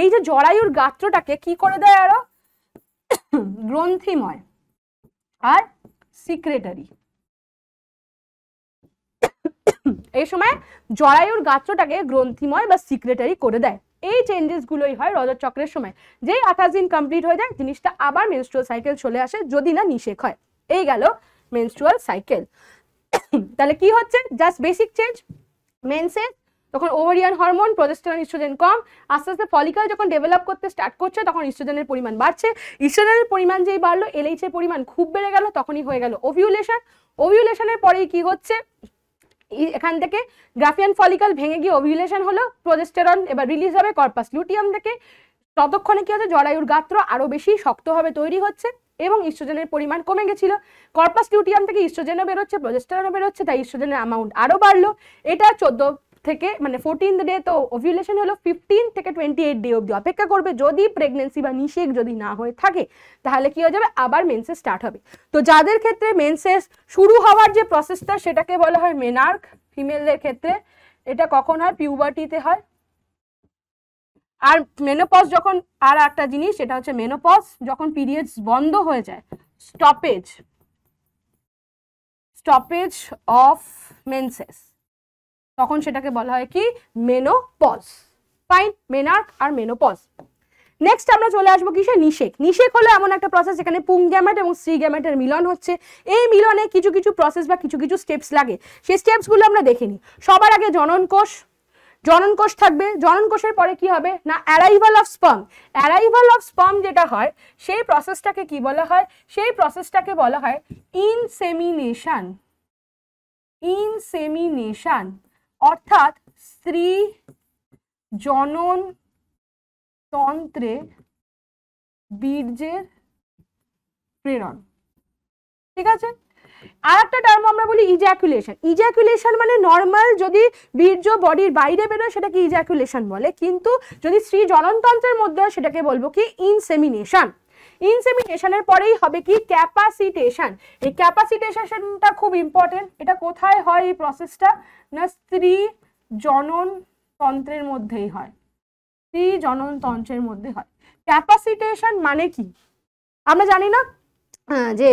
[SPEAKER 1] এই যে জরায়ুর গাত্রটাকে কি করে দেয় আরো গ্রন্থিময় আর সিক্রেটারি এই সময় জরায়ুর গাত্রটাকে গ্রন্থিময় বা সিক্রেটারি করে দেয় এই চেঞ্জেসগুলোই হয় চক্রের সময় যেই আঠাশ দিন কমপ্লিট হয়ে যায় জিনিসটা আবার মেনস্ট্রুয়াল সাইকেল চলে আসে যদি না নিষেক হয় এই গেল মেনস্ট্রুয়াল সাইকেল তাহলে কি হচ্ছে জাস্ট বেসিক চেঞ্জ মেনসেস তখন ওভারিয়ান হরমোন প্রজেস্টন ইস্ট্রোজেন কম আস্তে আস্তে ফলিকাল যখন ডেভেলপ করতে স্টার্ট করছে তখন ইস্ট্রোজেনের পরিমাণ বাড়ছে ইস্ট্রোজেনের পরিমাণ যেই বাড়লো এলএইচের পরিমাণ খুব বেড়ে গেল তখনই হয়ে গেল ওভিউলেশন ওভিউলেশনের পরেই কি হচ্ছে এখান থেকে গ্রাফিয়ান ফলিকাল ভেঙে গিয়ে অভিলেশন হলো প্রজেস্টেরন এবার রিলিজ হবে কর্পাস লুটিয়াম থেকে ততক্ষণে কি হচ্ছে জরায়ুর গাত্র আরও বেশি শক্তভাবে তৈরি হচ্ছে এবং ইস্ট্রোজেনের পরিমাণ কমে গেছিল কর্পাস লিউটিয়াম থেকে ইস্ট্রোজেনও বেরোচ্ছে প্রজেস্টেরনও বেরোচ্ছে তাই ইস্ট্রোজেনের অ্যামাউন্ট আরও বাড়লো এটা চোদ্দো থেকে মানে ফোরটিন ডে তো ওভিউলেশন হলো ফিফটিন থেকে টোয়েন্টি এইট ডে অবধি অপেক্ষা করবে যদি প্রেগনেন্সি বা নিষেক যদি না হয়ে থাকে তাহলে কি হয়ে যাবে আবার মেন্সেস স্টার্ট হবে তো যাদের ক্ষেত্রে মেন্সেস শুরু হওয়ার যে প্রসেসটা সেটাকে বলা হয় মেনার্ক ফিমেলদের ক্ষেত্রে এটা কখন হয় পিউবার্টিতে হয় আর মেনোপজ যখন আর একটা জিনিস সেটা হচ্ছে মেনোপজ যখন পিরিয়ডস বন্ধ হয়ে যায় স্টপেজ স্টপেজ অফ মেনসেস তখন সেটাকে বলা হয় কি মেনোপজ ফাইন মেনার্ক আর মেনোপজ নেক্সট আমরা চলে আসবো কিসে নিষেক নিষেক হলো এমন একটা প্রসেস যেখানে পুং গ্যামেট এবং স্ত্রী গ্যামেটের মিলন হচ্ছে এই মিলনে কিছু কিছু প্রসেস বা কিছু কিছু স্টেপস লাগে সেই স্টেপসগুলো আমরা দেখে নিই সবার আগে জননকোষ জননকোষ থাকবে জননকোষের পরে কি হবে না arrival of sperm arrival of sperm যেটা হয় সেই প্রসেসটাকে কি বলা হয় সেই প্রসেসটাকে বলা হয় ইনসেমিনেশন ইনসেমিনেশান অর্থাৎ স্ত্রী জনন তন্ত্রে বীর্যের প্রেরণ ঠিক আছে আর একটা টার্ম আমরা বলি ইজাকুলেশন ইজ্যাকুলেশন মানে নর্মাল যদি বীর্য বডির বাইরে বেরোয় সেটাকে ইজ্যাকুলেশন বলে কিন্তু যদি স্ত্রী জননতন্ত্রের মধ্যে সেটাকে বলবো কি ইনসেমিনেশন ইনসেমিনেশনের পরেই হবে কি ক্যাপাসিটেশন এই ক্যাপাসিটেশনটা খুব ইম্পর্টেন্ট এটা কোথায় হয় এই প্রসেসটা না স্ত্রী জনন তন্ত্রের মধ্যেই হয় স্ত্রী জনন তন্ত্রের মধ্যে হয় ক্যাপাসিটেশন মানে কি আমরা জানি না হ্যাঁ, যে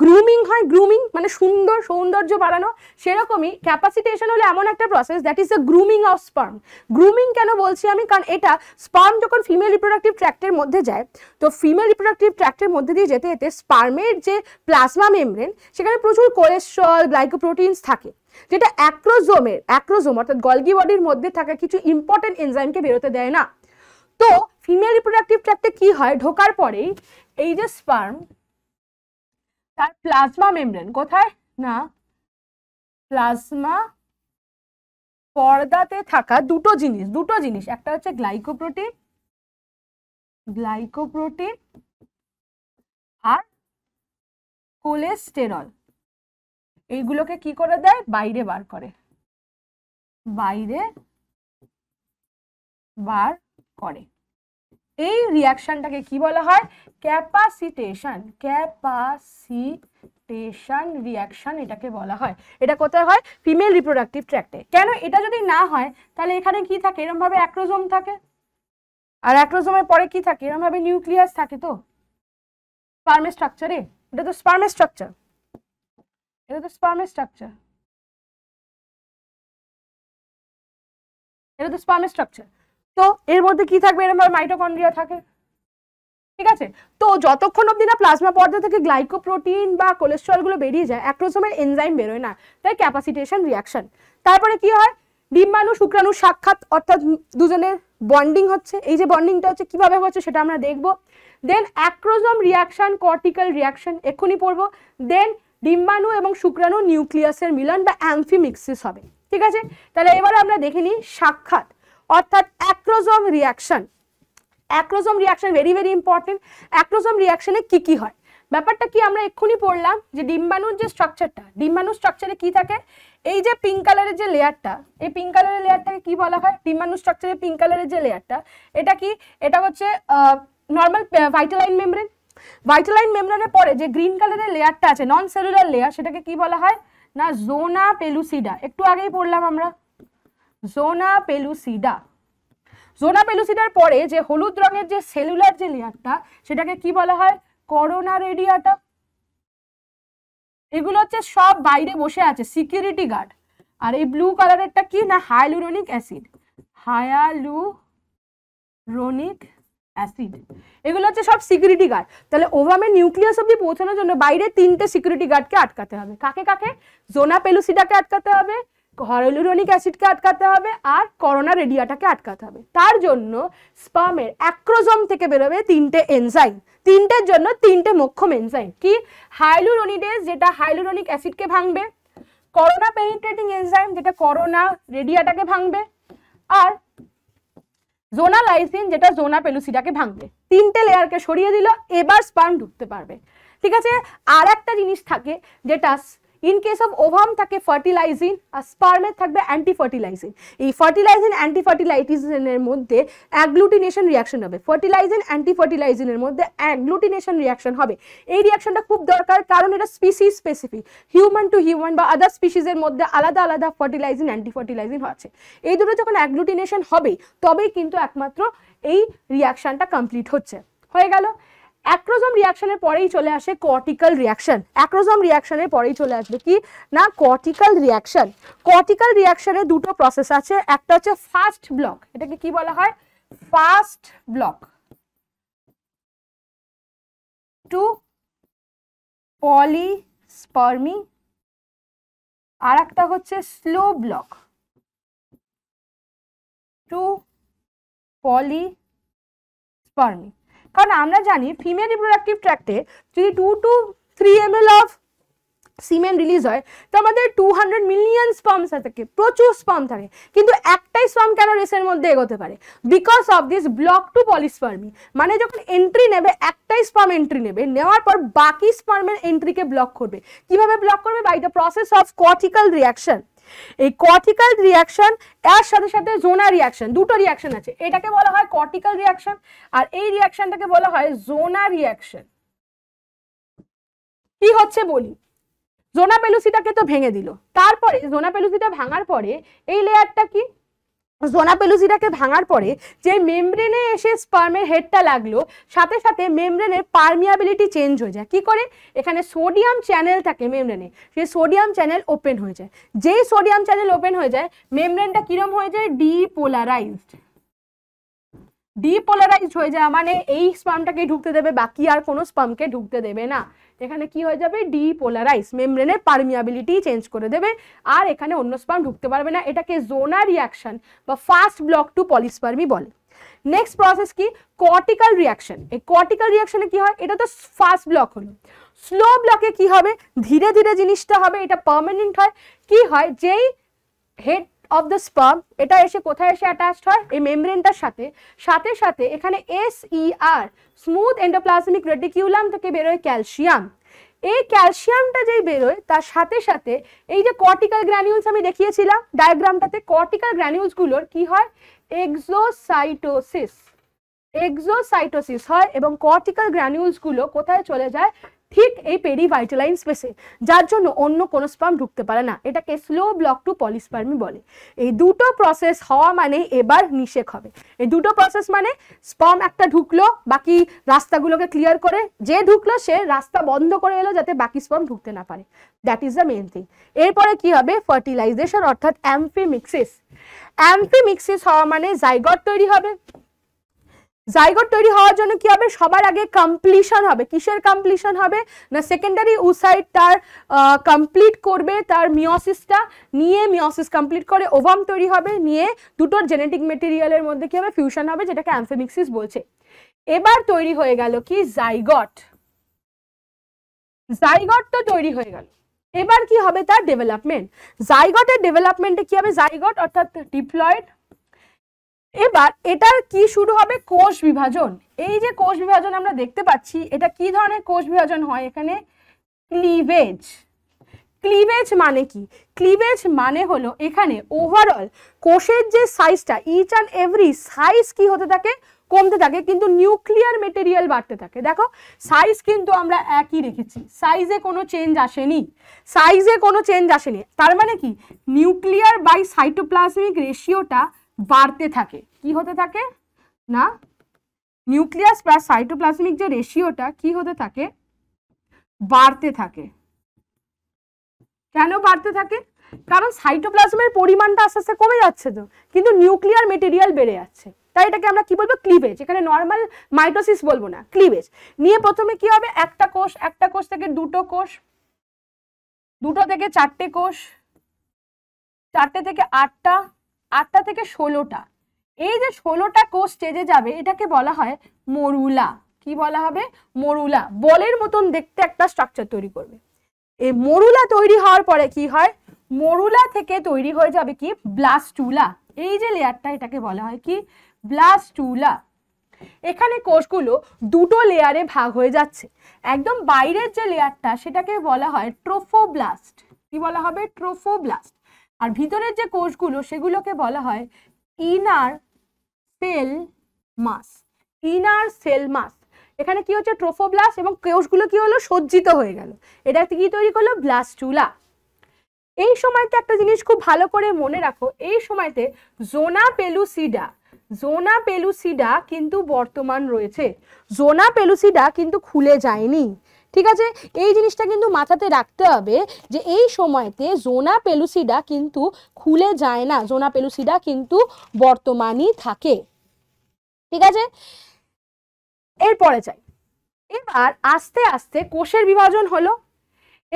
[SPEAKER 1] গ্রুমিং হয় গ্রুমিং মানে সুন্দর সৌন্দর্য বাড়ানো সেরকমই ক্যাপাসিটেশন হলো এমন একটা process that is the grooming of sperm grooming কেন বলছি আমি কারণ এটা স্পার্ম যখন ফিমেল রিপ্রোডাক্টিভ ট্র্যাক্টের মধ্যে যায় তো ফিমেল রিপ্রোডাক্টিভ ট্র্যাক্টের মধ্যে দিয়ে যেতে যেতে স্পার্মের যে প্লাজমা মেমব্রেন সেখানে প্রচুর কোলেস্ট্রল গ্লাইকোপ্রোটিনস থাকে যেটা অ্যাক্রোজোমের অ্যাক্রোজোম অর্থাৎ গলগি বডির মধ্যে থাকা কিছু ইম্পর্টেন্ট এনজাইমকে বেরোতে দেয় না তো ফিমেল রিপ্রোডাক্টিভ ট্র্যাক্টে কি হয় ঢোকার পরেই এই যে স্পার্ম তার প্লাজমা মেমব্রেন কোথায় না প্লাজমা পর্দাতে
[SPEAKER 2] থাকা দুটো জিনিস দুটো জিনিস একটা হচ্ছে গ্লাইকোপ্রোটিন গ্লাইকোপ্রোটিন আর কোলেস্টেরল
[SPEAKER 1] এইগুলোকে কি করে দেয় বাইরে বার করে বাইরে বার করে এই রিয়াকশানটাকে কি বলা হয় ক্যাপাসিটেশন ক্যাপাসিটেশন রিয়াকশন এটাকে বলা হয় এটা কোথায় হয় ফিমেল রিপ্রোডাক্টিভ ট্র্যাক্টে কেন এটা যদি না হয় তাহলে এখানে কি থাকে এরমভাবে অ্যাক্রোজোম থাকে আর অ্যাক্রোজোমের পরে কি থাকে এরমভাবে নিউক্লিয়াস থাকে তো স্পার্মে স্ট্রাকচারে এটা তো স্পার্মে স্ট্রাকচার
[SPEAKER 2] এটা তো স্পার্মে স্ট্রাকচার
[SPEAKER 1] এটা তো স্পার্মে স্ট্রাকচার তো এর মধ্যে কি থাকবে এরকম মাইটোকন্ড্রিয়া থাকে ঠিক আছে তো যতক্ষণ অব্দি না প্লাজমা পর্দা থেকে গ্লাইকোপ্রোটিন বা কোলেস্ট্রলগুলো বেরিয়ে যায় অ্যাক্রোসোমের এনজাইম বেরোয় না তাই ক্যাপাসিটেশন রিয়াকশন তারপরে কি হয় ডিম্বাণু শুক্রাণু সাক্ষাৎ অর্থাৎ দুজনের বন্ডিং হচ্ছে এই যে বন্ডিংটা হচ্ছে কিভাবে হচ্ছে সেটা আমরা দেখব then acrosome reaction cortical reaction এক্ষুনি পড়বো দেন ডিম্বাণু এবং শুক্রাণু নিউক্লিয়াসের মিলন বা অ্যামফিমিক্সিস হবে ঠিক আছে তাহলে এবারে আমরা দেখে নিই সাক্ষাৎ অর্থাৎ acrosome reaction acrosome reaction very very important acrosome রিয়াকশনে কি কি হয় ব্যাপারটা কি আমরা এক্ষুনি পড়লাম যে ডিম্বাণুর যে স্ট্রাকচারটা ডিম্বাণুর স্ট্রাকচারে কি থাকে এই যে পিঙ্ক কালারের যে লেয়ারটা এই পিঙ্ক কালারের লেয়ারটাকে কি বলা হয় ডিম্বাণু স্ট্রাকচারে পিঙ্ক কালারের যে লেয়ারটা এটা কি এটা হচ্ছে নর্মাল ভাইটালাইন মেমব্রেন ভাইটালাইন মেমব্রেনের পরে যে গ্রিন কালারের লেয়ারটা আছে নন সেলুলার লেয়ার সেটাকে কি বলা হয় না জোনা পেলুসিডা একটু আগেই পড়লাম আমরা জোনা পেলুসিডা জোনা পেলুসিডার পরে যে হলুদ রঙের যে সেলুলার যে লেয়ারটা সেটাকে কি বলা হয় করোনা রেডিয়াটা এগুলো হচ্ছে সব বাইরে বসে আছে সিকিউরিটি গার্ড আর এই ব্লু কালারেরটা কি না hyaluronic acid hyaluronic acid এগুলো হচ্ছে সব সিকিউরিটি গার্ড তাহলে ওভামে নিউক্লিয়াস অব্দি পৌঁছানোর জন্য বাইরে তিনটে সিকিউরিটি গার্ডকে আটকাতে হবে কাকে কাকে জোনা পেলুসিডাকে আটকাতে হবে হরলুরনিক অ্যাসিডকে আটকাতে হবে আর করোনা রেডিয়াটাকে আটকাতে হবে তার জন্য স্পামের অ্যাক্রোজম থেকে বেরোবে তিনটে এনজাইম তিনটের জন্য তিনটে মোক্ষম এনজাইম কি হাইলুরোনিডেজ যেটা হাইলুরোনিক অ্যাসিডকে ভাঙবে করোনা পেনিট্রেটিং এনজাইম যেটা করোনা রেডিয়াটাকে ভাঙবে আর জোনা লাইসিন যেটা জোনা পেলুসিটাকে ভাঙবে তিনটে লেয়ারকে সরিয়ে দিল এবার স্পার্ম ঢুকতে পারবে ঠিক আছে আর একটা জিনিস থাকে যেটা ইন কেস অফ ওভাম থাকে ফার্টিলাইজিন আর স্পার্মের থাকবে অ্যান্টি ফার্টিলাইজিন এই ফার্টিলাইজিন অ্যান্টি ফার্টিলাইটিসের মধ্যে অ্যাগ্লুটিনেশন রিয়াকশন হবে ফার্টিলাইজিন অ্যান্টি ফার্টিলাইজিনের মধ্যে অ্যাগ্লুটিনেশন রিয়াকশন হবে এই রিয়াকশনটা খুব দরকার কারণ এটা species specific human to human বা আদার স্পিসিসের মধ্যে আলাদা আলাদা ফার্টিলাইজিন অ্যান্টি ফার্টিলাইজিন আছে এই দুটো যখন অ্যাগ্লুটিনেশন হবে তবেই কিন্তু একমাত্র এই রিয়াকশানটা কমপ্লিট হচ্ছে হয়ে গেল অ্যাক্রোজম রিয়াকশনের পরেই চলে আসে কর্টিক্যাল রিয়াকশন অ্যাক্রোজম রিয়াকশনের পরেই চলে আসবে কি না কর্টিক্যাল রিয়াকশন কর্টিক্যাল রিয়াকশনে দুটো প্রসেস আছে একটা হচ্ছে ফাস্ট ব্লক এটাকে কি বলা হয় ফাস্ট ব্লক টু পলিস্পার্মি
[SPEAKER 2] আর একটা হচ্ছে স্লো ব্লক
[SPEAKER 1] টু পলিস্পার্মি কারণ আমরা জানি ফিমেল রিপ্রোডাক্টিভ ট্র্যাক্টে যদি two to three M L of semen release হয় তো আমাদের টু হান্ড্রেড মিলিয়ন স্পাম থাকে প্রচুর স্পাম থাকে কিন্তু একটাই স্পাম কেন রেসের মধ্যে এগোতে পারে because of this block to polyspermy মানে যখন এন্ট্রি নেবে একটাই স্পাম এন্ট্রি নেবে নেওয়ার পর বাকি স্পার্মের এন্ট্রিকে ব্লক করবে কিভাবে ব্লক করবে by the process of cortical reaction এই কর্টিক্যাল রিয়াকশন এর সাথে সাথে জোনা রিয়াকশন দুটো রিয়াকশন আছে এটাকে বলা হয় কর্টিক্যাল রিয়াকশন আর এই রিয়াকশনটাকে বলা হয় জোনা রিয়াকশন কি হচ্ছে বলি জোনা পেলুসিটাকে তো ভেঙে দিল তারপরে জোনা পেলুসিটা ভাঙার পরে এই লেয়ারটা কি জোনা পেলুজিটাকে ভাঙার পরে যে মেমব্রেনে এসে স্পার্মের হেডটা লাগলো সাথে সাথে মেমব্রেনের পারমিয়াবিলিটি চেঞ্জ হয়ে যায় কি করে এখানে সোডিয়াম চ্যানেল থাকে মেমব্রেনে সে সোডিয়াম চ্যানেল ওপেন হয়ে যায় যেই সোডিয়াম চ্যানেল ওপেন হয়ে যায় মেমব্রেনটা কীরম হয়ে যায় ডিপোলারাইজড ডিপোলারাইজড হয়ে যায় মানে এই স্পামটাকে ঢুকতে দেবে বাকি আর কোনো স্পামকে ঢুকতে দেবে না এখানে কি হয়ে যাবে ডিপোলারাইজ মেমব্রেনের পারমিয়াবিলিটি চেঞ্জ করে দেবে আর এখানে অন্য স্পার্ম ঢুকতে পারবে না এটাকে জোনা রিয়াকশন বা ফাস্ট ব্লক টু পলিস্পার্মি বলে নেক্সট প্রসেস কি কর্টিক্যাল রিয়াকশন এই কর্টিক্যাল রিয়াকশনে কি হয় এটা তো ফাস্ট ব্লক হলো স্লো ব্লকে কি হবে ধীরে ধীরে জিনিসটা হবে এটা পার্মানেন্ট হয় কি হয় যেই হেড অফ দ্য স্পাম এটা এসে কোথায় এসে অ্যাটাচড হয় এই মেমব্রেনটার সাথে সাথে সাথে এখানে এসইআর স্মুথ এন্ডোপ্লাজমিক রেডিকিউলাম থেকে বেরোয় ক্যালসিয়াম এই ক্যালসিয়ামটা যেই বেরোয় তার সাথে সাথে এই যে কর্টিক্যাল গ্র্যানিউলস আমি দেখিয়েছিলাম ডায়াগ্রামটাতে কর্টিক্যাল গ্র্যানিউলসগুলোর কি হয় এক্সোসাইটোসিস এক্সোসাইটোসিস হয় এবং কর্টিক্যাল গ্র্যানিউলসগুলো কোথায় চলে যায় ঠিক এই পেরি ভাইটালাইন স্পেসে যার জন্য অন্য কোনো স্পার্ম ঢুকতে পারে না এটাকে স্লো ব্লক টু পলিস্পার্মি বলে এই দুটো প্রসেস হওয়া মানে এবার নিষেক হবে এই দুটো প্রসেস মানে স্পম একটা ঢুকলো বাকি রাস্তাগুলোকে ক্লিয়ার করে যে ঢুকলো সে রাস্তা বন্ধ করে এলো যাতে বাকি স্পম ঢুকতে না পারে that is the main thing এরপরে কি হবে ফার্টিলাইজেশন অর্থাৎ অ্যাম্পি মিক্সিস হওয়া মানে জাইগট তৈরি হবে জাইগোট তৈরি হওয়ার জন্য কি হবে সবার আগে কমপ্লিশন হবে কিসের কমপ্লিশন হবে না সেকেন্ডারি উসাইড তার কমপ্লিট করবে তার মিওসিসটা নিয়ে মিওসিস কমপ্লিট করে ওভাম তৈরি হবে নিয়ে দুটোর জেনেটিক মেটেরিয়ালের মধ্যে কি হবে ফিউশন হবে যেটাকে অ্যামফেমিক্সিস বলছে এবার তৈরি হয়ে গেল কি জাইগট জাইগট তো তৈরি হয়ে গেল এবার কি হবে তার ডেভেলপমেন্ট জাইগটের ডেভেলপমেন্টে কি হবে জাইগট অর্থাৎ ডিপ্লয়েড এবার এটার কি শুরু হবে কোষ বিভাজন এই যে কোষ বিভাজন আমরা দেখতে পাচ্ছি এটা কি ধরনের কোষ বিভাজন হয় এখানে ক্লিভেজ ক্লিভেজ মানে কি ক্লিভেজ মানে হলো এখানে ওভারঅল কোষের যে সাইজটা ইচ অ্যান্ড এভরি সাইজ কি হতে থাকে কমতে থাকে কিন্তু নিউক্লিয়ার মেটেরিয়াল বাড়তে থাকে দেখো সাইজ কিন্তু আমরা একই রেখেছি সাইজে কোনো চেঞ্জ আসেনি সাইজে কোনো চেঞ্জ আসেনি তার মানে কি নিউক্লিয়ার বাই সাইটোপ্লাজমিক রেশিওটা বাড়তে থাকে কি হতে থাকে না নিউক্লিয়াস প্লাস সাইটোপ্লাজমিক যে রেশিওটা কি হতে থাকে বাড়তে থাকে কেন বাড়তে থাকে কারণ সাইটোপ্লাজমের পরিমাণটা আস্তে আস্তে কমে যাচ্ছে তো কিন্তু নিউক্লিয়ার মেটেরিয়াল বেড়ে যাচ্ছে তাই এটাকে আমরা কি বলবো ক্লিভেজ এখানে নর্মাল মাইটোসিস বলবো না ক্লিভেজ নিয়ে প্রথমে কি হবে একটা কোষ একটা কোষ থেকে দুটো কোষ দুটো থেকে চারটে কোষ চারটে থেকে আটটা আটটা থেকে ষোলোটা এই যে ষোলোটা কোষ স্টেজে যাবে এটাকে বলা হয় মরুলা কি বলা হবে মরুলা বলের মতন দেখতে একটা স্ট্রাকচার তৈরি করবে এই মরুলা তৈরি হওয়ার পরে কি হয় মরুলা থেকে তৈরি হয়ে যাবে কি ব্লাস্টুলা এই যে লেয়ারটা এটাকে বলা হয় কি ব্লাস্টুলা এখানে কোষগুলো দুটো লেয়ারে ভাগ হয়ে যাচ্ছে একদম বাইরের যে লেয়ারটা সেটাকে বলা হয় ট্রোফোব্লাস্ট কি বলা হবে ট্রোফোব্লাস্ট আর ভিতরের যে কোষগুলো সেগুলোকে বলা হয় inner cell mass inner cell mass এখানে কি হচ্ছে ট্রোফোব্লাস্ট এবং কোষগুলো কি হলো সজ্জিত হয়ে গেল এটা কি তৈরি করলো ব্লাস্টুলা এই সময়তে একটা জিনিস খুব ভালো করে মনে রাখো এই সময়তে জোনা পেলুসিডা জোনা পেলুসিডা কিন্তু বর্তমান রয়েছে জোনা পেলুসিডা কিন্তু খুলে যায়নি ঠিক আছে এই জিনিসটা কিন্তু মাথাতে রাখতে হবে যে এই সময়তে জোনা পেলুসিডা কিন্তু খুলে যায় না জোনা পেলুসিডা কিন্তু বর্তমানই থাকে ঠিক আছে এরপরে চাই এবার আস্তে আস্তে কোষের বিভাজন হলো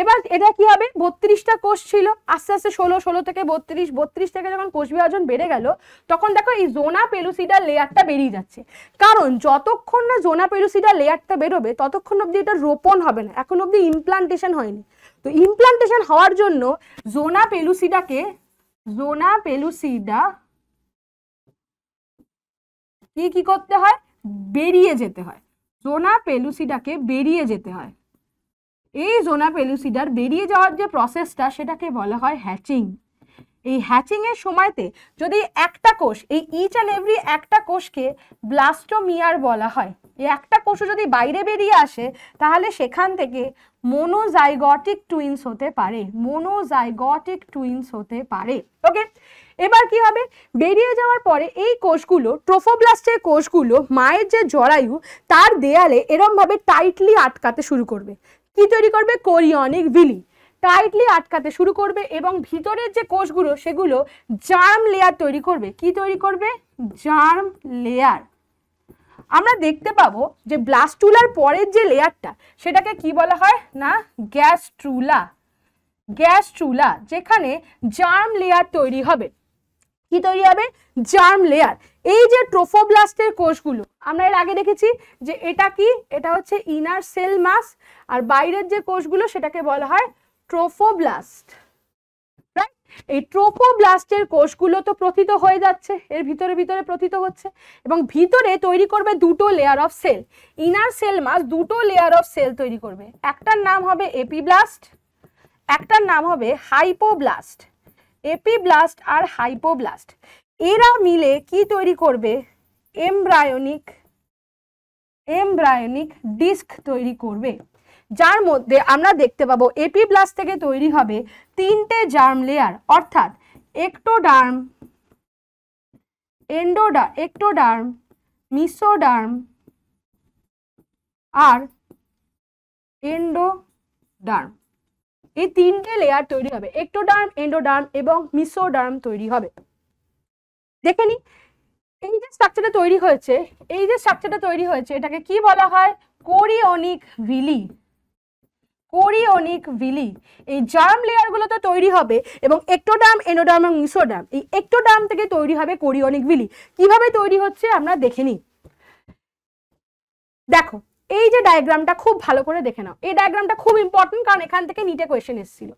[SPEAKER 1] এবার এটা কি হবে বত্রিশটা কোষ ছিল আস্তে আস্তে ষোলো ষোলো থেকে বত্রিশ বত্রিশ থেকে যখন কোষ বিভাজন বেড়ে গেল তখন দেখো এই জোনা পেলুসিডার লেয়ারটা বেরিয়ে যাচ্ছে কারণ যতক্ষণ না জোনা পেলুসিডার লেয়ারটা বেরোবে ততক্ষণ অব্দি এটা রোপণ হবে না এখন অবধি ইমপ্লান্টেশন হয়নি তো ইমপ্লান্টেশন হওয়ার জন্য জোনা পেলুসিডাকে জোনা পেলুসিডা কি কি করতে হয় বেরিয়ে যেতে হয় জোনা পেলুসিডাকে বেরিয়ে যেতে হয় এই জোনা পেলুসিডার বেরিয়ে যাওয়ার যে প্রসেসটা সেটাকে বলা হয় হ্যাচিং এই হ্যাচিংয়ের সময়তে যদি একটা কোষ এই ইচ অ্যান্ড এভরি একটা কোষকে ব্লাস্টোমিয়ার বলা হয় এই একটা কোষও যদি বাইরে বেরিয়ে আসে তাহলে সেখান থেকে মোনোজাইগটিক টুইন্স হতে পারে মোনোজাইগটিক টুইন্স হতে পারে ওকে এবার কি হবে বেরিয়ে যাওয়ার পরে এই কোষগুলো ট্রোফোব্লাস্টের কোষগুলো মায়ের যে জরায়ু তার দেয়ালে এরমভাবে টাইটলি আটকাতে শুরু করবে কি তৈরি করবে কোরিয়নিক ভিলি টাইটলি আটকাতে শুরু করবে এবং ভিতরের যে কোষগুলো সেগুলো জার্ম লেয়ার তৈরি করবে কি তৈরি করবে জার্ম লেয়ার আমরা দেখতে পাবো যে ব্লাস্টুলার পরের যে লেয়ারটা সেটাকে কি বলা হয় না গ্যাস্ট্রুলা গ্যাস্ট্রুলা যেখানে জার্ম লেয়ার তৈরি হবে কি তৈরি হবে জার্ম লেয়ার এই যে ট্রোফোব্লাস্টের কোষগুলো আমরা এর আগে দেখেছি যে এটা কি এটা হচ্ছে ইনার সেল মাস আর বাইরের যে কোষগুলো সেটাকে বলা হয় ট্রোফোব্লাস্ট রাইট এই ট্রোপোব্লাস্টের কোষগুলো তো প্রথিত হয়ে যাচ্ছে এর ভিতরে ভিতরে প্রথিত হচ্ছে এবং ভিতরে তৈরি করবে দুটো layer of cell inner cell mass দুটো লেয়ার অফ সেল তৈরি করবে একটার নাম হবে এপিব্লাস্ট একটার নাম হবে হাইপোব্লাস্ট এপিব্লাস্ট আর হাইপোব্লাস্ট এরা মিলে কি তৈরি করবে এমব্রায়োনিক এমব্রায়োনিক ডিস্ক তৈরি করবে যার মধ্যে আমরা দেখতে পাবো এপি প্লাস থেকে তৈরি হবে তিনটে জার্ম লেয়ার অর্থাৎ একটোডার্ম এন্ডোডা একটোডার্ম মিসোডার্ম আর এন্ডোডার্ম এই তিনটে লেয়ার তৈরি হবে একটোডার্ম এন্ডোডার্ম এবং মিসোডার্ম তৈরি হবে দেখে নিই এই যে স্ট্রাকচারটা তৈরি হয়েছে এই যে স্ট্রাকচারটা তৈরি হয়েছে এটাকে কি বলা হয় কোরিওনিক ভিলি কোরিওনিক ভিলি এই জার্ম লেয়ারগুলো তো তৈরি হবে এবং একটোডাম এনোডাম এবং মিসোডাম এই একটোডাম থেকে তৈরি হবে কোরিওনিক ভিলি কিভাবে তৈরি হচ্ছে আমরা দেখে নিই দেখো এই যে ডায়াগ্রামটা খুব ভালো করে দেখে নাও এই ডায়াগ্রামটা খুব ইম্পর্টেন্ট কারণ এখান থেকে নিটে কোয়েশ্চেন এসেছিল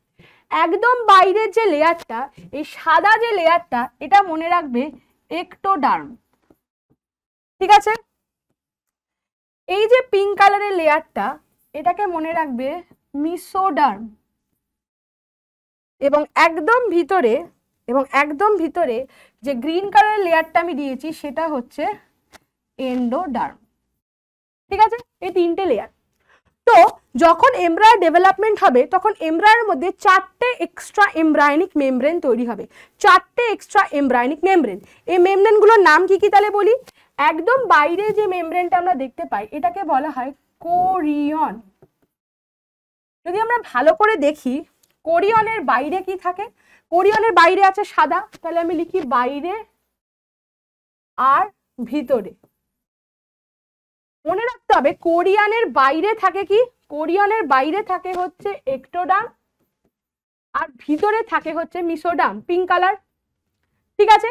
[SPEAKER 1] একদম বাইরের যে লেয়ারটা এই সাদা যে লেয়ারটা এটা মনে রাখবে ডার্ম ঠিক আছে এই যে পিঙ্ক কালারের লেয়ারটা এটাকে মনে রাখবে মিসোডার্ম এবং একদম ভিতরে এবং একদম ভিতরে যে গ্রিন কালারের লেয়ারটা আমি দিয়েছি সেটা হচ্ছে এন্ডোডার্ম ঠিক আছে এই তিনটে লেয়ার তো যখন এমব্রায়ার ডেভেলপমেন্ট হবে তখন এমব্রায়ারের মধ্যে চারটে এক্সট্রা এমব্রায়নিক মেমব্রেন তৈরি হবে চারটে এক্সট্রা এমব্রায়নিক মেমব্রেন এই মেমব্রেনগুলোর নাম কি কি তাহলে বলি একদম বাইরে যে মেমব্রেনটা আমরা দেখতে পাই এটাকে বলা হয় কোরিয়ন যদি আমরা ভালো করে দেখি কোরিয়নের বাইরে কি থাকে কোরিয়নের বাইরে আছে সাদা তাহলে আমি লিখি বাইরে আর ভিতরে মনে রাখতে হবে কোরিয়ানের বাইরে থাকে কি কোরিয়ানের বাইরে থাকে হচ্ছে এক্টোডাম আর ভিতরে থাকে হচ্ছে মিশোডাম পিঙ্ক কালার ঠিক আছে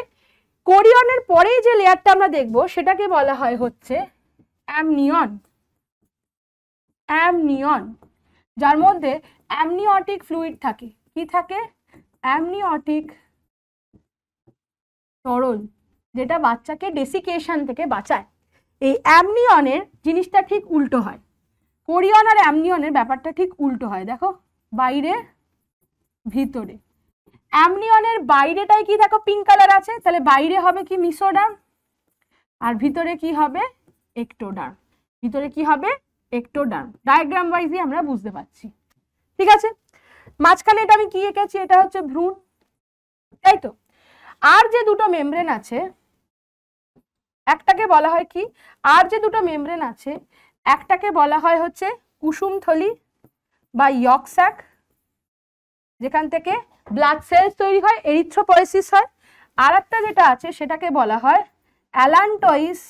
[SPEAKER 1] কোরিয়নের পরেই যে লেয়ারটা আমরা দেখব সেটাকে বলা হয় হচ্ছে অ্যামনিয়ন অ্যামনিয়ন যার মধ্যে অ্যামনিওটিক ফ্লুইড থাকে কি থাকে অ্যামনিওটিক তরল যেটা বাচ্চাকে ডেসিকেশন থেকে বাঁচায় এই অ্যামনিয়নের জিনিসটা ঠিক উল্টো হয় কোরিয়ন আর অ্যামনিয়নের ব্যাপারটা ঠিক উল্টো হয় দেখো বাইরে ভিতরে অ্যামনিয়নের বাইরেটাই কি দেখো পিঙ্ক কালার আছে তাহলে বাইরে হবে কি মিসোডার্ম আর ভিতরে কি হবে একটোডার ভিতরে কি হবে একটোডার ডায়াগ্রাম ওয়াইজই আমরা বুঝতে পারছি ঠিক আছে মাঝখানে এটা আমি কি এঁকেছি এটা হচ্ছে ভ্রূণ তাই তো আর যে দুটো মেমব্রেন আছে একটাকে বলা হয় কি আর যে দুটো মেমব্রেন আছে একটাকে বলা হয় হচ্ছে কুসুমথলি বা ইয়কস্যাক যেখান থেকে ব্লাড সেলস তৈরি হয় এরিথ্রোপয়েসিস হয় আর একটা যেটা আছে সেটাকে বলা হয় অ্যালান্টয়িস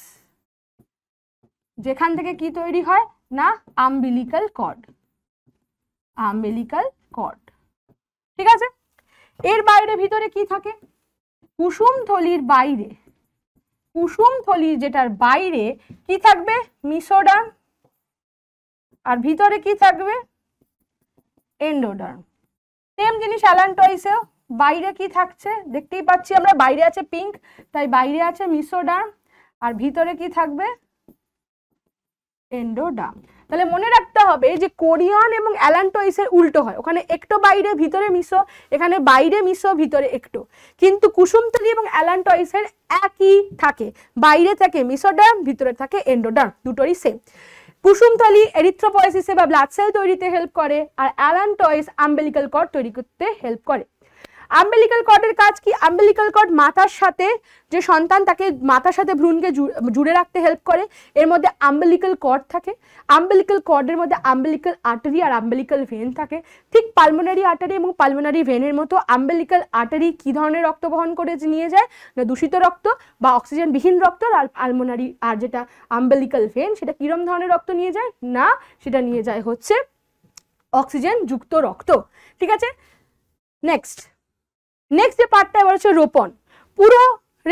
[SPEAKER 1] যেখান থেকে কি তৈরি হয় না আম্বিলিকাল কর্ড আম্বিলিক্যাল কর্ড ঠিক আছে এর বাইরে ভিতরে কি থাকে কুসুমথলির বাইরে কুসুমথলি যেটার বাইরে কি থাকবে মিসোডার্ম আর ভিতরে কি থাকবে এন্ডোডার্ম সেম জিনিস অ্যালান্টয়েসেও বাইরে কি থাকছে দেখতেই পাচ্ছি আমরা বাইরে আছে পিঙ্ক তাই বাইরে আছে মিসোডার্ম আর ভিতরে কি থাকবে এন্ডোডার্ম তাহলে মনে রাখতে হবে যে কোরিয়ান এবং অ্যালান্টোইসের উল্টো হয় ওখানে একটো বাইরে ভিতরে মিশো এখানে বাইরে মিশো ভিতরে একটো কিন্তু কুসুমতলি এবং অ্যালান্টোইসের একই থাকে বাইরে থাকে মিশোডার্ম ভিতরে থাকে এন্ডোডার্ম দুটোরই সেম কুসুমতলি এরিথ্রোপয়েসিসে বা ব্লাড সেল তৈরিতে হেল্প করে আর অ্যালান্টোয়েস আম্বেলিকাল কর তৈরি করতে হেল্প করে অ্যাম্বেলিক্যাল কর্ডের কাজ কি আম্বেলিকাল কর্ড মাতার সাথে যে সন্তান তাকে মাতার সাথে ভ্রূণকে জুড়ে রাখতে হেল্প করে এর মধ্যে অ্যাম্বেলিক্যাল কর্ড থাকে অ্যাম্বেলিক্যাল কর্ডের মধ্যে অ্যাম্বেলিক্যাল আর্টারি আর অ্যাম্বেলিক্যাল ভেন থাকে ঠিক পালমোনারি আর্টারি এবং পালমোনারি ভেনের মতো অ্যাম্বেলিক্যাল আর্টারি কী ধরনের রক্ত বহন করে নিয়ে যায় না দূষিত রক্ত বা অক্সিজেনবিহীন রক্ত আর পালমোনারি আর যেটা অ্যাম্বেলিক্যাল ভেন সেটা কীরম ধরনের রক্ত নিয়ে যায় না সেটা নিয়ে যায় হচ্ছে অক্সিজেন যুক্ত রক্ত ঠিক আছে নেক্সট নেক্সট যে পার্টটা এবার হচ্ছে রোপণ পুরো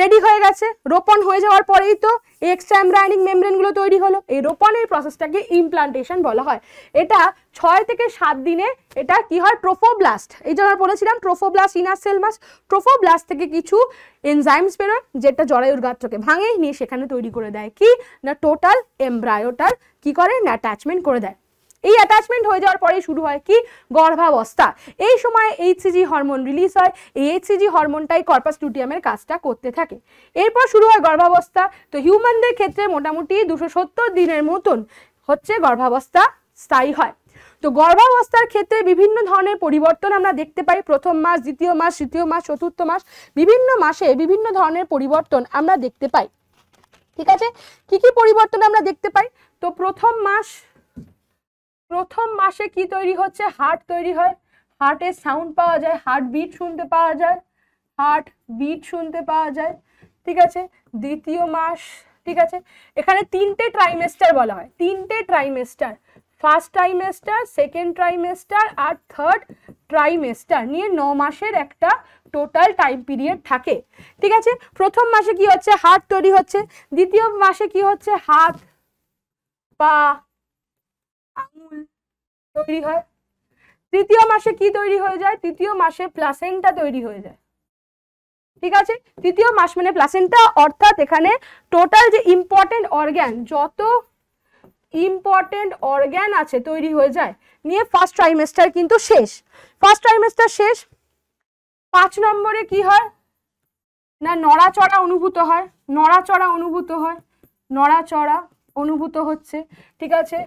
[SPEAKER 1] রেডি হয়ে গেছে রোপণ হয়ে যাওয়ার পরেই তো এক্সট্রা এমব্রায়নিং মেমব্রেনগুলো তৈরি হলো এই রোপণের প্রসেসটাকে ইমপ্লান্টেশন বলা হয় এটা ছয় থেকে সাত দিনে এটা কি হয় ট্রোফোব্লাস্ট এই জন্য বলেছিলাম trophoblast inner cell mass trophoblast থেকে কিছু এনজাইমস বেরোয় যেটা জরায়ুর গাত্রকে ভাঙেই নিয়ে সেখানে তৈরি করে দেয় কি না টোটাল এমব্রায়োটার কি করে না অ্যাটাচমেন্ট করে দেয় এই অ্যাটাচমেন্ট হয়ে যাওয়ার পরে শুরু হয় কি গর্ভাবস্থা এই সময় এইচসিজি হরমোন রিলিজ হয় এই এইচসিজি হরমোনটাই কর্পাস টুটিয়ামের কাজটা করতে থাকে এরপর শুরু হয় গর্ভাবস্থা তো হিউম্যানদের ক্ষেত্রে মোটামুটি দুশো সত্তর দিনের মতন হচ্ছে গর্ভাবস্থা স্থায়ী হয় তো গর্ভাবস্থার ক্ষেত্রে বিভিন্ন ধরনের পরিবর্তন আমরা দেখতে পাই প্রথম মাস দ্বিতীয় মাস তৃতীয় মাস চতুর্থ মাস বিভিন্ন মাসে বিভিন্ন ধরনের পরিবর্তন আমরা দেখতে পাই ঠিক আছে কি কি পরিবর্তন আমরা দেখতে পাই তো প্রথম মাস প্রথম মাসে কি তৈরি হচ্ছে হার্ট তৈরি হয় হার্টের সাউন্ড পাওয়া যায় হার্ট বিট শুনতে পাওয়া যায় হার্ট বিট শুনতে পাওয়া যায় ঠিক আছে দ্বিতীয় মাস ঠিক আছে এখানে তিনটে ট্রাইমেস্টার বলা হয় তিনটে trimester first trimester second trimester আর থার্ড ট্রাইমেস্টার নিয়ে ন মাসের একটা টোটাল টাইম পিরিয়ড থাকে ঠিক আছে প্রথম মাসে কি হচ্ছে হাত তৈরি হচ্ছে দ্বিতীয় মাসে কি হচ্ছে হাত পা আঙুল তৈরি হয় তৃতীয় মাসে কি তৈরি হয়ে যায় তৃতীয় মাসে প্লাসেন্টা তৈরি হয়ে যায় ঠিক আছে তৃতীয় মাস মানে প্লাসেন্টা অর্থাৎ এখানে টোটাল যে ইম্পর্টেন্ট অর্গ্যান যত ইম্পর্টেন্ট অর্গ্যান আছে তৈরি হয়ে যায় নিয়ে ফার্স্ট ট্রাইমেস্টার কিন্তু শেষ ফার্স্ট ট্রাইমেস্টার শেষ পাঁচ নম্বরে কি হয় না নড়াচড়া অনুভূত হয় নড়াচড়া অনুভূত হয় নড়াচড়া অনুভূত হচ্ছে ঠিক আছে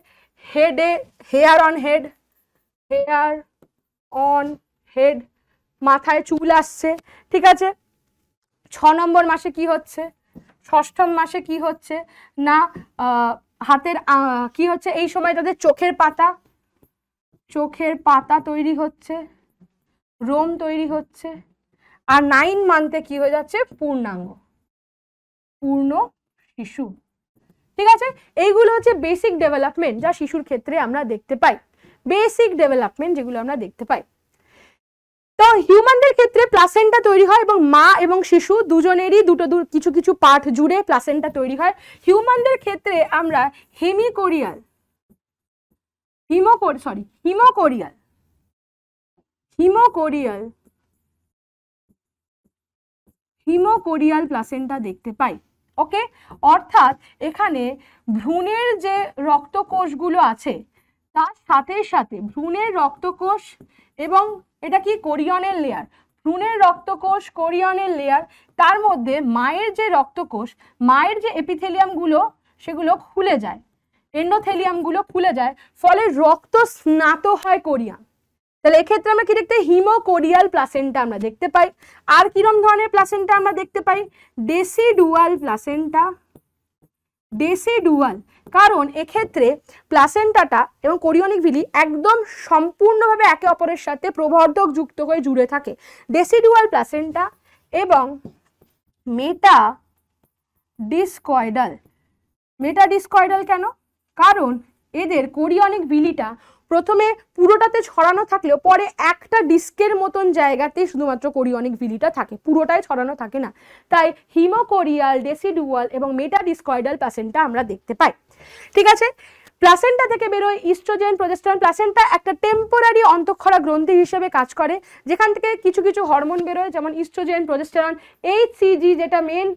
[SPEAKER 1] head এ hair on head hair on head মাথায় চুল আসছে ঠিক আছে ছ নম্বর মাসে কি হচ্ছে ষষ্ঠম মাসে কি হচ্ছে না হাতের কি হচ্ছে এই সময় তাদের চোখের পাতা চোখের পাতা তৈরি হচ্ছে রোম তৈরি হচ্ছে আর নাইন মান্থে কি হয়ে যাচ্ছে পূর্ণাঙ্গ পূর্ণ শিশু ঠিক আছে এইগুলো হচ্ছে বেসিক ডেভেলপমেন্ট যা শিশুর ক্ষেত্রে আমরা দেখতে পাই বেসিক ডেভেলপমেন্ট যেগুলো আমরা দেখতে পাই তো হিউম্যানদের ক্ষেত্রে প্লাসেন্টা তৈরি হয় এবং মা এবং শিশু দুজনেরই দুটো দু কিছু কিছু পাঠ জুড়ে প্লাসেন্টা তৈরি হয় হিউম্যানদের ক্ষেত্রে আমরা হেমিকোরিয়াল হিমোকোর সরি হিমোকোরিয়াল হিমোকোরিয়াল হিমোকোরিয়াল প্লাসেন্টা দেখতে পাই ওকে অর্থাৎ এখানে ভ্রূণের যে রক্তকোষগুলো আছে তার সাথে সাথে ভ্রূণের রক্তকোষ এবং এটা কি কোরিয়নের লেয়ার ভ্রূণের রক্তকোষ কোরিয়নের লেয়ার তার মধ্যে মায়ের যে রক্তকোষ মায়ের যে এপিথেলিয়ামগুলো সেগুলো খুলে যায় এন্ডোথেলিয়ামগুলো খুলে যায় ফলে রক্ত স্নাত হয় কোরিয়ান তাহলে এক্ষেত্রে আমরা কি দেখতে হিমোকোরিয়াল প্লাসেন্টা আমরা দেখতে পাই আর কিরম ধরনের প্লাসেন্টা আমরা দেখতে পাই ডেসিডুয়াল প্লাসেন্টা ডেসিডুয়াল কারণ এক্ষেত্রে প্লাসেন্টাটা এবং কোরিয়নিক ভিলি একদম সম্পূর্ণভাবে একে অপরের সাথে প্রবর্ধক যুক্ত হয়ে জুড়ে থাকে ডেসিডুয়াল প্লাসেন্টা এবং মেটা ডিসকয়েডাল মেটা ডিসকয়েডাল কেন কারণ এদের কোরিয়নিক ভিলিটা প্রথমে পুরোটাতে ছড়ানো থাকলেও পরে একটা ডিস্কের মতন জায়গাতে শুধুমাত্র কোরিয়নিক ভিলিটা থাকে পুরোটাই ছড়ানো থাকে না তাই হিমোকোরিয়াল ডেসিডুয়াল এবং মেটাডিসকয়েডাল প্যাসেন্টটা আমরা দেখতে পাই ঠিক আছে প্লাসেন্টা থেকে বেরোয় ইস্ট্রোজেন প্রজেস্টন প্লাসেন্টা একটা টেম্পোরারি অন্তঃক্ষরা গ্রন্থি হিসেবে কাজ করে যেখান থেকে কিছু কিছু হরমোন বেরোয় যেমন ইস্ট্রোজেন প্রজেস্টন এইচ সিজি যেটা মেন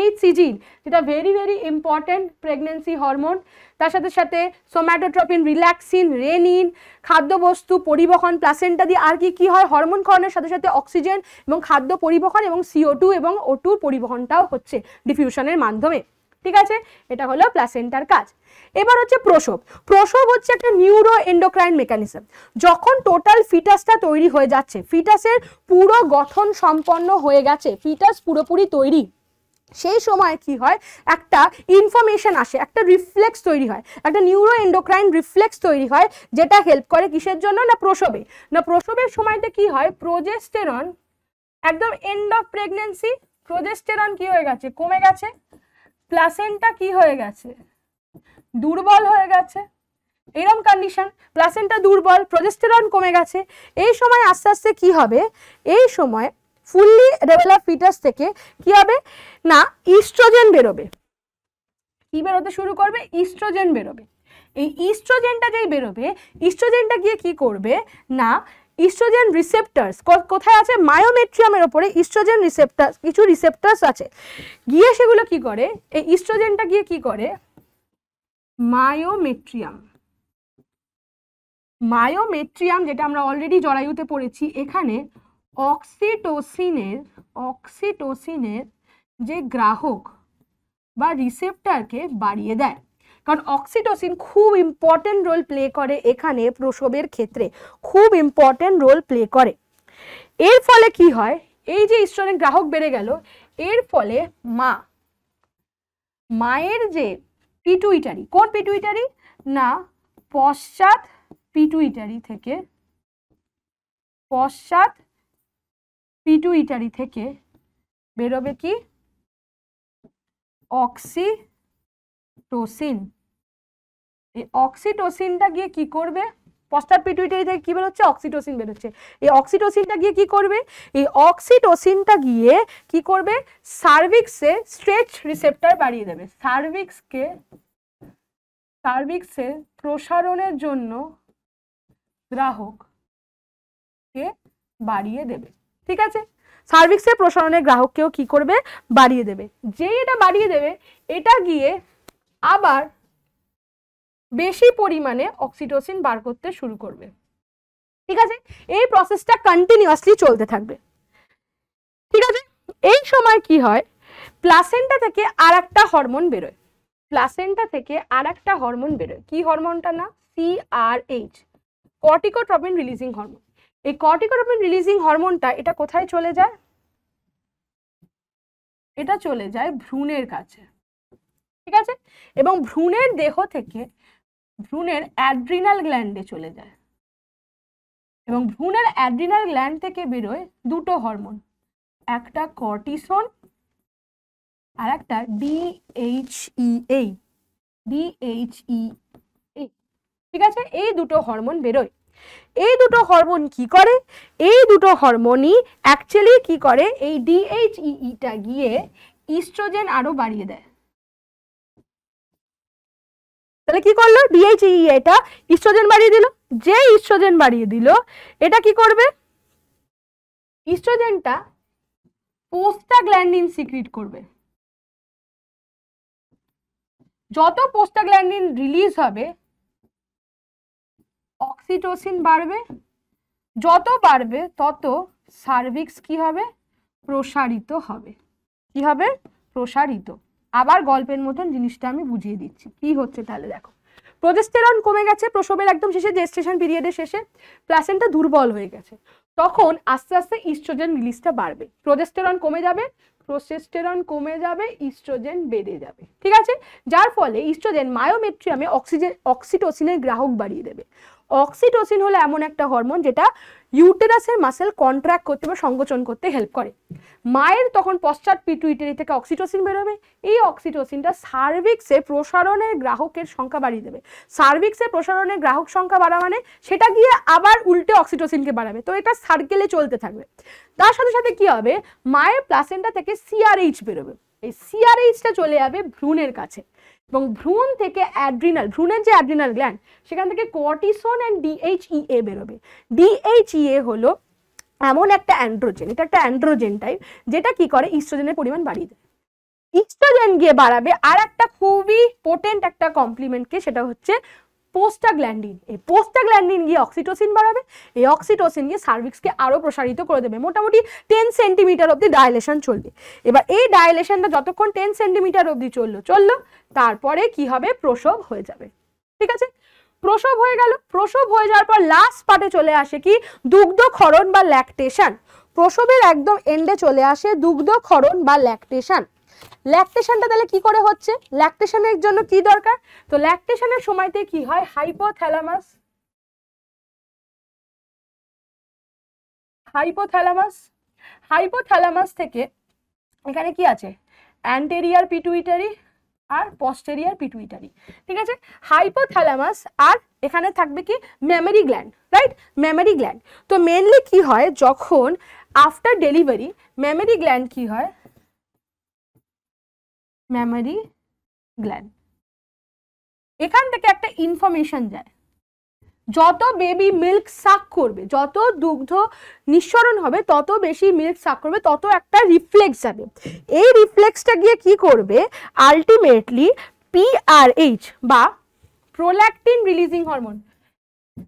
[SPEAKER 1] এইচ সিজি যেটা very very important pregnancy hormone তার সাথে সাথে সোম্যাটোট্রপিন রিল্যাক্সিন রেনিন খাদ্যবস্তু পরিবহন প্লাসেন্টা দিয়ে আর কি কী হয় হরমোন ক্ষরণের সাথে সাথে অক্সিজেন এবং খাদ্য পরিবহন এবং সিও টু এবং ও পরিবহনটাও হচ্ছে ডিফিউশনের মাধ্যমে ঠিক আছে এটা হলো প্লাসেন্টার কাজ এবার হচ্ছে প্রসব প্রসব হচ্ছে একটা নিউরো এন্ডোক্রাইন মেকানিজম যখন টোটাল ফিটাসটা তৈরি হয়ে যাচ্ছে ফিটাসের পুরো গঠন সম্পন্ন হয়ে গেছে ফিটাস পুরোপুরি তৈরি সেই সময় কি হয় একটা ইনফরমেশন আসে একটা রিফ্লেক্স তৈরি হয় একটা নিউরো এন্ডোক্রাইন রিফ্লেক্স তৈরি হয় যেটা হেল্প করে কিসের জন্য না প্রসবে না প্রসবের সময়তে কি হয় প্রোজেস্টেরন একদম এন্ড অফ প্রেগনেন্সি প্রোজেস্টেরন কি হয়ে গেছে কমে গেছে প্লাসেন্টা কি হয়ে গেছে দুর্বল হয়ে গেছে এরম কন্ডিশন প্লাসেন্টা দুর্বল প্রজেস্টেরন কমে গেছে এই সময় আস্তে আস্তে কি হবে এই সময় ফুললি ডেভেলপ ফিটাস থেকে কি হবে না ইস্ট্রোজেন বেরোবে কি বেরোতে শুরু করবে ইস্ট্রোজেন বেরোবে এই ইস্ট্রোজেনটা যেই বেরোবে ইস্ট্রোজেনটা গিয়ে কি করবে না ইস্ট্রোজেন রিসেপ্টার্স কোথায় আছে মায়োমেট্রিয়ামের ওপরে ইস্ট্রোজেন রিসেপ্টার্স কিছু রিসেপ্টার্স আছে গিয়ে সেগুলো কি করে এই ইস্ট্রোজেনটা গিয়ে কি করে মায়োমেট্রিয়াম মায়োমেট্রিয়াম যেটা আমরা অলরেডি জরায়ুতে পড়েছি এখানে অক্সিটোসিনের অক্সিটোসিনের যে গ্রাহক বা রিসেপ্টারকে বাড়িয়ে দেয় কারণ অক্সিটোসিন খুব ইম্পর্টেন্ট রোল প্লে করে এখানে প্রসবের ক্ষেত্রে খুব ইম্পর্টেন্ট রোল প্লে করে এর ফলে কি হয় এই যে ইস্ট্রনের গ্রাহক বেড়ে গেল এর ফলে মা মায়ের যে পিটুইটারি কোন পিটুইটারি না পশ্চাৎ পিটুইটারি থেকে পশ্চাৎ পিটুইটারি থেকে বেরোবে কি অক্সিটোসিন এই অক্সিটোসিনটা গিয়ে কি করবে পস্টার পিটুইটারি থেকে কী বেরোচ্ছে অক্সিটোসিন বেরোচ্ছে এই অক্সিটোসিনটা গিয়ে কি করবে এই অক্সিটোসিনটা গিয়ে কি করবে সার্ভিক্সে স্ট্রেচ রিসেপ্টার বাড়িয়ে দেবে সার্ভিক্সকে সার্ভিক্সে প্রসারণের জন্য গ্রাহককে বাড়িয়ে দেবে ঠিক আছে সার্ভিক্সের প্রসারণে গ্রাহককেও কি করবে বাড়িয়ে দেবে যেই এটা বাড়িয়ে দেবে এটা গিয়ে আবার বেশি পরিমাণে অক্সিটোসিন বার করতে শুরু করবে ঠিক আছে এই প্রসেসটা কন্টিনিউয়াসলি চলতে থাকবে ঠিক আছে এই সময় কি হয় প্লাসেন্টা থেকে আর একটা হরমোন বেরোয় প্লাসেন্টা থেকে আর একটা হরমোন বেরোয় কি হরমোনটা না সিআরএইচ কর্টিকোট্রপিন রিলিজিং হরমোন এই কর্টিকোডোপিন রিলিজিং হরমোনটা এটা কোথায় চলে যায় এটা চলে যায় ভ্রূণের কাছে ঠিক আছে এবং ভ্রূণের দেহ থেকে ভ্রূণের অ্যাড্রিনাল গ্ল্যান্ডে চলে যায় এবং ভ্রূণের অ্যাড্রিনাল গ্ল্যান্ড থেকে বেরোয় দুটো হরমোন একটা কর্টিসন আর একটা ডিএইচইএ এই e e ঠিক আছে এই দুটো হরমোন বেরোয় এই দুটো হরমোন কি করে এই দুটো হরমোনই অ্যাকচুয়ালি কি করে এই ডিএইচইটা e গিয়ে ইস্ট্রোজেন আরো বাড়িয়ে দেয় তাহলে কি করলো ডিএইচই এটা ইস্ট্রোজেন বাড়িয়ে দিল যে ইস্ট্রোজেন বাড়িয়ে দিল এটা কি করবে ইস্ট্রোজেনটা পোস্টাগ্ল্যান্ডিন সিক্রিট করবে যত পোস্টাগ্ল্যান্ডিন রিলিজ হবে অক্সিটোসিন বাড়বে যত বাড়বে তত সার্ভিক্স কি হবে প্রসারিত হবে কি হবে প্রসারিত আবার গল্পের মতন জিনিসটা আমি বুঝিয়ে দিচ্ছি কি হচ্ছে তাহলে দেখো প্রজেস্টেরন কমে গেছে প্রসবের একদম শেষে জেস্টেশন পিরিয়ডের শেষে প্লাসেন্টা দুর্বল হয়ে গেছে তখন আস্তে আস্তে ইস্ট্রোজেন রিলিজটা বাড়বে প্রজেস্টেরন কমে যাবে প্রোসেস্টেরন কমে যাবে ইস্ট্রোজেন বেড়ে যাবে ঠিক আছে যার ফলে ইস্ট্রোজেন মায়োমেট্রিয়ামে অক্সিজেন অক্সিটোসিনের গ্রাহক বাড়িয়ে দেবে অক্সিটোসিন হলো এমন একটা হরমোন যেটা ইউটেরাসের মাসেল কন্ট্র্যাক্ট করতে বা সংকোচন করতে হেল্প করে মায়ের তখন পশ্চাৎ পিটুইটারি থেকে অক্সিটোসিন বেরোবে এই অক্সিটোসিনটা সার্ভিক্সে প্রসারণের গ্রাহকের সংখ্যা বাড়িয়ে দেবে সার্ভিক্সে প্রসারণের গ্রাহক সংখ্যা বাড়া মানে সেটা গিয়ে আবার উল্টে অক্সিটোসিনকে বাড়াবে তো এটা সার্কেলে চলতে থাকবে তার সাথে সাথে কি হবে মায়ের প্লাসেন্টা থেকে সিআরএইচ বেরোবে এই সিআরএইচটা চলে যাবে ভ্রূণের কাছে এবং ভ্রূণ থেকে অ্যাড্রিনাল ভ্রূণের যে অ্যাড্রিনাল গ্ল্যান্ড সেখান থেকে কর্টিসন অ্যান্ড ডিএইচইএ বেরোবে ডিএইচইএ e হলো এমন একটা অ্যান্ড্রোজেন এটা একটা অ্যান্ড্রোজেন টাইপ যেটা কি করে ইস্ট্রোজেনের পরিমাণ বাড়িয়ে দেয় ইস্ট্রোজেন গিয়ে বাড়াবে আর একটা খুবই পোটেন্ট একটা কমপ্লিমেন্টকে সেটা হচ্ছে পোস্টাগ্ল্যান্ডিন এই পোস্টাগ্ল্যান্ডিন গিয়ে অক্সিটোসিন বাড়াবে এই অক্সিটোসিন গিয়ে সার্ভিক্সকে আরও প্রসারিত করে দেবে মোটামুটি টেন সেন্টিমিটার অবধি ডায়লেশন চলবে এবার এই ডায়লেশনটা যতক্ষণ টেন সেন্টিমিটার অবধি চললো চললো তারপরে কি হবে প্রসব হয়ে যাবে ঠিক আছে প্রসব হয়ে গেল প্রসব হয়ে যাওয়ার পর লাস্ট পার্টে চলে আসে কি দুগ্ধ খরণ বা ল্যাকটেশন প্রসবের একদম এন্ডে চলে আসে দুগ্ধ খরণ বা ল্যাকটেশন ল্যাকটেশনটা তাহলে কি করে হচ্ছে ল্যাকটেশনের জন্য কি দরকার তো ল্যাকটেশনের সময়তে কি হয়
[SPEAKER 2] হাইপোথ্যালামাস
[SPEAKER 1] হাইপোথ্যালামাস হাইপোথ্যালামাস থেকে এখানে কি আছে অ্যান্টেরিয়ার পিটুইটারি আর পস্টেরিয়ার পিটুইটারি ঠিক আছে হাইপোথ্যালামাস আর এখানে থাকবে কি mammary gland right mammary gland তো মেনলি কি হয় যখন আফটার ডেলিভারি মেমারি গ্ল্যান্ড কি হয় ম্যামারি গ্ল্যান্ড এখান থেকে একটা ইনফরমেশন যায় যত বেবি মিল্ক সাক করবে যত দুগ্ধ নিঃসরণ হবে তত বেশি মিল্ক সাক করবে তত একটা রিফ্লেক্স যাবে এই রিফ্লেক্সটা গিয়ে কি করবে আলটিমেটলি পিআরএইচ বা prolactin releasing hormone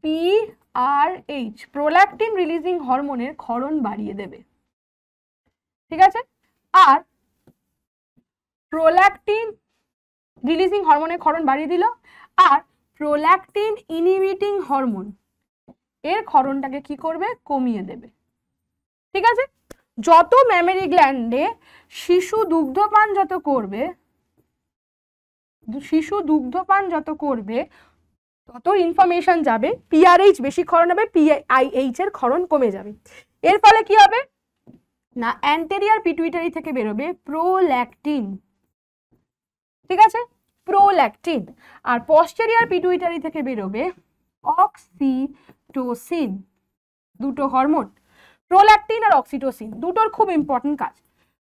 [SPEAKER 1] PRH prolactin releasing হরমোনের ক্ষরণ বাড়িয়ে দেবে ঠিক আছে আর প্রোল্যাকটিন রিলিজিং হরমোনের ক্ষরণ বাড়িয়ে দিল আর প্রোল্যাকটিন ইনিবিটিং হরমোন এর ক্ষরণটাকে কি করবে কমিয়ে দেবে ঠিক আছে যত ম্যামেরি গ্ল্যান্ডে শিশু দুগ্ধপান যত করবে শিশু দুগ্ধপান যত করবে তত ইনফরমেশন যাবে পিআরএইচ বেশি ক্ষরণ হবে পিআইএইচ এর ক্ষরণ কমে যাবে এর ফলে কি হবে না অ্যান্টেরিয়ার পিটুইটারি থেকে বেরোবে প্রোল্যাকটিন ঠিক আছে প্রোল্যাকটিন আর পশ্চেরিয়ার পিটুইটারি থেকে বেরোবে অক্সিটোসিন দুটো হরমোন প্রোল্যাকটিন আর অক্সিটোসিন দুটোর খুব ইম্পর্টেন্ট কাজ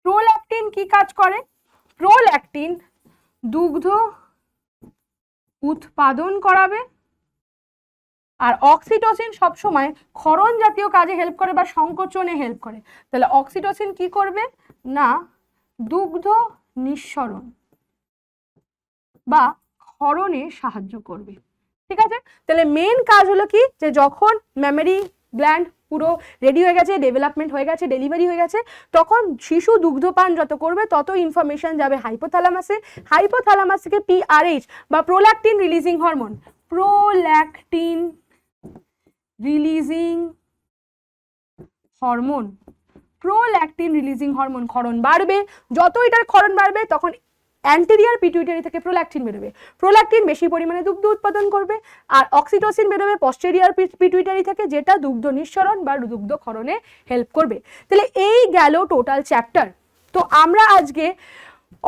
[SPEAKER 1] প্রোল্যাকটিন কি কাজ করে প্রোল্যাকটিন দুগ্ধ উৎপাদন করাবে আর অক্সিটোসিন সবসময় ক্ষরণ জাতীয় কাজে হেল্প করে বা সংকোচনে হেল্প করে তাহলে অক্সিটোসিন কি করবে না দুগ্ধ নিঃসরণ বা ক্ষরণে সাহায্য করবে ঠিক আছে তাহলে মেন কাজ হলো কি যে যখন মেমোরি গ্ল্যান্ড পুরো রেডি হয়ে গেছে ডেভেলপমেন্ট হয়ে গেছে ডেলিভারি হয়ে গেছে তখন শিশু দুগ্ধপান যত করবে তত ইনফরমেশন যাবে হাইপোথ্যালামাসে হাইপোথ্যালামাস থেকে পিআরএইচ বা prolactin releasing hormone prolactin releasing hormone prolactin releasing hormone ক্ষরণ বাড়বে যত এটার ক্ষরণ বাড়বে তখন অ্যান্টেরিয়ার পিটুইটারি থেকে প্রোল্যাকটিন বেরোবে প্রোল্যাকটিন বেশি পরিমাণে দুগ্ধ উৎপাদন করবে আর অক্সিটোসিন বেরোবে পশ্চেরিয়ার পিটুইটারি থেকে যেটা দুগ্ধ নিঃসরণ বা দুগ্ধ ক্ষরণে হেল্প করবে তাহলে এই গেল টোটাল চ্যাপ্টার তো আমরা আজকে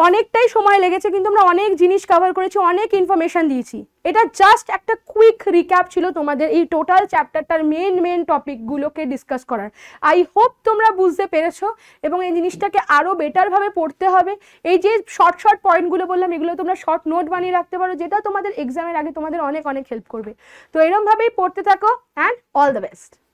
[SPEAKER 1] অনেকটাই সময় লেগেছে কিন্তু আমরা অনেক জিনিস কভার করেছি অনেক ইনফরমেশান দিয়েছি এটা জাস্ট একটা কুইক রিক্যাপ ছিল তোমাদের এই টোটাল চ্যাপ্টারটার মেন মেন টপিকগুলোকে ডিসকাস করার আই হোপ তোমরা বুঝতে পেরেছো এবং এই জিনিসটাকে আরও বেটারভাবে পড়তে হবে এই যে শর্ট শর্ট পয়েন্টগুলো বললাম এগুলো তোমরা শর্ট নোট বানিয়ে রাখতে পারো যেটা তোমাদের এক্সামের আগে তোমাদের অনেক অনেক হেল্প করবে তো এরমভাবেই পড়তে থাকো অ্যান্ড অল দ্য বেস্ট